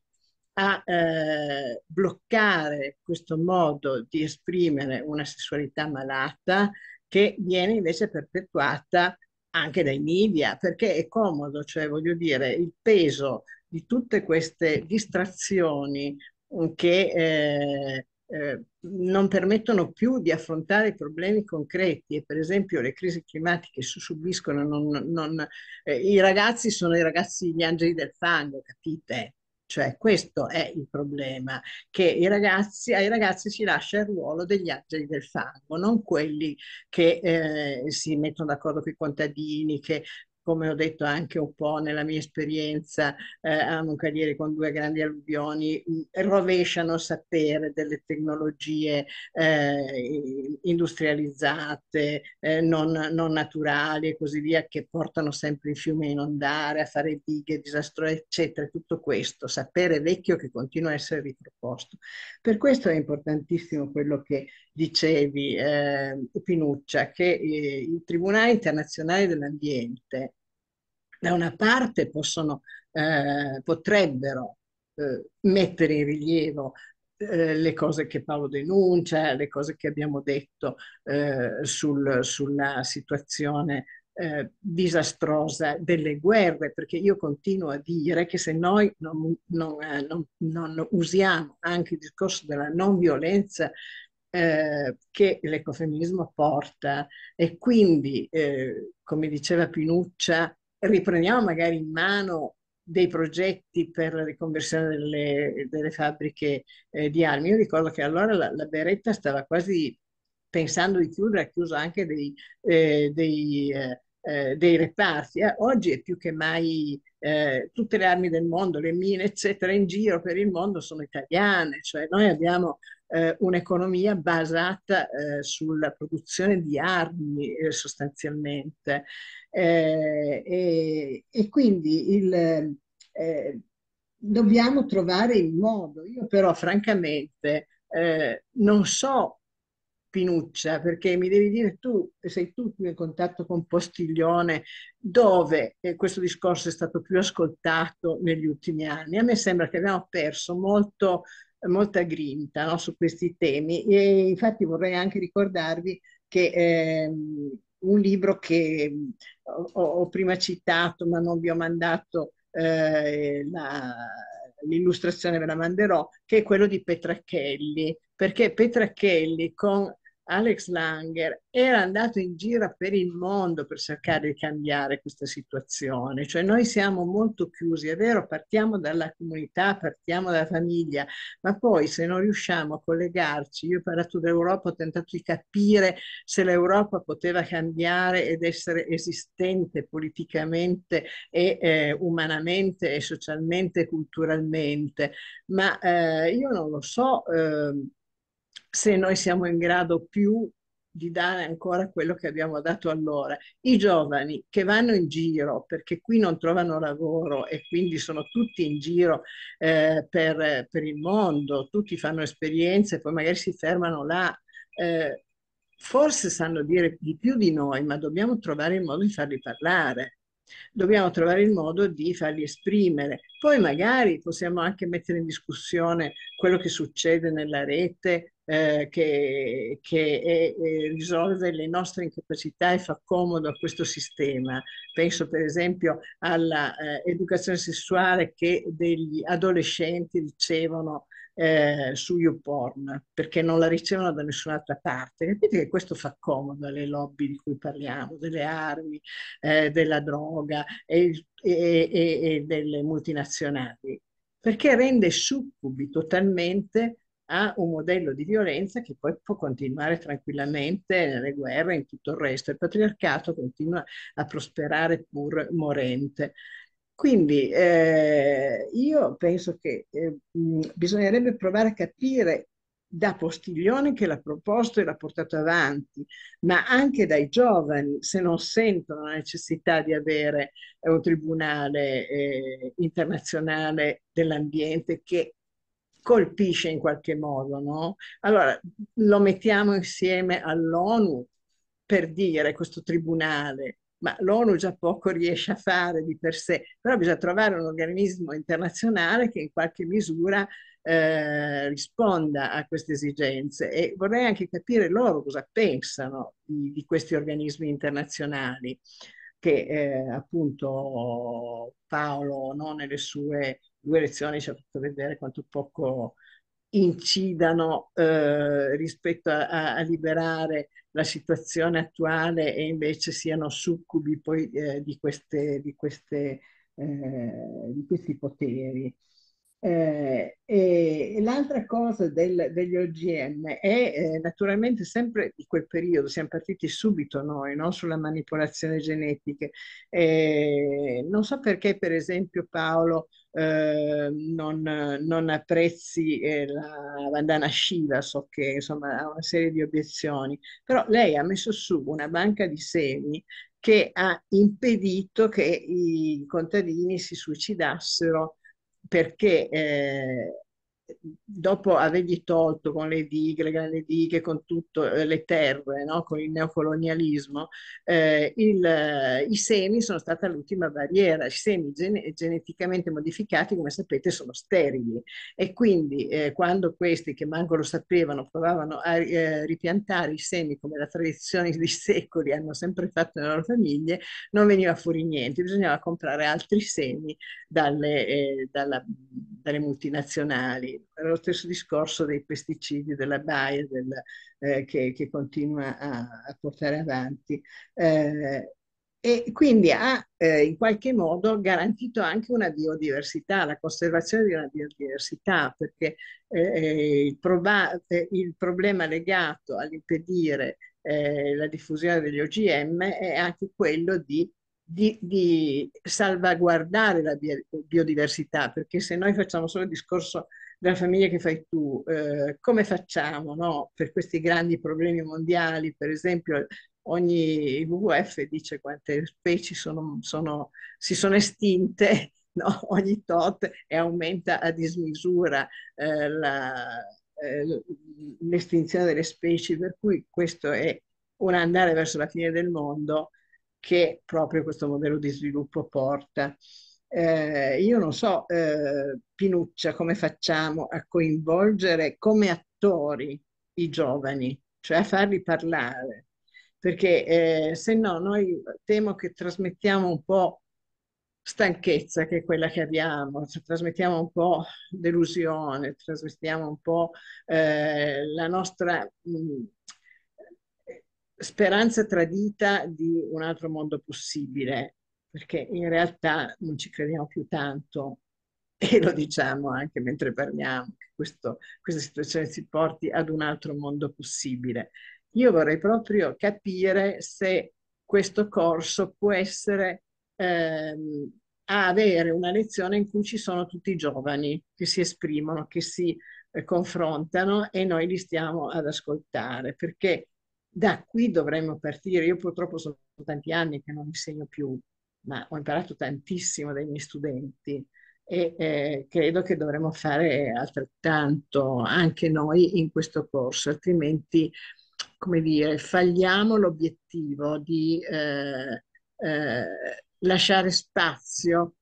a eh, bloccare questo modo di esprimere una sessualità malata che viene invece perpetuata anche dai media, perché è comodo, cioè voglio dire, il peso di tutte queste distrazioni eh, che eh, eh, non permettono più di affrontare i problemi concreti e per esempio le crisi climatiche subiscono non, non, eh, i ragazzi sono i ragazzi gli angeli del fango capite cioè questo è il problema che ragazzi, ai ragazzi si lascia il ruolo degli angeli del fango non quelli che eh, si mettono d'accordo con i contadini che come ho detto anche un po' nella mia esperienza eh, a Moncalieri con due grandi alluvioni, mm, rovesciano sapere delle tecnologie eh, industrializzate, eh, non, non, naturali e così via, che portano sempre i fiume a inondare, a fare dighe, disastrose, eccetera. Tutto questo, sapere vecchio che continua a essere riproposto. Per questo è importantissimo quello che dicevi, eh, Pinuccia, che eh, i tribunali internazionali dell'ambiente da una parte possono, eh, potrebbero eh, mettere in rilievo eh, le cose che Paolo denuncia, le cose che abbiamo detto eh, sul, sulla situazione eh, disastrosa delle guerre, perché io continuo a dire che se noi non, non, non, non, usiamo anche il discorso della non violenza eh, che l'ecofemminismo porta e quindi, eh, come diceva Pinuccia, riprendiamo magari in mano dei progetti per la riconversione delle, delle fabbriche eh, di armi. Io ricordo che allora la, la Beretta stava quasi pensando di chiudere, ha chiuso anche dei, eh, dei, eh, dei reparti. oggi è più che mai eh, tutte le armi del mondo, le mine, eccetera, in giro per il mondo sono italiane, cioè noi abbiamo eh, un'economia basata eh, sulla produzione di armi eh, sostanzialmente. Eh, e, e, quindi il, eh, dobbiamo trovare il modo. Io però francamente eh, non so Pinuccia, perché mi devi dire tu, sei tu più in contatto con Postiglione, dove questo discorso è stato più ascoltato negli ultimi anni. A me sembra che abbiamo perso molto molta grinta no, su questi temi e infatti vorrei anche ricordarvi che eh, un libro che ho, ho, prima citato ma non vi ho mandato eh, la, l'illustrazione ve la manderò, che è quello di Petra Kelly perché Petra Kelly con Alex Langer era andato in giro per il mondo per cercare di cambiare questa situazione, cioè noi siamo molto chiusi, è vero, partiamo dalla comunità, partiamo dalla famiglia, ma poi se non riusciamo a collegarci, io ho parlato d'Europa, ho tentato di capire se l'Europa poteva cambiare ed essere esistente politicamente e eh, umanamente e socialmente e culturalmente, ma eh, io non lo so. Eh, se noi siamo in grado più di dare ancora quello che abbiamo dato allora. I giovani che vanno in giro perché qui non trovano lavoro e quindi sono tutti in giro eh, per, per, il mondo, tutti fanno esperienze, poi magari si fermano là. Eh, forse sanno dire di più di noi, ma dobbiamo trovare il modo di farli parlare. Dobbiamo trovare il modo di farli esprimere. Poi magari possiamo anche mettere in discussione quello che succede nella rete eh, che, che è, è risolve le nostre incapacità e fa comodo a questo sistema. Penso per esempio all'educazione eh, sessuale che degli adolescenti ricevono eh, su YouPorn perché non la ricevono da nessun'altra parte. Capite che questo fa comodo alle lobby di cui parliamo, delle armi, eh, della droga e, e, e, e delle multinazionali perché rende succubi totalmente a un modello di violenza che poi può continuare tranquillamente nelle guerre e in tutto il resto. Il patriarcato continua a prosperare pur morente. Quindi eh, io penso che eh, mm, bisognerebbe provare a capire da Postiglione che l'ha proposto e l'ha portato avanti, ma anche dai giovani, se non sentono la necessità di avere un tribunale eh, internazionale dell'ambiente che colpisce in qualche modo, no? Allora lo mettiamo insieme all'ONU per dire questo tribunale, ma l'ONU già poco riesce a fare di per sé, però bisogna trovare un organismo internazionale che in qualche misura eh, risponda a queste esigenze e vorrei anche capire loro cosa pensano di, di questi organismi internazionali che eh, appunto Paolo no, nelle sue due lezioni ci ha fatto vedere quanto poco incidano eh, rispetto a, a, liberare la situazione attuale e invece siano succubi poi eh, di, queste, di, queste, eh, di, questi poteri. Eh, e l'altra cosa del, degli OGM è eh, naturalmente sempre di quel periodo, siamo partiti subito noi no? sulla manipolazione genetica. Eh, non so perché per esempio Paolo eh, non, non, apprezzi eh, la bandana Shiva, so che insomma ha una serie di obiezioni, però lei ha messo su una banca di semi che ha impedito che i contadini si suicidassero perché eh, dopo avergli tolto con le dighe, le grandi dighe, con tutto, eh, le terre, no? con il neocolonialismo, eh, il, eh, i semi sono stata l'ultima barriera. I semi gene, geneticamente modificati, come sapete, sono sterili e quindi eh, quando questi, che manco lo sapevano, provavano a eh, ripiantare i semi come la tradizione di secoli hanno sempre fatto nelle loro famiglie, non veniva fuori niente, bisognava comprare altri semi dalle, eh, dalle, dalle multinazionali era lo stesso discorso dei pesticidi della Bayer del, eh, che, che, continua a, a portare avanti. Eh, e quindi ha eh, in qualche modo garantito anche una biodiversità, la conservazione di una biodiversità, perché eh, eh, il, eh, il problema legato all'impedire la diffusione degli OGM è anche quello di di, di, salvaguardare la biodiversità, perché se noi facciamo solo il discorso della famiglia che fai tu, eh, come facciamo no? per questi grandi problemi mondiali, per esempio ogni WWF dice quante specie sono, sono, si sono estinte no? ogni tot e aumenta a dismisura eh, la, eh, l'estinzione delle specie, per cui questo è un andare verso la fine del mondo che proprio questo modello di sviluppo porta. Eh, io non so, eh, Pinuccia, come facciamo a coinvolgere come attori i giovani, cioè a farli parlare, perché eh, se no noi temo che trasmettiamo un po' stanchezza che è quella che abbiamo, trasmettiamo un po' delusione, trasmettiamo un po' eh, la nostra mh, mm, speranza tradita di un altro mondo possibile perché in realtà non ci crediamo più tanto e lo diciamo anche mentre parliamo, che questo, questa situazione si porti ad un altro mondo possibile. Io vorrei proprio capire se questo corso può essere, ehm, avere una lezione in cui ci sono tutti i giovani che si esprimono, che si eh, confrontano e noi li stiamo ad ascoltare, perché da qui dovremmo partire. Io purtroppo sono tanti anni che non insegno più ma ho imparato tantissimo dai miei studenti e eh, credo che dovremmo fare altrettanto anche noi in questo corso, altrimenti, come dire, falliamo l'obiettivo di eh, eh, lasciare spazio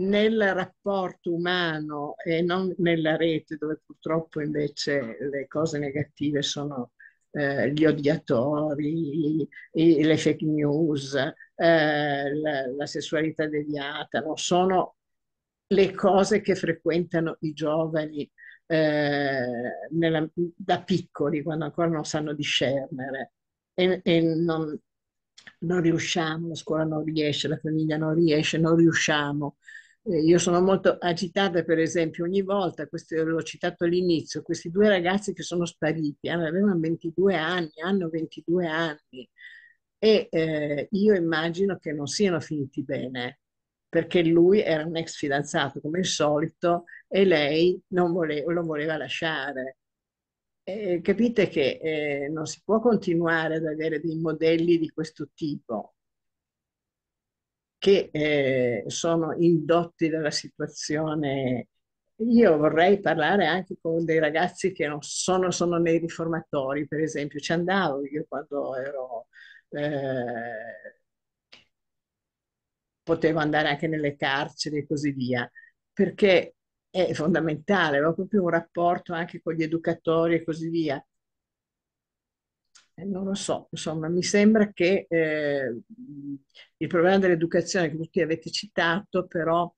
nel rapporto umano e non nella rete dove purtroppo invece le cose negative sono eh, gli odiatori, i, le fake news, eh, la, la, sessualità deviata, no? sono le cose che frequentano i giovani eh, nella, da piccoli, quando ancora non sanno discernere e, e non, non riusciamo, la scuola non riesce, la famiglia non riesce, non riusciamo eh, io sono molto agitata, per esempio, ogni volta, questo, l'ho citato all'inizio, questi due ragazzi che sono spariti, eh, avevano 22 anni, hanno 22 anni e eh, io immagino che non siano finiti bene, perché lui era un ex fidanzato come al solito e lei non voleva, lo voleva lasciare. E capite che eh, non si può continuare ad avere dei modelli di questo tipo che eh, sono indotti dalla situazione. Io vorrei parlare anche con dei ragazzi che non sono, sono nei riformatori, per esempio. Ci andavo io quando ero... Eh, potevo andare anche nelle carceri e così via, perché è fondamentale, ho proprio un rapporto anche con gli educatori e così via. Eh, non lo so, insomma, mi sembra che eh, il problema dell'educazione che tutti avete citato, però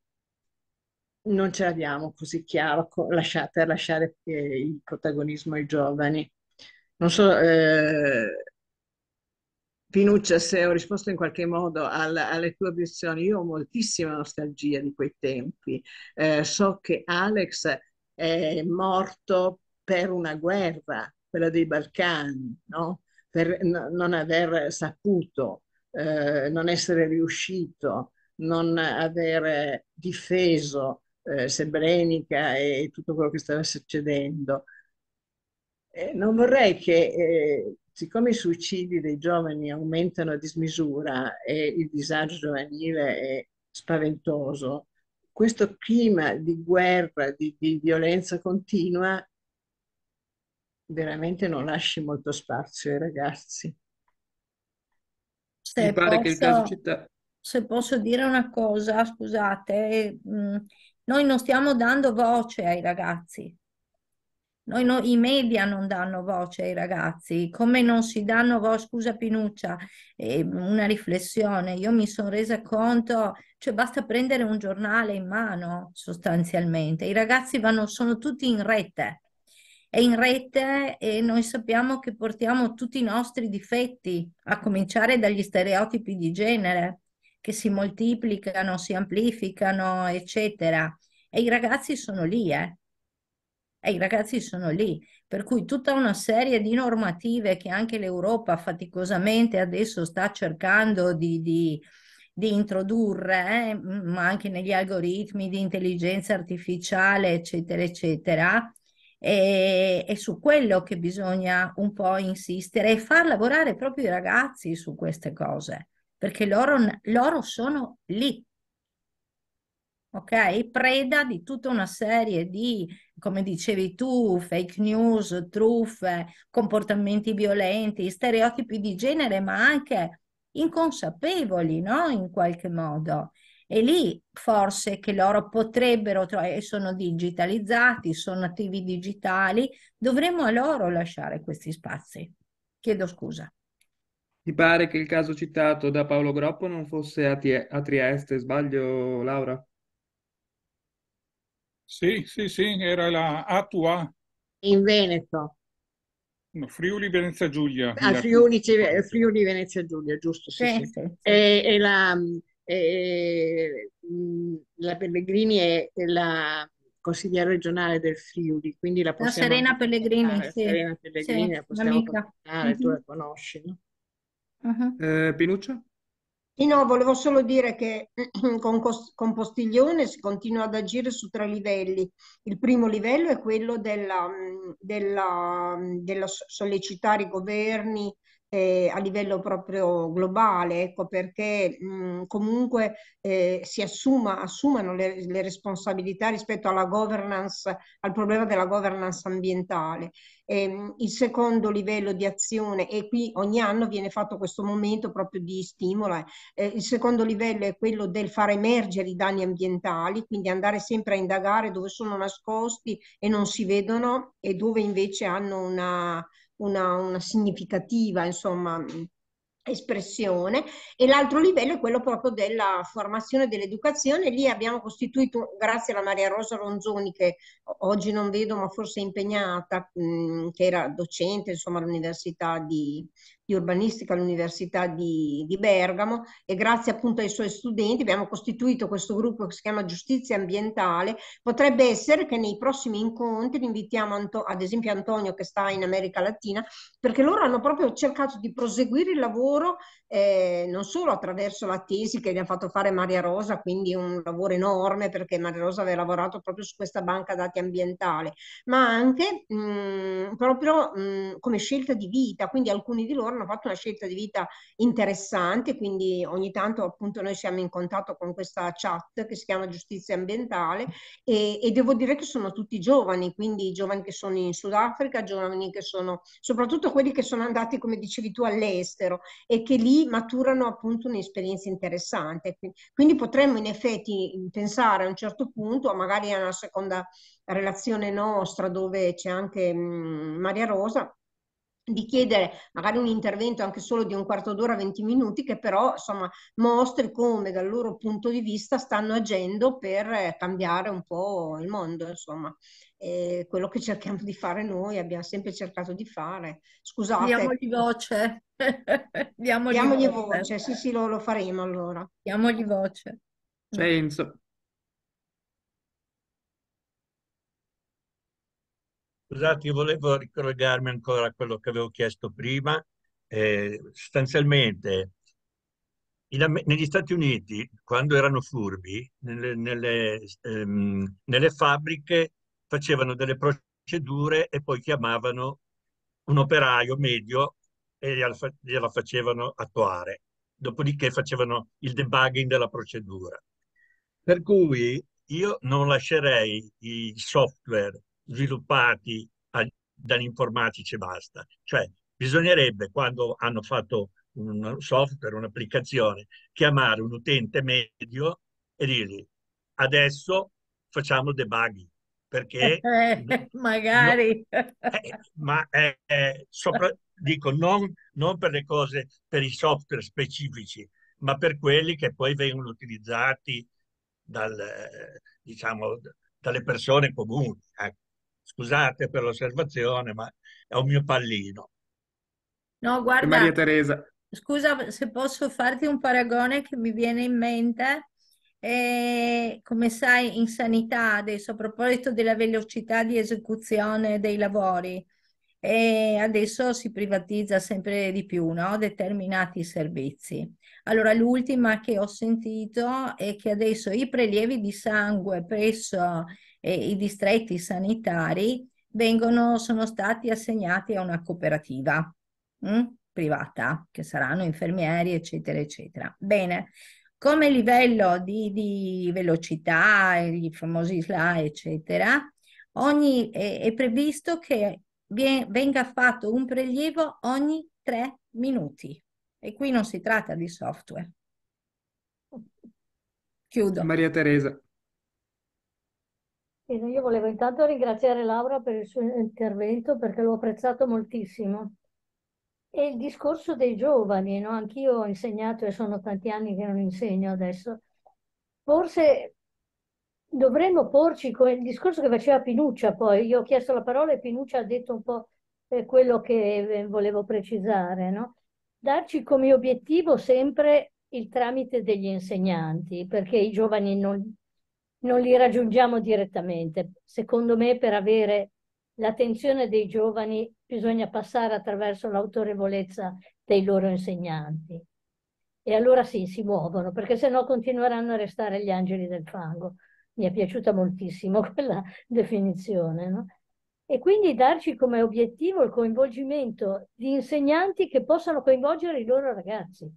non ce l'abbiamo così chiaro lasciate, per lasciare eh, il protagonismo ai giovani. Non so, eh, Pinuccia, se ho risposto in qualche modo alla, alle tue obiezioni, io ho moltissima nostalgia di quei tempi. Eh, so che Alex è morto per una guerra, quella dei Balcani, no? per non aver saputo, eh, non essere riuscito, non aver difeso eh, Sebrenica e tutto quello che stava succedendo. Eh, non vorrei che, eh, siccome i suicidi dei giovani aumentano a dismisura e il disagio giovanile è spaventoso, questo clima di guerra, di, di violenza continua veramente non lasci molto spazio ai ragazzi. Se pare posso, che il caso città... Se posso dire una cosa, scusate, mh, mm, noi non stiamo dando voce ai ragazzi. Noi, no, I media non danno voce ai ragazzi, come non si danno voce, scusa Pinuccia, eh, una riflessione, io mi sono resa conto, cioè basta prendere un giornale in mano sostanzialmente, i ragazzi vanno, sono tutti in rete, è in rete e noi sappiamo che portiamo tutti i nostri difetti, a cominciare dagli stereotipi di genere che si moltiplicano, si amplificano, eccetera. E i ragazzi sono lì, eh. E i ragazzi sono lì, per cui tutta una serie di normative che anche l'Europa faticosamente adesso sta cercando di, di di introdurre, eh, ma anche negli algoritmi di intelligenza artificiale, eccetera, eccetera, e, è su quello che bisogna un po' insistere e far lavorare proprio i ragazzi su queste cose, perché loro, loro sono lì, ok? Preda di tutta una serie di, come dicevi tu, fake news, truffe, comportamenti violenti, stereotipi di genere, ma anche inconsapevoli, no? In qualche modo. È lì forse che loro potrebbero, trovare, sono digitalizzati, sono attivi digitali, dovremmo a loro lasciare questi spazi. Chiedo scusa. Ti pare che il caso citato da Paolo Groppo non fosse a, T- a Trieste, sbaglio Laura? Sì, sì, sì, era la Atua. In Veneto. No, Friuli Venezia Giulia. Ah, Friuli, Friuli Venezia Giulia, giusto, sì. sì, sì. sì. E, e la, Mm, la Pellegrini è la consigliera regionale del Friuli, quindi la possiamo... La Serena Pellegrini, sì. Serena Pellegrini sì, la possiamo mm tu mhm. la conosci, no? Uh-huh. Eh, Pinuccia? Sì, no, volevo solo dire che con, con, Postiglione si continua ad agire su tre livelli. Il primo livello è quello della, mm, della, mm, della sollecitare i governi, eh, a livello proprio globale, ecco, perché mh, comunque eh, si assuma, assumano le, le, responsabilità rispetto alla governance, al problema della governance ambientale. E, ehm, mh, il secondo livello di azione, e qui ogni anno viene fatto questo momento proprio di stimola, eh, eh, il secondo livello è quello del far emergere i danni ambientali, quindi andare sempre a indagare dove sono nascosti e non si vedono e dove invece hanno una una, una significativa, insomma, espressione e l'altro livello è quello proprio della formazione dell'educazione lì abbiamo costituito grazie alla Maria Rosa Ronzoni che oggi non vedo ma forse è impegnata mh, che era docente insomma all'università di, di urbanistica all'Università di, di, Bergamo e grazie appunto ai suoi studenti abbiamo costituito questo gruppo che si chiama Giustizia Ambientale. Potrebbe essere che nei prossimi incontri invitiamo Anto, ad esempio Antonio che sta in America Latina perché loro hanno proprio cercato di proseguire il lavoro eh, non solo attraverso la tesi che gli ha fatto fare Maria Rosa, quindi un lavoro enorme perché Maria Rosa aveva lavorato proprio su questa banca dati ambientale, ma anche mh, mm, proprio mh, mm, come scelta di vita, quindi alcuni di loro hanno fatto una scelta di vita interessante, quindi ogni tanto appunto noi siamo in contatto con questa chat che si chiama Giustizia Ambientale e, e devo dire che sono tutti giovani, quindi giovani che sono in Sudafrica, giovani che sono soprattutto quelli che sono andati, come dicevi tu, all'estero e che lì maturano appunto un'esperienza interessante. Quindi potremmo in effetti pensare a un certo punto, magari a una seconda relazione nostra dove c'è anche mm, Maria Rosa, di chiedere magari un intervento anche solo di un quarto d'ora, 20 minuti, che però insomma mostri come dal loro punto di vista stanno agendo per eh, cambiare un po' il mondo, insomma. E quello che cerchiamo di fare noi, abbiamo sempre cercato di fare. Scusate. Diamogli voce. Diamogli, Diamogli voce. voce. Sì, sì, lo, lo faremo allora. Diamogli voce. Cioè, Scusate, io volevo ricollegarmi ancora a quello che avevo chiesto prima. Eh, sostanzialmente, in, negli Stati Uniti, quando erano furbi, nelle, nelle, ehm, nelle fabbriche facevano delle procedure e poi chiamavano un operaio medio e gliela, facevano attuare. Dopodiché facevano il debugging della procedura. Per cui io non lascerei i software sviluppati dagli informatici e basta. Cioè, bisognerebbe, quando hanno fatto un software, un'applicazione, chiamare un utente medio e dirgli adesso facciamo debugging perché eh, magari no, eh, ma è eh, eh, sopra, dico non, non, per le cose per i software specifici ma per quelli che poi vengono utilizzati dal, eh, diciamo, dalle persone comuni ecco. Scusate per l'osservazione, ma è un mio pallino. No, guarda, Maria Teresa. Scusa se posso farti un paragone che mi viene in mente. E come sai, in sanità adesso, a proposito della velocità di esecuzione dei lavori, adesso si privatizza sempre di più no? determinati servizi. Allora, l'ultima che ho sentito è che adesso i prelievi di sangue presso eh, i distretti sanitari vengono, sono stati assegnati a una cooperativa mh, mm, privata, che saranno infermieri, eccetera, eccetera. Bene, come livello di, di velocità, i famosi SLA, eccetera, ogni, è, è previsto che venga fatto un prelievo ogni tre minuti. E qui non si tratta di software. Chiudo. Maria Teresa io volevo intanto ringraziare Laura per il suo intervento perché l'ho apprezzato moltissimo. E il discorso dei giovani, no? anch'io ho insegnato e sono tanti anni che non insegno adesso, forse dovremmo porci come il discorso che faceva Pinuccia poi, io ho chiesto la parola e Pinuccia ha detto un po' eh, quello che eh, volevo precisare, no? darci come obiettivo sempre il tramite degli insegnanti, perché i giovani non, non li raggiungiamo direttamente. Secondo me per avere l'attenzione dei giovani bisogna passare attraverso l'autorevolezza dei loro insegnanti. E allora sì, si muovono, perché sennò continueranno a restare gli angeli del fango. Mi è piaciuta moltissimo quella definizione. No? E quindi darci come obiettivo il coinvolgimento di insegnanti che possano coinvolgere i loro ragazzi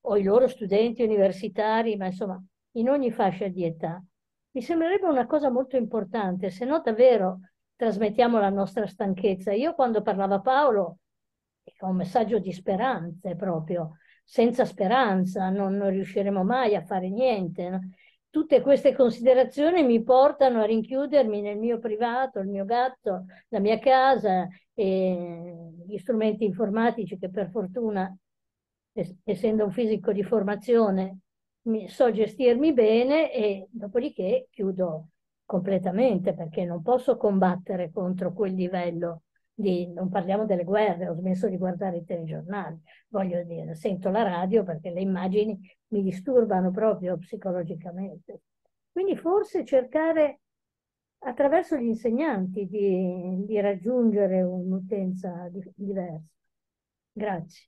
o i loro studenti universitari, ma insomma in ogni fascia di età. Mi sembrerebbe una cosa molto importante, se no davvero trasmettiamo la nostra stanchezza. Io quando parlava Paolo, ho un messaggio di speranze proprio, senza speranza non, non riusciremo mai a fare niente. No? Tutte queste considerazioni mi portano a rinchiudermi nel mio privato, il mio gatto, la mia casa, gli strumenti informatici che per fortuna, essendo un fisico di formazione, so gestirmi bene e dopodiché chiudo completamente perché non posso combattere contro quel livello di, non parliamo delle guerre, ho smesso di guardare i telegiornali, voglio dire, sento la radio perché le immagini mi disturbano proprio psicologicamente. Quindi forse cercare attraverso gli insegnanti di, di raggiungere un'utenza di, diversa. Grazie.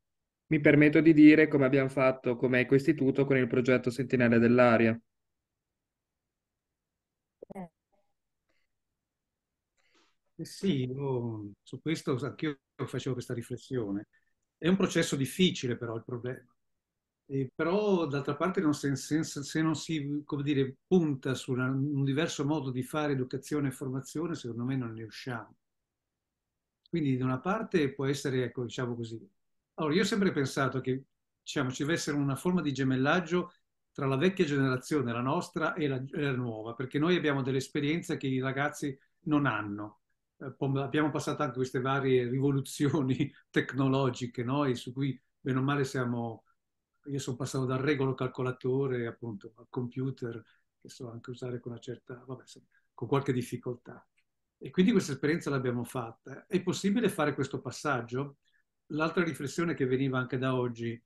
Mi permetto di dire come abbiamo fatto come Istituto con il progetto Sentinelle dell'Aria. Eh. sì, io, su questo anche io facevo questa riflessione. È un processo difficile però il problema. E però d'altra parte non se, se, se, non si dire, punta su una, un diverso modo di fare educazione e formazione, secondo me non ne usciamo. Quindi da una parte può essere, ecco, diciamo così, allora, io ho sempre pensato che diciamo, ci deve essere una forma di gemellaggio tra la vecchia generazione, la nostra, e la, e la nuova, perché noi abbiamo delle esperienze che i ragazzi non hanno. Eh, abbiamo passato anche queste varie rivoluzioni tecnologiche, no? su cui, bene o male, siamo... Io sono passato dal regolo calcolatore, appunto, al computer, che so anche usare con una certa... Vabbè, con qualche difficoltà. E quindi questa esperienza l'abbiamo fatta. È possibile fare questo passaggio? l'altra riflessione che veniva anche da oggi,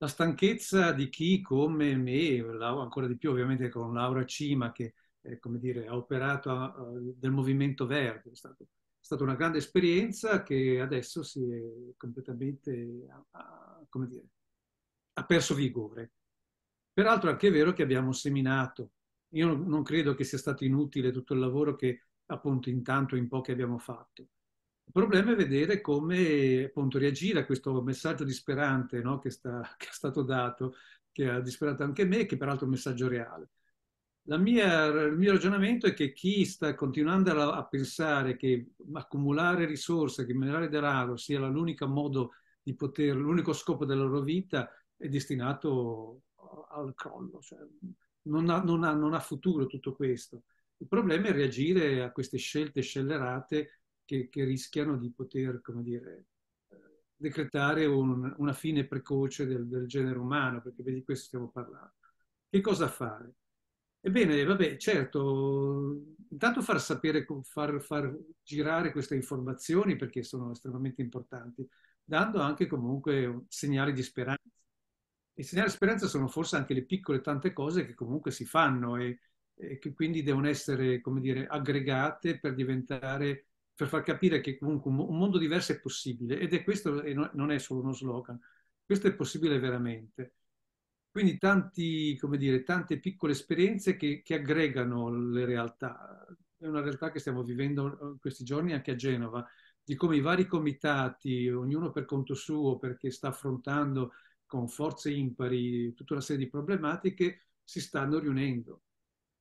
la stanchezza di chi come me, ancora di più ovviamente con Laura Cima, che eh, come dire, ha operato uh, del movimento verde, è, stato, è, stata una grande esperienza che adesso si è completamente, uh, come dire, ha perso vigore. Peraltro anche è anche vero che abbiamo seminato. Io non credo che sia stato inutile tutto il lavoro che appunto intanto in pochi abbiamo fatto. Il problema è vedere come appunto, reagire a questo messaggio disperante no? che, sta, che, è stato dato, che ha disperato anche me, che peraltro è un messaggio reale. Mia, il mio ragionamento è che chi sta continuando a, a pensare che accumulare risorse, che minerare denaro sia l'unico modo di poter, l'unico scopo della loro vita, è destinato al crollo. Cioè, non, ha, non, ha, non ha futuro tutto questo. Il problema è reagire a queste scelte scellerate che, che rischiano di poter, come dire, eh, decretare un, una fine precoce del, del, genere umano, perché di questo stiamo parlando. Che cosa fare? Ebbene, vabbè, certo, intanto far sapere, far, far girare queste informazioni perché sono estremamente importanti, dando anche comunque segnali di speranza. I segnali di speranza sono forse anche le piccole tante cose che comunque si fanno e, e che quindi devono essere, come dire, aggregate per diventare per far capire che comunque un mondo diverso è possibile ed è questo, e non è solo uno slogan, questo è possibile veramente. Quindi tanti, dire, tante piccole esperienze che, che aggregano le realtà. È una realtà che stiamo vivendo in eh, questi giorni anche a Genova, di come i vari comitati, ognuno per conto suo, perché sta affrontando con forze impari tutta una serie di problematiche, si stanno riunendo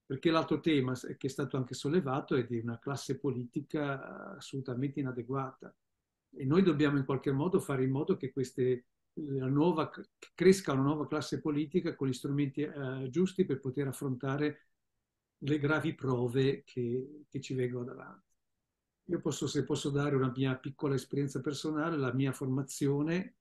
perché l'altro tema che è stato anche sollevato è di una classe politica eh, assolutamente inadeguata e noi dobbiamo in qualche modo fare in modo che queste, nuova, cresca una nuova classe politica con gli strumenti eh, giusti per poter affrontare le gravi prove che, che ci vengono davanti. Io posso, se posso dare una mia piccola esperienza personale, la mia formazione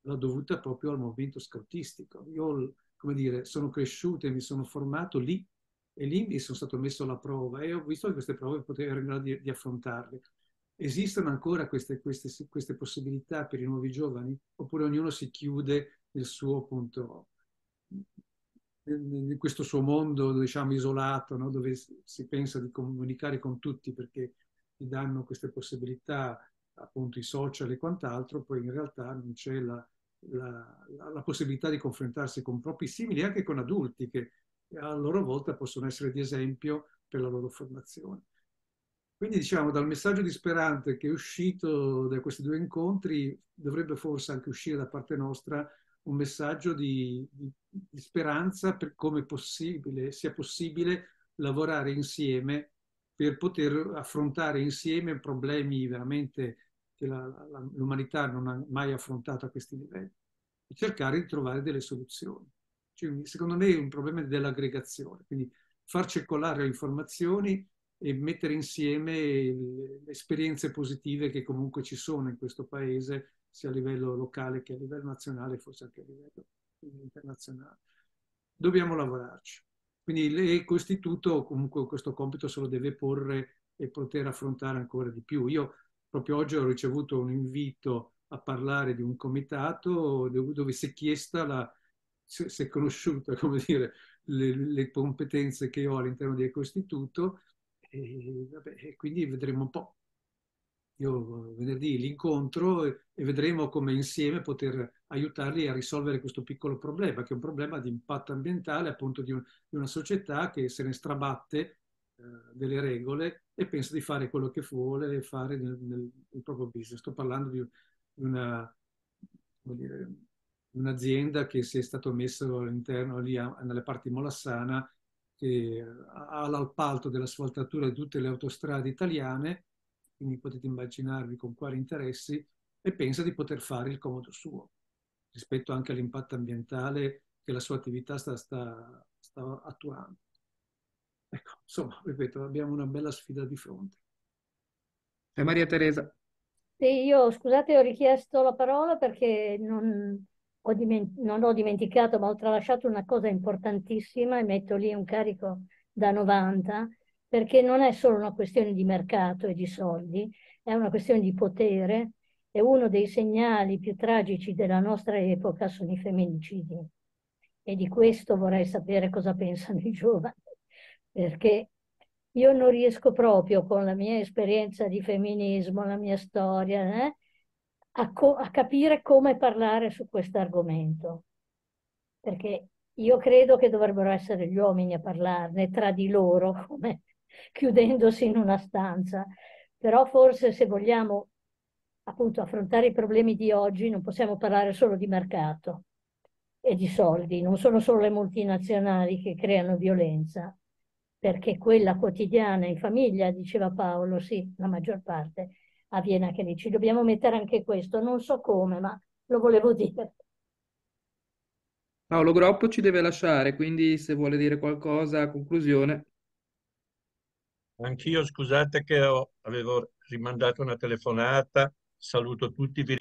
l'ho dovuta proprio al movimento scoutistico. Io come dire, sono cresciuto e mi sono formato lì e lì mi sono stato messo alla prova e ho visto che queste prove potevo ero in grado di, di affrontarle. Esistono ancora queste, queste, queste, possibilità per i nuovi giovani? Oppure ognuno si chiude nel suo appunto, in questo suo mondo diciamo isolato, no? dove si pensa di comunicare con tutti perché ti danno queste possibilità, appunto i social e quant'altro, poi in realtà non c'è la, la, la, la possibilità di confrontarsi con propri simili, anche con adulti che a loro volta possono essere di esempio per la loro formazione. Quindi diciamo, dal messaggio di disperante che è uscito da questi due incontri, dovrebbe forse anche uscire da parte nostra un messaggio di, di, di speranza per come possibile, sia possibile lavorare insieme per poter affrontare insieme problemi veramente che la, la, l'umanità non ha mai affrontato a questi livelli, e cercare di trovare delle soluzioni. Cioè, secondo me è un problema dell'aggregazione, quindi far circolare le informazioni e mettere insieme le esperienze positive che comunque ci sono in questo paese, sia a livello locale che a livello nazionale, forse anche a livello internazionale. Dobbiamo lavorarci. Quindi l'Ecoistituto comunque questo compito se lo deve porre e poter affrontare ancora di più. Io Proprio oggi ho ricevuto un invito a parlare di un comitato dove si è chiesta la, si è conosciuta come dire, le, le competenze che ho all'interno di Ecoistituto e, vabbè, e quindi vedremo un po'. Io venerdì l'incontro e, e vedremo come insieme poter aiutarli a risolvere questo piccolo problema, che è un problema di impatto ambientale appunto di, un, di una società che se ne strabatte eh, delle regole e pensa di fare quello che vuole fare nel, nel, nel proprio business. Sto parlando di una, dire, un'azienda che si è stato messo all'interno lì a, nelle parti Molassana che ha l'alpalto dell'asfaltatura di tutte le autostrade italiane, quindi potete immaginarvi con quali interessi, e pensa di poter fare il comodo suo rispetto anche all'impatto ambientale che la sua attività sta, sta, sta attuando. Ecco, insomma, ripeto, abbiamo una bella sfida di fronte. E Maria Teresa? Sì, io scusate, ho richiesto la parola perché non ho, diment- non ho dimenticato, ma ho tralasciato una cosa importantissima e metto lì un carico da 90, perché non è solo una questione di mercato e di soldi, è una questione di potere e uno dei segnali più tragici della nostra epoca sono i femminicidi. E di questo vorrei sapere cosa pensano i giovani perché io non riesco proprio con la mia esperienza di femminismo, la mia storia, eh, a, co- a capire come parlare su questo argomento. Perché io credo che dovrebbero essere gli uomini a parlarne tra di loro, come chiudendosi in una stanza. Però forse se vogliamo appunto affrontare i problemi di oggi non possiamo parlare solo di mercato e di soldi, non sono solo le multinazionali che creano violenza, perché quella quotidiana in famiglia, diceva Paolo, sì, la maggior parte avviene anche lì. Ci dobbiamo mettere anche questo, non so come, ma lo volevo dire. Paolo Groppo ci deve lasciare, quindi se vuole dire qualcosa a conclusione. Anch'io scusate che ho, avevo rimandato una telefonata, saluto tutti, vi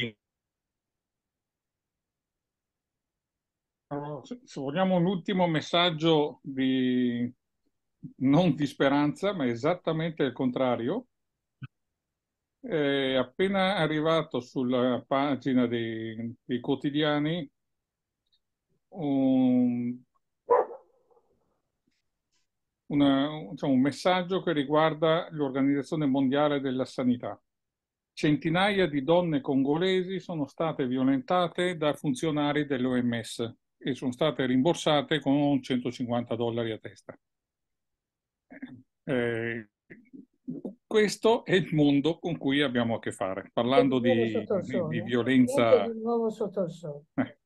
ringrazio. se vogliamo un ultimo messaggio di non di speranza, ma esattamente il contrario. È appena arrivato sulla pagina dei, dei quotidiani, un, una, diciamo, un messaggio che riguarda l'Organizzazione Mondiale della Sanità. Centinaia di donne congolesi sono state violentate da funzionari dell'OMS e sono state rimborsate con 150 dollari a testa. Eh, questo è il mondo con cui abbiamo a che fare. Parlando di, di, di, violenza... Di nuovo sotto il sole. Eh.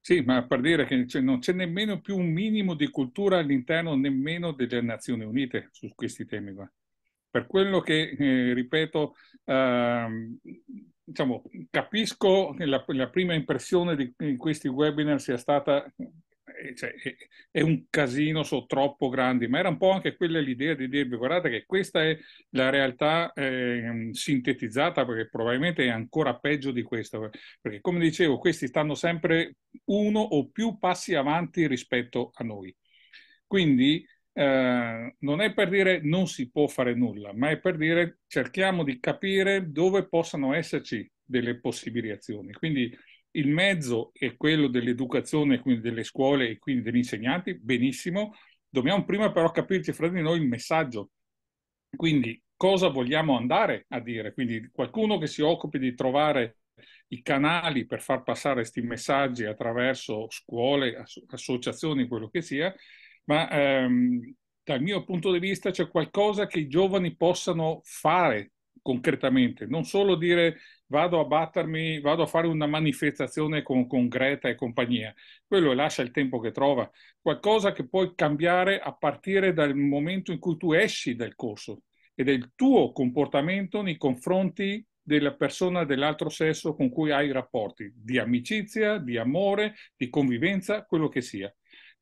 Sì, ma per dire che cioè, non c'è nemmeno più un minimo di cultura all'interno nemmeno delle Nazioni Unite su questi temi. Qua. Per quello che, eh, ripeto, ehm, diciamo, capisco che la, la prima impressione di, di questi webinar sia stata eh, cioè, è un casino, sono troppo grandi, ma era un po' anche quella l'idea di dirvi guardate che questa è la realtà eh, sintetizzata perché probabilmente è ancora peggio di questa, perché come dicevo questi stanno sempre uno o più passi avanti rispetto a noi. Quindi eh, non è per dire non si può fare nulla, ma è per dire cerchiamo di capire dove possano esserci delle possibili azioni. Quindi il mezzo è quello dell'educazione, quindi delle scuole e quindi degli insegnanti, benissimo. Dobbiamo prima però capirci fra di noi il messaggio. Quindi cosa vogliamo andare a dire? Quindi qualcuno che si occupi di trovare i canali per far passare questi messaggi attraverso scuole, associazioni, quello che sia, ma ehm, dal mio punto di vista c'è qualcosa che i giovani possano fare concretamente, non solo dire vado a battermi, vado a fare una manifestazione con, con Greta e compagnia, quello lascia il tempo che trova, qualcosa che puoi cambiare a partire dal momento in cui tu esci dal corso e del tuo comportamento nei confronti della persona dell'altro sesso con cui hai rapporti, di amicizia, di amore, di convivenza, quello che sia.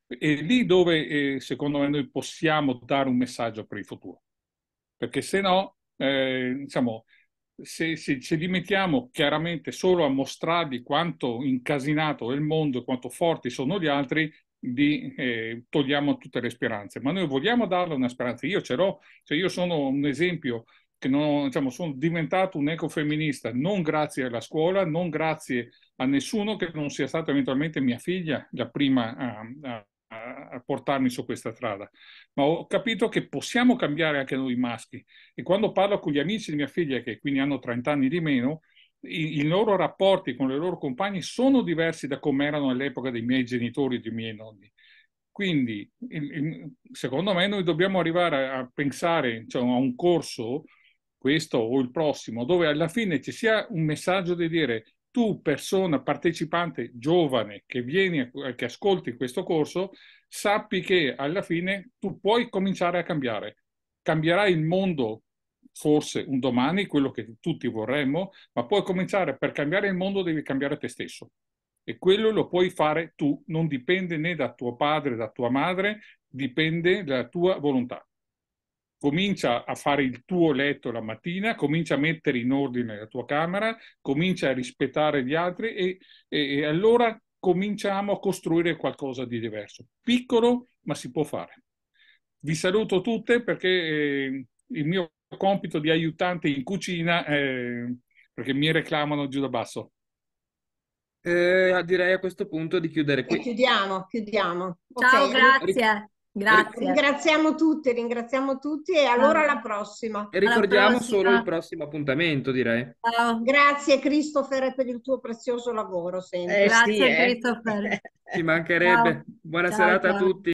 È lì dove, eh, secondo me, noi possiamo dare un messaggio per il futuro. Perché se no, eh, diciamo, se, se, ci limitiamo chiaramente solo a mostrargli quanto incasinato è il mondo e quanto forti sono gli altri, di, eh, togliamo tutte le speranze. Ma noi vogliamo darle una speranza. Io ce l'ho, cioè io sono un esempio che non, diciamo, sono diventato un ecofemminista non grazie alla scuola, non grazie a nessuno che non sia stata eventualmente mia figlia la prima a, a a portarmi su questa strada, ma ho capito che possiamo cambiare anche noi maschi e quando parlo con gli amici di mia figlia che quindi hanno 30 anni di meno, i, i loro rapporti con le loro compagne sono diversi da come erano all'epoca dei miei genitori e dei miei nonni. Quindi, il, il, secondo me, noi dobbiamo arrivare a, a pensare cioè, a un corso, questo o il prossimo, dove alla fine ci sia un messaggio di dire tu persona partecipante giovane che vieni, che ascolti questo corso, sappi che alla fine tu puoi cominciare a cambiare. Cambierà il mondo forse un domani, quello che tutti vorremmo, ma puoi cominciare per cambiare il mondo devi cambiare te stesso. E quello lo puoi fare tu, non dipende né da tuo padre, da tua madre, dipende dalla tua volontà comincia a fare il tuo letto la mattina, comincia a mettere in ordine la tua camera, comincia a rispettare gli altri e, e, e allora cominciamo a costruire qualcosa di diverso. Piccolo, ma si può fare. Vi saluto tutte perché eh, il mio compito di aiutante in cucina eh, perché mi reclamano giù da basso. Eh, direi a questo punto di chiudere qui. E chiudiamo, chiudiamo. Ciao, okay. grazie. Grazie. Ringraziamo tutti, ringraziamo tutti e allora alla prossima. E ricordiamo prossima. solo il prossimo appuntamento, direi. Ciao. Grazie Christopher per il tuo prezioso lavoro Eh, Grazie sì, eh. Christopher. Ci mancherebbe. Ciao. Buona ciao, serata ciao. a tutti.